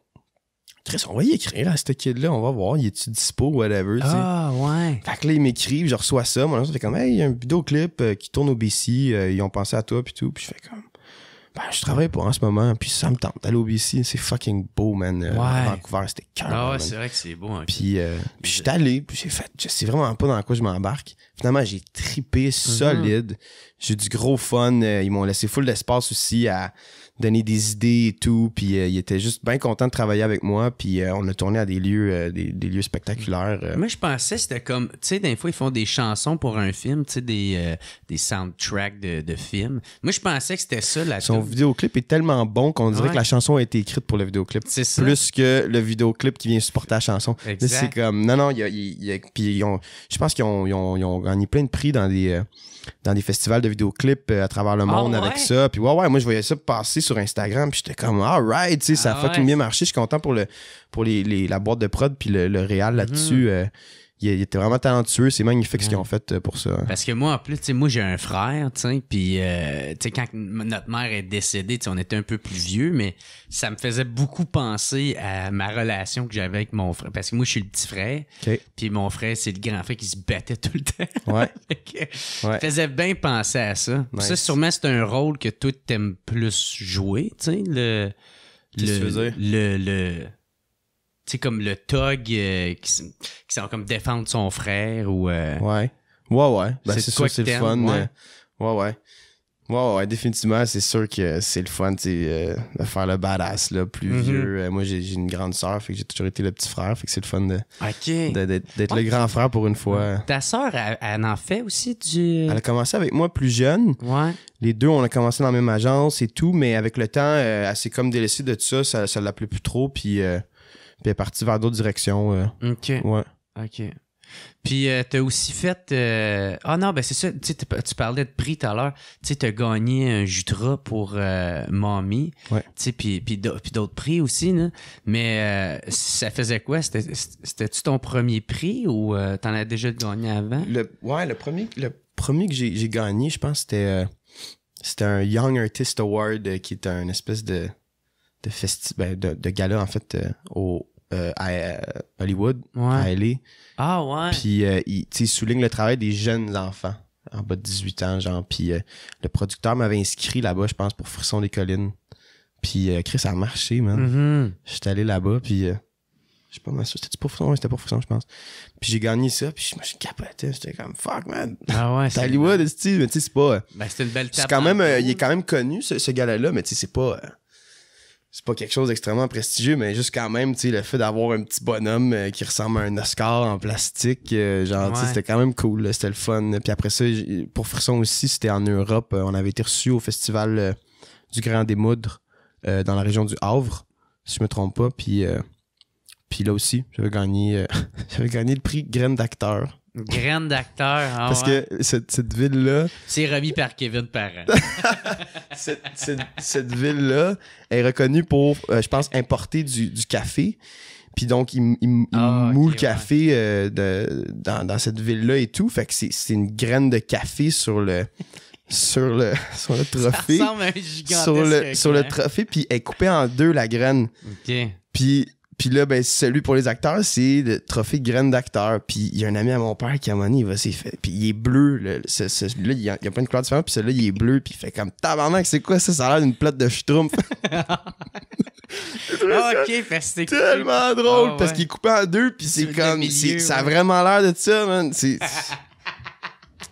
Chris, on va y écrire à ce kid-là, on va voir, il est-tu dispo, whatever. Ah, ouais. Fait que là, ils m'écrivent, je reçois ça. moi ça fait comme, hey, il y a un vidéoclip euh, qui tourne au BC, euh, ils ont pensé à toi, puis tout. Puis je fais comme, ben, je travaille pas en ce moment, puis ça me tente d'aller au BC, c'est fucking beau, man. Euh, Vancouver, c'était cœur. Ah ouais, c'est vrai que c'est beau. Hein, puis, je suis allé, puis j'ai fait, je sais vraiment pas dans quoi je m'embarque. Finalement, j'ai tripé mhm. solide. J'ai du gros fun. Ils m'ont laissé full d'espace aussi à donner des idées et tout. Puis euh, il était juste bien content de travailler avec moi. Puis euh, on a tourné à des lieux, euh, des, lieux spectaculaires. Moi, je pensais que c'était comme, tu sais, des fois, ils font des chansons pour un film, tu sais, des, des soundtracks de, de, films. Moi, je pensais que c'était ça. La Son vidéoclip est tellement bon qu'on dirait que la chanson a été écrite pour le vidéoclip. Plus que le vidéoclip qui vient supporter la chanson. C'est comme, non, non, y a, je pense qu'ils ont, gagné plein de prix dans des dans des festivals de vidéoclips euh, à travers le ah monde avec ça. Puis ouais, ouais, moi je voyais ça passer sur Instagram, puis j'étais comme alright, tu ça a ah fucking bien marché. Je suis content pour le pour les, la boîte de prod puis le, le là-dessus. Mhm. Euh, il, était vraiment talentueux. C'est magnifique ce qu'ils ont fait euh, pour ça. Hein. Parce que moi, en plus, moi, j'ai un frère, puis euh, quand notre mère est décédée, on était un peu plus vieux, mais ça me faisait beaucoup penser à ma relation que j'avais avec mon frère. Parce que moi, je suis le petit frère, puis mon frère, c'est le grand frère qui se battait tout le temps. Ouais. faisait bien penser à ça. Ça, sûrement, c'est un rôle que toi, aimes plus jouer, tu sais, le, le sais, comme le Tog euh, qui, s'en va comme défendre son frère ou. Euh, ouais. Ouais, ouais. Ben, c'est sûr, que c'est le fun. Euh, ouais, ouais. ouais. Ouais, définitivement, c'est sûr que c'est le fun de faire le badass là, plus mhm. vieux. moi, j'ai une grande sœur, fait que j'ai toujours été le petit frère, fait que c'est le fun d'être de, le ah. grand frère pour une fois. Ah. Ta sœur, elle, en fait aussi du. Elle a commencé avec moi plus jeune. Ouais. Les deux, on a commencé dans la même agence et tout, mais avec le temps, elle s'est comme délaissée de tout ça, ça, ça l'appelait plus trop, puis puis est parti vers d'autres directions. Euh. OK. Ouais. OK. Puis euh, t'as aussi fait. Euh, ah non, ben c'est ça. Tu parlais de prix tout à l'heure. Tu t'as gagné un Jutra pour Mommy. Ouais. Puis, puis d'autres prix aussi. Là. Mais ça faisait quoi C'était-tu ton premier prix ou t'en as déjà gagné avant le, Ouais, le premier, le premier que j'ai gagné, je pense, c'était. un Young Artist Award qui est un espèce de. De, ben, de gala, en fait, au, euh, à euh, Hollywood, à LA. Ah ouais. Puis euh, il, il souligne le travail des jeunes enfants en bas de 18 ans, genre. Puis le producteur m'avait inscrit là-bas, je pense, pour Frisson des Collines. Puis Chris a marché, man. Mm-hmm. J'étais allé là-bas, puis je sais pas C'était pour Frisson, c'était pour Frisson, je pense. Puis j'ai gagné ça, puis je me suis capoté. J'étais comme fuck, man. Ah ouais, c'est Hollywood, mais tu sais, c'est pas. Mais ben, c'était une belle table. C'est quand même, il est quand même connu, ce gars-là, mais tu sais, c'est pas c'est pas quelque chose d'extrêmement prestigieux, mais juste quand même, tu sais, le fait d'avoir un petit bonhomme euh, qui ressemble à un Oscar en plastique, euh, genre, c'était quand même cool, c'était le fun. Puis après ça, pour Frisson aussi, c'était en Europe. Euh, on avait été reçu au festival du Grand des Moudres dans la région du Havre, si je me trompe pas. Puis, puis là aussi, j'avais gagné, j'avais gagné le prix Graine d'acteur. Graine d'acteur. Ah Parce que cette, ville-là. C'est remis par Kevin Parent. cette, cette, ville-là est reconnue pour, euh, je pense, importer du, café. Puis donc, il, ah, moule le café euh, de, dans, cette ville-là et tout. Fait que c'est une graine de café sur le. sur le sur le trophée ça à un sur le sur le trophée puis elle est en deux la graine OK. puis puis là, ben, celui pour les acteurs, c'est le trophée graines d'acteur. Puis il y a un ami à mon père qui, à mon moment il va s'y faire. Puis il est bleu. Là, celui-là, il y a, pas plein de couleurs différentes. Puis celui-là, il est bleu. Puis il fait comme tabarnak, c'est quoi ça? Ça a l'air d'une plate de schtroumpf. Ah, ok, ben, c'est tellement drôle ah, parce qu'il est coupé en deux. Puis c'est comme. Ça a vraiment l'air de ça, man. C'est.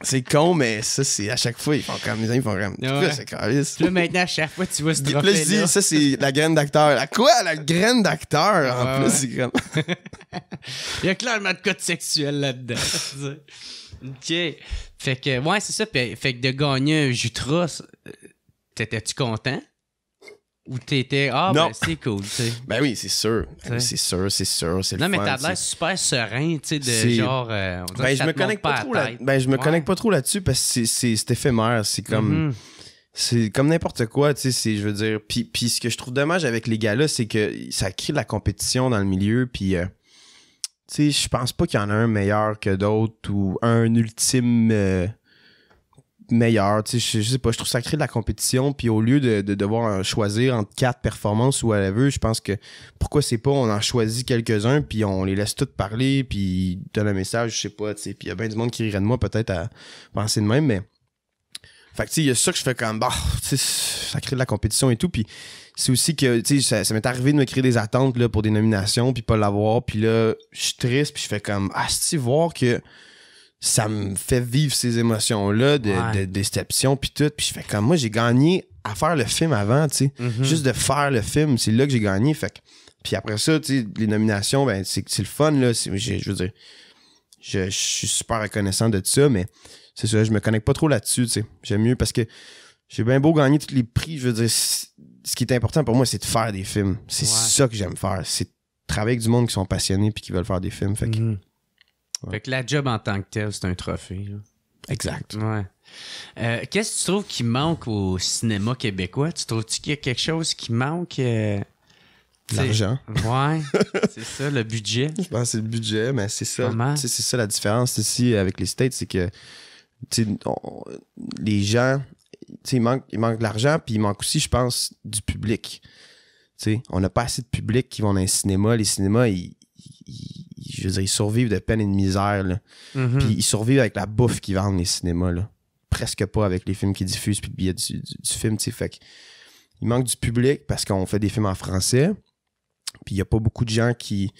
C'est con, mais ça, c'est à chaque fois, ils font comme, les amis font comme, c'est Là, maintenant, à chaque fois, tu vois ce trophée. là, ça, c'est la graine d'acteur. À quoi, la graine d'acteur? en plus, c'est comme. Il y a clairement de code sexuel là-dedans. ok. Fait que, ouais, c'est ça. Fait que de gagner un Jutras, euh, t'étais-tu content? où t'étais ah ben, non. ben c'est cool tu sais ben oui c'est sûr c'est sûr c'est sûr c'est non mais t'as l'air super serein tu sais de genre euh, ben, ben, je me connecte pas, trop ben je me connecte pas trop là-dessus parce que c'est éphémère c'est comme mhm. c'est comme n'importe quoi tu sais je veux dire puis, puis ce que je trouve dommage avec les gars là c'est que ça crée de la compétition dans le milieu puis euh, tu sais je pense pas qu'il y en a un meilleur que d'autres ou un ultime euh, meilleur. Tu je, sais pas, je trouve ça crée de la compétition. Puis au lieu de, devoir choisir entre quatre performances ou veut, je pense que pourquoi c'est pas on en choisit quelques-uns, puis on les laisse toutes parler, puis donne un message, je sais pas. Tu sais, puis il y a bien du monde qui rirait de moi peut-être à penser de même, mais. Fait que, tu sais, il y a ça que je fais comme, bah, tu sais, ça crée de la compétition et tout. Puis c'est aussi que, tu ça, m'est arrivé de me créer des attentes là, pour des nominations, puis pas l'avoir. Puis là, je suis triste, puis je fais comme, ah, si, voir que ça me fait vivre ces émotions-là, de, déception, puis tout. Puis je fais comme moi, j'ai gagné à faire le film avant, tu sais. Mm-hmm. Juste de faire le film, c'est là que j'ai gagné. Fait Puis après ça, tu sais, les nominations, ben, c'est le fun, là. Je veux dire, je, suis super reconnaissant de ça, mais c'est ça, je me connecte pas trop là-dessus, tu sais. J'aime mieux parce que j'ai bien beau gagner tous les prix, je veux dire, ce qui est important pour moi, c'est de faire des films. C'est ça que j'aime faire. C'est travailler avec du monde qui sont passionnés puis qui veulent faire des films. Fait mm-hmm. Fait que la job en tant que telle, c'est un trophée. Exact. Ouais. Euh, qu'est-ce que tu trouves qui manque au cinéma québécois? Tu trouves-tu qu'il y a quelque chose qui manque? Euh, l'argent. Ouais, c'est ça, le budget. Je pense que c'est le budget, mais c'est ça. C'est ça la différence ici avec les States, c'est que les gens, il manque, il manque de l'argent, puis il manque aussi, je pense, du public. on n'a pas assez de public qui vont dans les cinémas. Les cinémas, ils, je veux dire, ils survivent de peine et de misère. Mhm. Puis ils survivent avec la bouffe qu'ils vendent les cinémas. Presque pas avec les films qu'ils diffusent puis le billet du, du, film. Fait il manque du public parce qu'on fait des films en français. Puis il n'y a pas beaucoup de gens qui,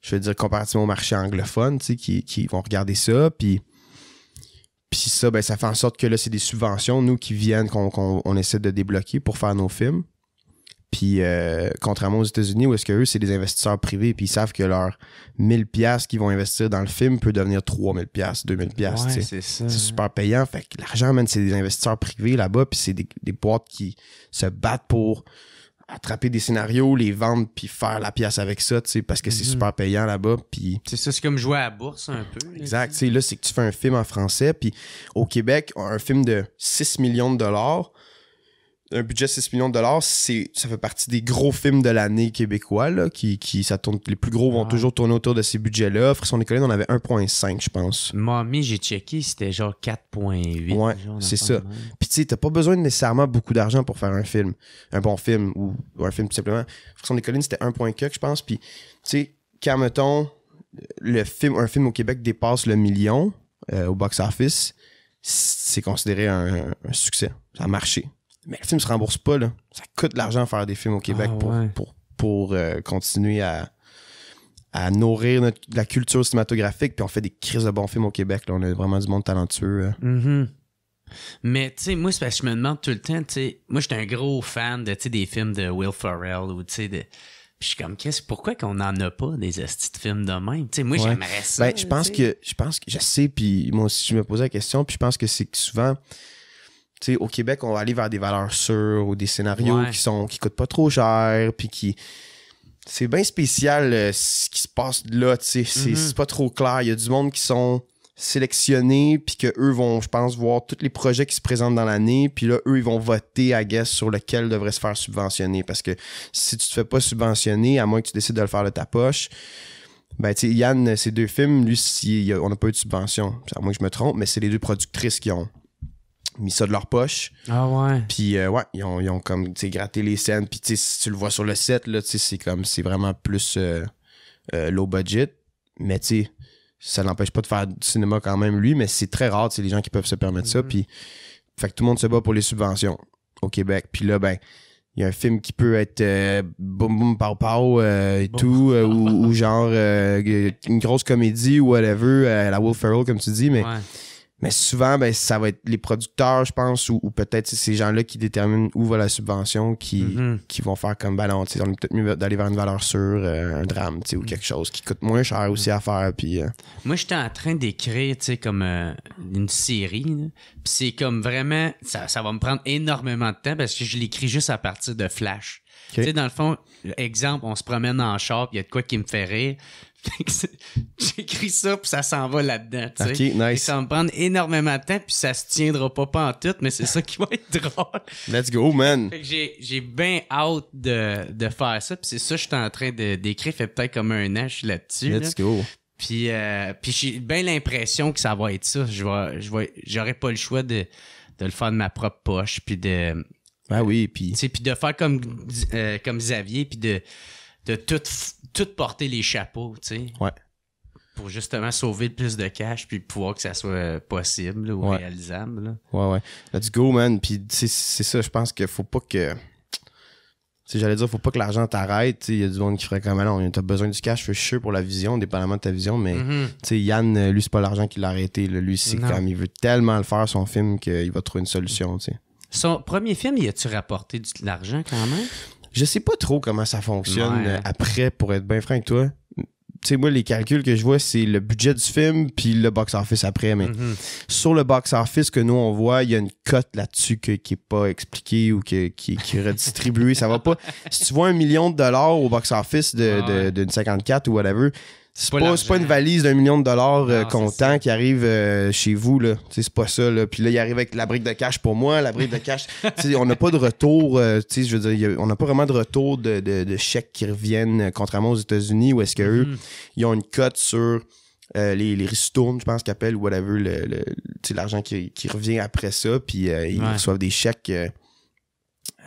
je veux dire, comparativement au marché anglophone, qui, qui vont regarder ça. Puis. Puis ça, ben, ça fait en sorte que là, c'est des subventions, nous, qui viennent, qu'on essaie de débloquer pour faire nos films. Puis, euh, contrairement aux États-Unis, où est-ce que eux, c'est des investisseurs privés, puis ils savent que leurs 1000$ qu'ils vont investir dans le film peut devenir 3000$, 2000$. Ouais, c'est super payant. Fait que l'argent, même, c'est des investisseurs privés là-bas, puis c'est des, boîtes qui se battent pour attraper des scénarios, les vendre, puis faire la pièce avec ça, tu sais parce que c'est mhm. super payant là-bas. Puis... C'est ça, c'est comme jouer à la bourse un peu. Exact. Là, là c'est que tu fais un film en français, puis au Québec, un film de 6 millions de dollars un budget de 6 millions de dollars, c'est, ça fait partie des gros films de l'année québécois. qui, qui, les plus gros vont toujours tourner autour de ces budgets-là. Frisson collines on avait 1,5, je pense. Moi j'ai checké, c'était genre 4,8. Ouais, c'est ça. Puis tu sais, t'as pas besoin nécessairement beaucoup d'argent pour faire un film. Un bon film ou, un film tout simplement. Frisson collines c'était 1,4, je pense. Puis tu sais, le film, un film au Québec dépasse le million euh, au box-office, c'est considéré un, un succès. Ça a marché mais le film se rembourse pas, là. Ça coûte de l'argent faire des films au Québec ah pour, pour, euh, continuer à, nourrir la culture cinématographique. Puis on fait des crises de bons films au Québec. Là. On a vraiment du monde talentueux. Hein. Mm-hmm. Mais tu sais, moi, c'est parce que je me demande tout le temps, tu sais, moi, j'étais un gros fan de, des films de Will Ferrell ou, tu je suis comme, qu'est-ce, pourquoi qu'on n'en a pas des astuces de films de même? moi, j'aimerais ça. Ben, je pense que, je pense que, je sais, puis moi aussi, je me posais la question, puis je pense que c'est que souvent, au Québec, on va aller vers des valeurs sûres ou des scénarios qui sont qui coûtent pas trop cher, puis qui c'est bien spécial euh, ce qui se passe là, tu sais, mm-hmm. c'est pas trop clair. Il y a du monde qui sont sélectionnés, puis que eux vont, je pense, voir tous les projets qui se présentent dans l'année, puis là, eux, ils vont voter, à guess, sur lequel devrait se faire subventionner. Parce que si tu te fais pas subventionner, à moins que tu décides de le faire de ta poche, ben, Yann, ces deux films, lui, si, on n'a pas eu de subvention. À moins que je me trompe, mais c'est les deux productrices qui ont mis ça de leur poche. Ah ouais. Puis euh, ouais, ils ont, ils ont comme gratté les scènes. Puis si tu le vois sur le set, là, c'est comme c'est vraiment plus euh, euh, low budget. Mais tu sais, ça n'empêche pas de faire du cinéma quand même, lui, mais c'est très rare, les gens qui peuvent se permettre ça. Mhm. Puis fait que tout le monde se bat pour les subventions au Québec. Puis là, ben. Il y a un film qui peut être boum boum pow et tout, ou, genre une grosse comédie ou whatever, la Will Ferrell comme tu dis, mais mais souvent, ben, ça va être les producteurs, je pense, ou, peut-être ces gens-là qui déterminent où va la subvention, qui, mhm. qui vont faire comme, ballon. Ben, on est peut-être mieux d'aller vers une valeur sûre, euh, un drame, ou mhm. quelque chose qui coûte moins cher aussi à faire. Puis, euh. Moi, j'étais en train d'écrire, comme euh, une série, puis c'est comme vraiment, ça, ça va me prendre énormément de temps parce que je l'écris juste à partir de Flash. dans le fond, exemple, on se promène en char, il y a de quoi qui me fait rire. J'écris ça, puis ça s'en va là-dedans. OK, nice. ça me prendre énormément de temps, puis ça se tiendra pas, pas en tout, mais c'est ça qui va être drôle. Let's go, man. J'ai bien hâte de, faire ça, puis c'est ça que je suis en train d'écrire. Fait peut-être comme un an, je suis là-dessus. Let's go. Puis, euh, puis j'ai bien l'impression que ça va être ça. Je j'aurais pas le choix de, le faire de ma propre poche, puis de. Ah oui, puis. Puis de faire comme, euh, comme Xavier, puis de, de tout tout porter les chapeaux, tu sais. Pour justement sauver le plus de cash puis pouvoir que ça soit possible ou réalisable. Là. Ouais, ouais. Let's go, man. Puis c'est ça, je pense qu'il faut pas que. J'allais dire, faut pas que l'argent t'arrête. Il y a du monde qui ferait comme, ah non, t'as besoin du cash, je suis sûr pour la vision, dépendamment de ta vision. Mais mhm. tu sais Yann, lui, c'est pas l'argent qui l'a arrêté. Lui, c'est comme, il veut tellement le faire, son film, qu'il va trouver une solution. Son premier film, il a-tu rapporté de l'argent quand même? Je sais pas trop comment ça fonctionne après, pour être bien franc toi. Tu sais, moi, les calculs que je vois, c'est le budget du film puis le box-office après. Mais mhm. sur le box-office que nous, on voit, il y a une cote là-dessus qui n'est pas expliquée ou qui, qui, est redistribuée. ça va pas. Si tu vois un million de dollars au box-office d'une de, 54 ou whatever, c'est pas, pas, une valise d'un million de dollars euh, comptant qui arrive euh, chez vous. Là. C'est pas ça. Là. Puis là, il arrive avec la brique de cash pour moi, la brique de cash. on n'a pas de retour. Euh, je veux dire, on n'a pas vraiment de retour de, de, chèques qui reviennent, euh, contrairement aux États-Unis, où est-ce qu'eux, mm-hmm. ils ont une cote sur euh, les, les ristournes, je pense qu'ils appellent, ou whatever, l'argent le, qui, revient après ça. Puis ils reçoivent des chèques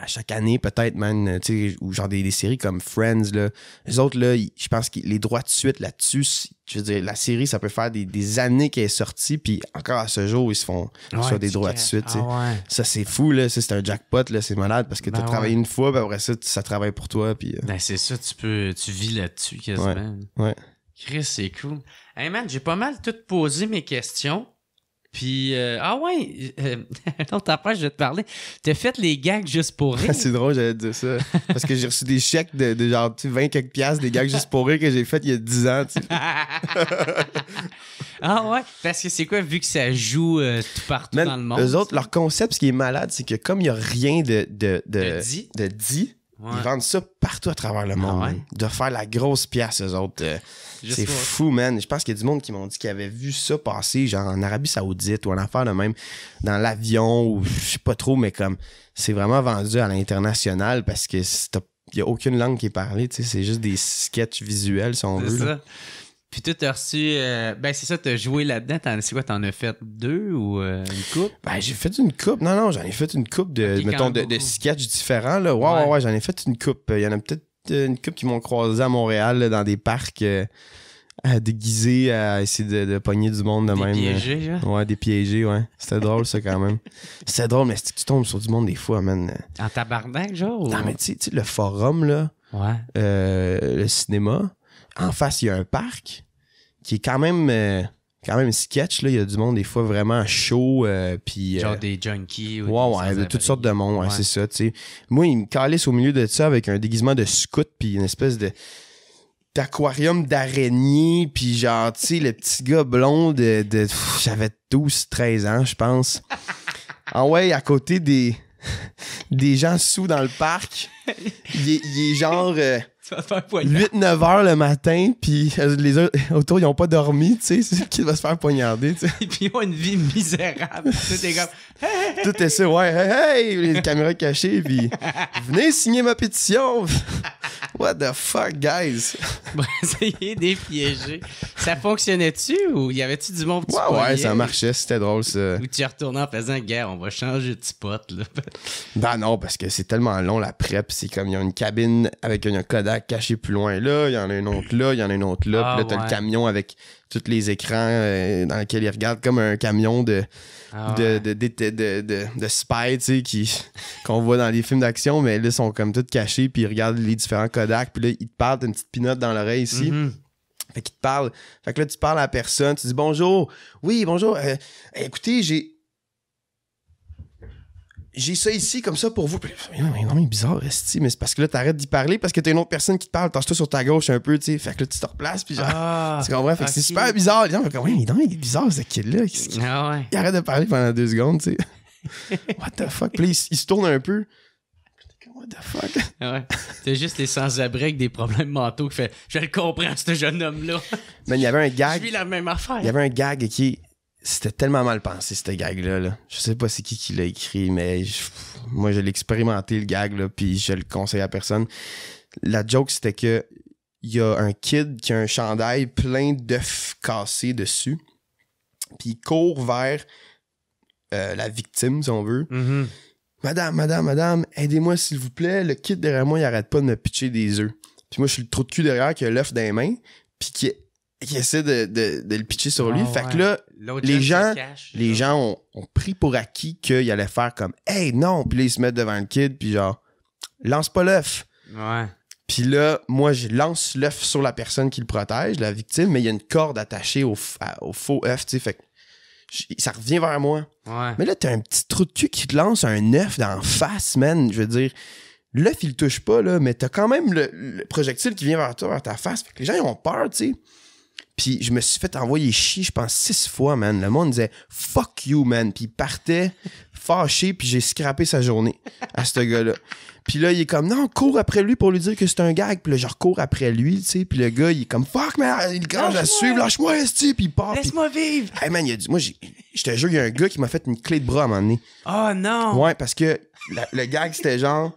à chaque année, peut-être, man, euh, tu sais, ou genre des, séries comme Friends, là. Les autres, là, je pense que les droits de suite là-dessus, je veux dire, la série, ça peut faire des, années qu'elle est sortie, puis encore à ce jour, ils se font soit des droits de suite, ah Ça, c'est fou, là. C'est un jackpot, là. C'est malade parce que tu t'as ben travaillé une fois, puis après ça, ça travaille pour toi, puis. Euh. Ben, c'est ça, tu peux, tu vis là-dessus quasiment. Ouais. Chris, c'est cool. Hey, man, j'ai pas mal tout posé mes questions. Puis, euh, ah ouais, euh, l'autre je vais te parler. T'as fait les gags juste pour rire. c'est drôle, j'allais dit dire ça. Parce que j'ai reçu des chèques de, genre tu 20 quelques piastres, des gags juste pour rire que j'ai fait il y a 10 ans. ah ouais, parce que c'est quoi, vu que ça joue euh, tout partout dans le monde? Eux autres, leur concept, ce qui est malade, c'est que comme il n'y a rien de, de, de dit ils vendent ça partout à travers le ah monde. De faire la grosse pièce, eux autres. Euh, c'est fou, man. Je pense qu'il y a du monde qui m'ont dit qu'ils avaient vu ça passer, genre en Arabie Saoudite ou en affaire de même, dans l'avion ou je sais pas trop, mais comme c'est vraiment vendu à l'international parce que il n'y a aucune langue qui est parlée, c'est juste des sketchs visuels, si on veut. Ça. Puis tu t'as reçu. Euh, ben, c'est ça, t'as joué là-dedans. C'est quoi, t'en as fait deux ou euh, une coupe? Ben, j'ai fait une coupe. Non, non, j'en ai fait une coupe de, mettons, de, sketchs différents. ouais, ouais, ouais j'en ai fait une coupe. Il y en a peut-être euh, une coupe qui m'ont croisé à Montréal, dans des parcs. déguisés à essayer de, pogner du monde de des Piégés, genre. Ouais, des piégés, ouais. C'était drôle, ça, quand même. C'était drôle, mais tu tombes sur du monde des fois, man. En tabarnak, genre? Non, mais tu sais, le forum, là. Ouais. le cinéma en face, il y a un parc qui est quand même euh, quand même sketch là il y a du monde des fois vraiment chaud euh, puis euh, genre des junkies ou ouais, de toutes sortes de monde ouais, c'est ça tu moi il me calissent au milieu de ça avec un déguisement de scout puis une espèce de d'aquarium d'araignée puis genre tu sais le petit gars blond de, j'avais 12 13 ans je pense En ah ouais à côté des des gens sous dans le parc il est genre 8-9 heures le matin, puis euh, les autres autour, ils ont pas dormi, tu sais. C'est qui va se faire poignarder, tu sais. Et puis ils ont une vie misérable. Tout est comme. Tout est ça, ouais. Hey, hey, les caméras cachées, puis venez signer ma pétition. What the fuck, guys? essayez de piégés. Ça fonctionnait-tu ou y avait-tu du monde qui Ouais, ouais, ça marchait, c'était drôle, ça. Ou tu retournais en faisant guerre, on va changer de spot, là. Ben non, parce que c'est tellement long la prep, c'est comme il y a une cabine avec un Kodak caché plus loin là, il y en a un autre là, il y en a un autre là. puis ah, là, t'as le camion avec tous les écrans euh, dans lequel il regarde comme un camion de, ah, de, de, spy, tu sais, qui, qu'on voit dans les films d'action, mais là, ils sont comme tous cachés, puis ils regardent les différents Kodak, puis là, ils te parlent, t'as une petite pinote dans l'oreille ici. Mm-hmm. Fait te parle. Fait que là, tu parles à la personne, tu dis bonjour. Oui, bonjour. Euh, écoutez, j'ai j'ai ça ici comme ça pour vous. mais non, mais bizarre, resti, mais c'est parce que là, t'arrêtes d'y parler parce que t'as une autre personne qui te parle. T'as sur ta gauche un peu, tu sais. Fait que là, tu te replaces, puis genre. Ah, tu comprends? Fait que c'est super bizarre. Les gens comme, oui, mais non, il est bizarre, ce kid-là. Ah il arrête de parler pendant deux secondes, tu sais. What the fuck? Puis il, se tourne un peu. What the fuck? Ah ouais. T'as juste les sans-abri avec des problèmes mentaux qui fait Je le comprends, ce jeune homme-là. Mais il y avait un gag. Je suis la même affaire. Il y avait un gag qui c'était tellement mal pensé, ce gag-là. Je sais pas c'est qui qui l'a écrit, mais moi, je l'ai expérimenté, le gag, là, puis je le conseille à personne. La joke, c'était que il y a un kid qui a un chandail plein d'œufs cassés dessus, puis il court vers euh, la victime, si on veut. Mm-hmm. Madame, madame, madame, aidez-moi, s'il vous plaît. Le kid derrière moi, il arrête pas de me pitcher des œufs. Puis moi, je suis le trou de cul derrière qui a l'œuf dans les mains, puis qui il essaie de, le pitcher sur lui. Ah fait que là, les gens, les gens ont, pris pour acquis qu'il allait faire comme Hey non! Puis là, ils se mettent devant le kid, puis genre, lance pas l'œuf. Puis là, moi, je lance l'œuf sur la personne qui le protège, la victime, mais il y a une corde attachée au, faux œuf, tu sais. Fait ça revient vers moi. Mais là, t'as un petit trou de cul qui te lance un œuf dans face, man. Je veux dire, l'œuf, il le touche pas, là, mais t'as quand même le, projectile qui vient vers toi, vers ta face. Fait que les gens, ils ont peur, tu sais. Puis je me suis fait envoyer chier, je pense, six fois, man. Le monde disait fuck you, man. Puis il partait fâché, puis j'ai scrappé sa journée à ce gars-là. Puis là, il est comme, non, cours après lui pour lui dire que c'est un gag. Puis là, je cours après lui, tu sais. Puis le gars, il est comme, fuck, man, il commence à suivre, lâche-moi, esti. Puis il part. Laisse-moi vivre. Hey, man, il a dit, moi, je te jure, il y a un gars qui m'a fait une clé de bras à un moment donné. Oh, non. Ouais, parce que le gag, c'était genre,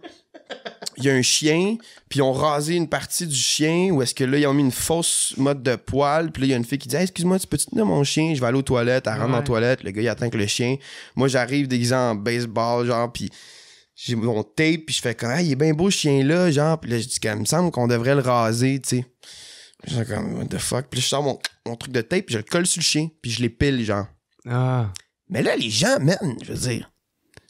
il y a un chien, puis ils ont rasé une partie du chien, ou est-ce que là, ils ont mis une fausse mode de poil, puis là, il y a une fille qui dit Excuse-moi, tu peux tenir mon chien Je vais aller aux toilettes, à rendre en toilette, le gars, il attend que le chien. Moi, j'arrive déguisé en baseball, genre, puis j'ai mon tape, puis je fais comme Ah, il est bien beau ce chien-là, genre, puis là, je dis Il me semble qu'on devrait le raser, tu sais. Je dis comme What the fuck. Puis je sors mon, truc de tape, puis je le colle sur le chien, puis je l'épile, genre. Ah. Mais là, les gens, man, je veux dire.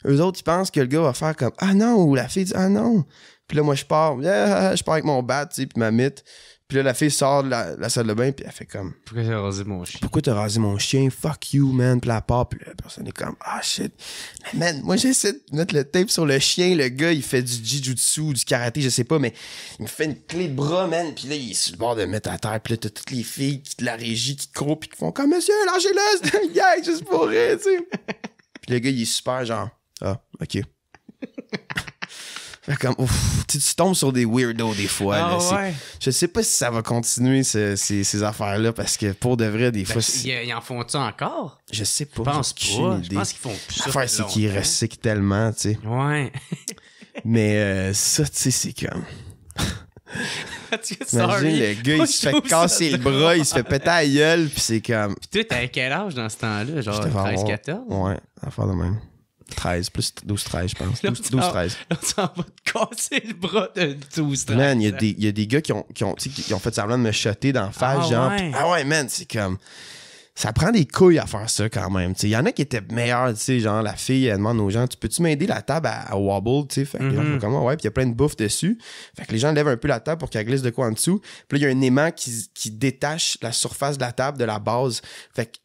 Eux autres, ils pensent que le gars va faire comme Ah non, ou la fille dit Ah non. Puis là, moi, je pars, eh, ah, ah, je pars avec mon bat, tu sais, puis ma mythe. Puis là, la fille sort de la, salle de bain, puis elle fait comme. Pourquoi t'as rasé mon chien? Pourquoi t'as rasé mon chien? Fuck you, man. Puis là, elle part, puis la personne est comme, ah shit. Mais man, moi, j'essaie de mettre le tape sur le chien. Le gars, il fait du jiu-jitsu Ou du karaté, je sais pas, mais il me fait une clé de bras, man. Puis là, il est sur le bord de mettre à terre. Puis là, t'as toutes les filles de la régie qui courent, puis qui font comme, monsieur, lâchez-le, c'est un gars, juste pour rire, tu sais. puis le gars, il est super, genre, ah, ok. comme, tu, tombes sur des weirdos des fois. Ah là, Je sais pas si ça va continuer ces, affaires-là parce que pour de vrai, des ben, fois. Ils en font ça encore Je sais pas. Je pense pas. Je pense qu'ils font plus L'affaire, c'est qu'ils recyclent tellement, tu sais. Ouais. Mais euh, ça, tu sais, c'est comme. Imagine, le gars, il se fait casser le bras, il se fait péter à la gueule, puis c'est comme. tu toi, quel âge dans ce temps-là? Genre 13-14? Ouais, faire de même. 13, plus 12, 13, je pense. 12, 13. ça va te casser le bras de 12, 13. Man, il y, a des gars qui ont, qui ont, qui ont fait semblant de me shotter dans ah face. genre, ah ouais, man, c'est comme. Ça prend des couilles à faire ça quand même. Il y en a qui étaient meilleurs, tu sais, genre la fille, elle demande aux gens Tu peux-tu m'aider la table à, wobble? Fait mm-hmm. ah Ouais, puis il y a plein de bouffe dessus. Fait que les gens lèvent un peu la table pour qu'elle glisse de quoi en dessous. Puis là, il y a un aimant qui, qui détache la surface de la table de la base. Fait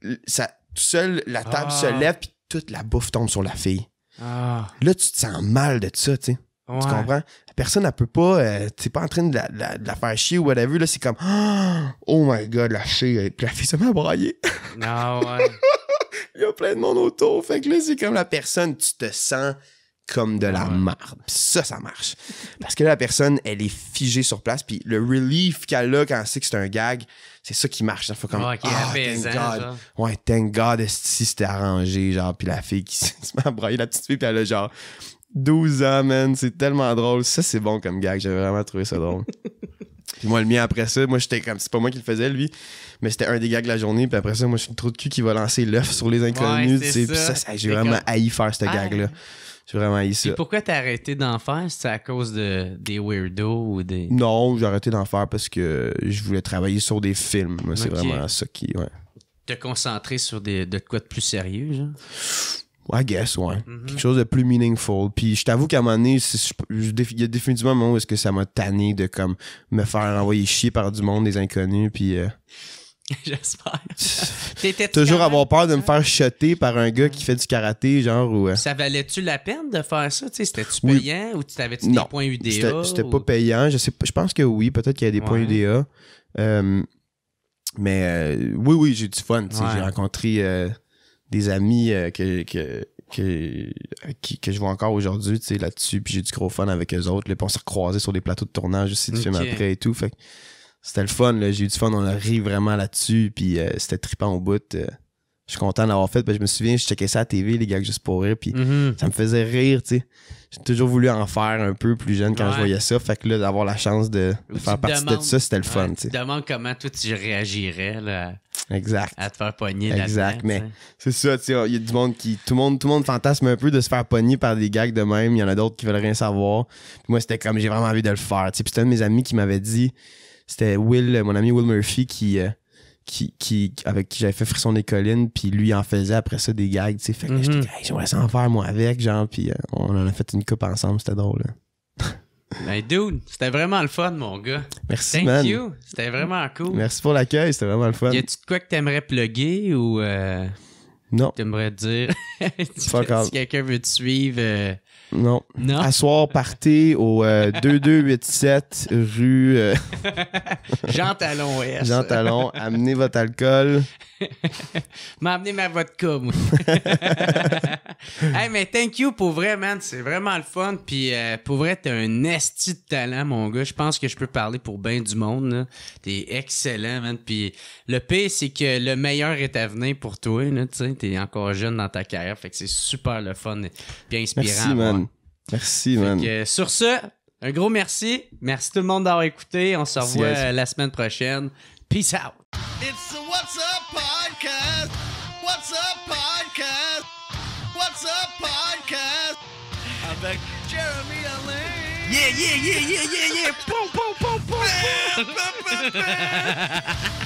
que ça, tout seul, la table se ah. lève, toute la bouffe tombe sur la fille. Ah. Là, tu te sens mal de ça, tu sais. Tu comprends? La personne, elle peut pas, euh, t'es pas en train de la, faire chier ou whatever, là, c'est comme, oh my god, la fille, euh, la fille se met à Non, ah, Il y a plein de monde autour. Fait que là, c'est comme la personne, tu te sens comme de la ah, marde. Ça, ça marche. Parce que là, la personne, elle est figée sur place, puis le relief qu'elle a quand elle sait que c'est un gag, c'est ça qui marche. Il hein. faut comme. ah thank God. Ouais, thank God, si c'était arrangé, genre. Puis la fille qui se met à la petite fille, puis elle a genre 12 ans, man. C'est tellement drôle. Ça, c'est bon comme gag. J'avais vraiment trouvé ça drôle. puis moi, le mien après ça, moi, j'étais comme. C'est pas moi qui le faisais, lui. Mais c'était un des gags de la journée. Puis après ça, moi, je suis trou de cul qui va lancer l'œuf sur les inconnus. ça. j'ai vraiment haï faire ce ah. gag-là. J'ai vraiment ici. Et pourquoi t'as arrêté d'en faire? C'est à cause de, des weirdos ou des. Non, j'ai arrêté d'en faire parce que je voulais travailler sur des films. C'est vraiment ça qui. Ouais. Te concentrer sur des, de quoi de plus sérieux, genre? I guess, ouais. Mhm. Quelque chose de plus meaningful. Puis je t'avoue qu'à un moment donné, il y a définitivement un moment où est-ce que ça m'a tanné de comme me faire envoyer chier par du monde des inconnus. Puis. Euh, J'espère. Toujours avoir peur de me faire shotter par un gars qui fait du karaté, genre. Ou, euh. Ça valait-tu la peine de faire ça? C'était-tu payant ou tu tavais des points UDA? C'était pas payant. Je, sais, je pense que oui, peut-être qu'il y a des points UDA. Euh, mais euh, oui, oui, j'ai du fun. J'ai rencontré des amis que, je vois encore aujourd'hui, là-dessus. Puis j'ai du gros fun avec eux autres. Les on s'est recroisés sur des plateaux de tournage aussi, de okay. films après et tout. Fait c'était le fun. J'ai eu du fun. On a ri vraiment là-dessus. Puis euh, c'était trippant au bout. Euh. je suis content d'avoir fait. Parce je me souviens, je checkais ça à la TV, les gars, juste pour rire. Puis mm-hmm. ça me faisait rire, tu sais. J'ai toujours voulu en faire un peu plus jeune quand je voyais ça. Fait que d'avoir la chance de, faire partie de ça, c'était le fun, tu sais. demande comment toi, tu réagirais, Exact. À te faire pogner Exact, mais c'est ça, tu sais, il y a du monde qui. Tout le monde, tout le monde fantasme un peu de se faire pogner par des gags de même. Il y en a d'autres qui veulent rien savoir. Puis moi, c'était comme j'ai vraiment envie de le faire. Tu puis c'était un de mes amis qui m'avait dit c'était Will, euh, mon ami Will Murphy, euh, qui, qui, avec qui j'avais fait Frisson des collines, puis lui en faisait après ça des gags, tu sais. Fait que mm -hmm. j'étais, mhm. faire, moi, avec, genre, puis euh, on en a fait une coupe ensemble, c'était drôle. ben, dude, c'était vraiment le fun, mon gars. Merci, Thank you. C'était vraiment cool. Merci pour l'accueil, c'était vraiment le fun. Y a-tu de quoi que t'aimerais plugger ou. Non. T'aimerais te dire, si quelqu'un veut te suivre. Euh, non. Non. Assoir partez au 2287 euh, rue. Euh, Jean Talon oui. Jean Talon, amenez votre alcool. M'amenez ma vodka, moi. hey, mais thank you pour vrai, man. C'est vraiment le fun. Puis pour vrai, t'as un esti de talent, mon gars. Je pense que je peux parler pour bien du monde. T'es excellent, man. Puis le pire, c'est que le meilleur est à venir pour toi, tu sais tu es encore jeune dans ta carrière. Fait que c'est super le fun et inspirant. Merci, man. Merci, man. Que, sur ce, un gros merci. Merci tout le monde d'avoir écouté. On se revoit euh, la semaine prochaine. Peace out. It's the What's Up Podcast. What's Up Podcast. What's Up Podcast. Avec Jeremy Allen. Yeah, yeah, yeah, yeah, yeah, yeah. boom,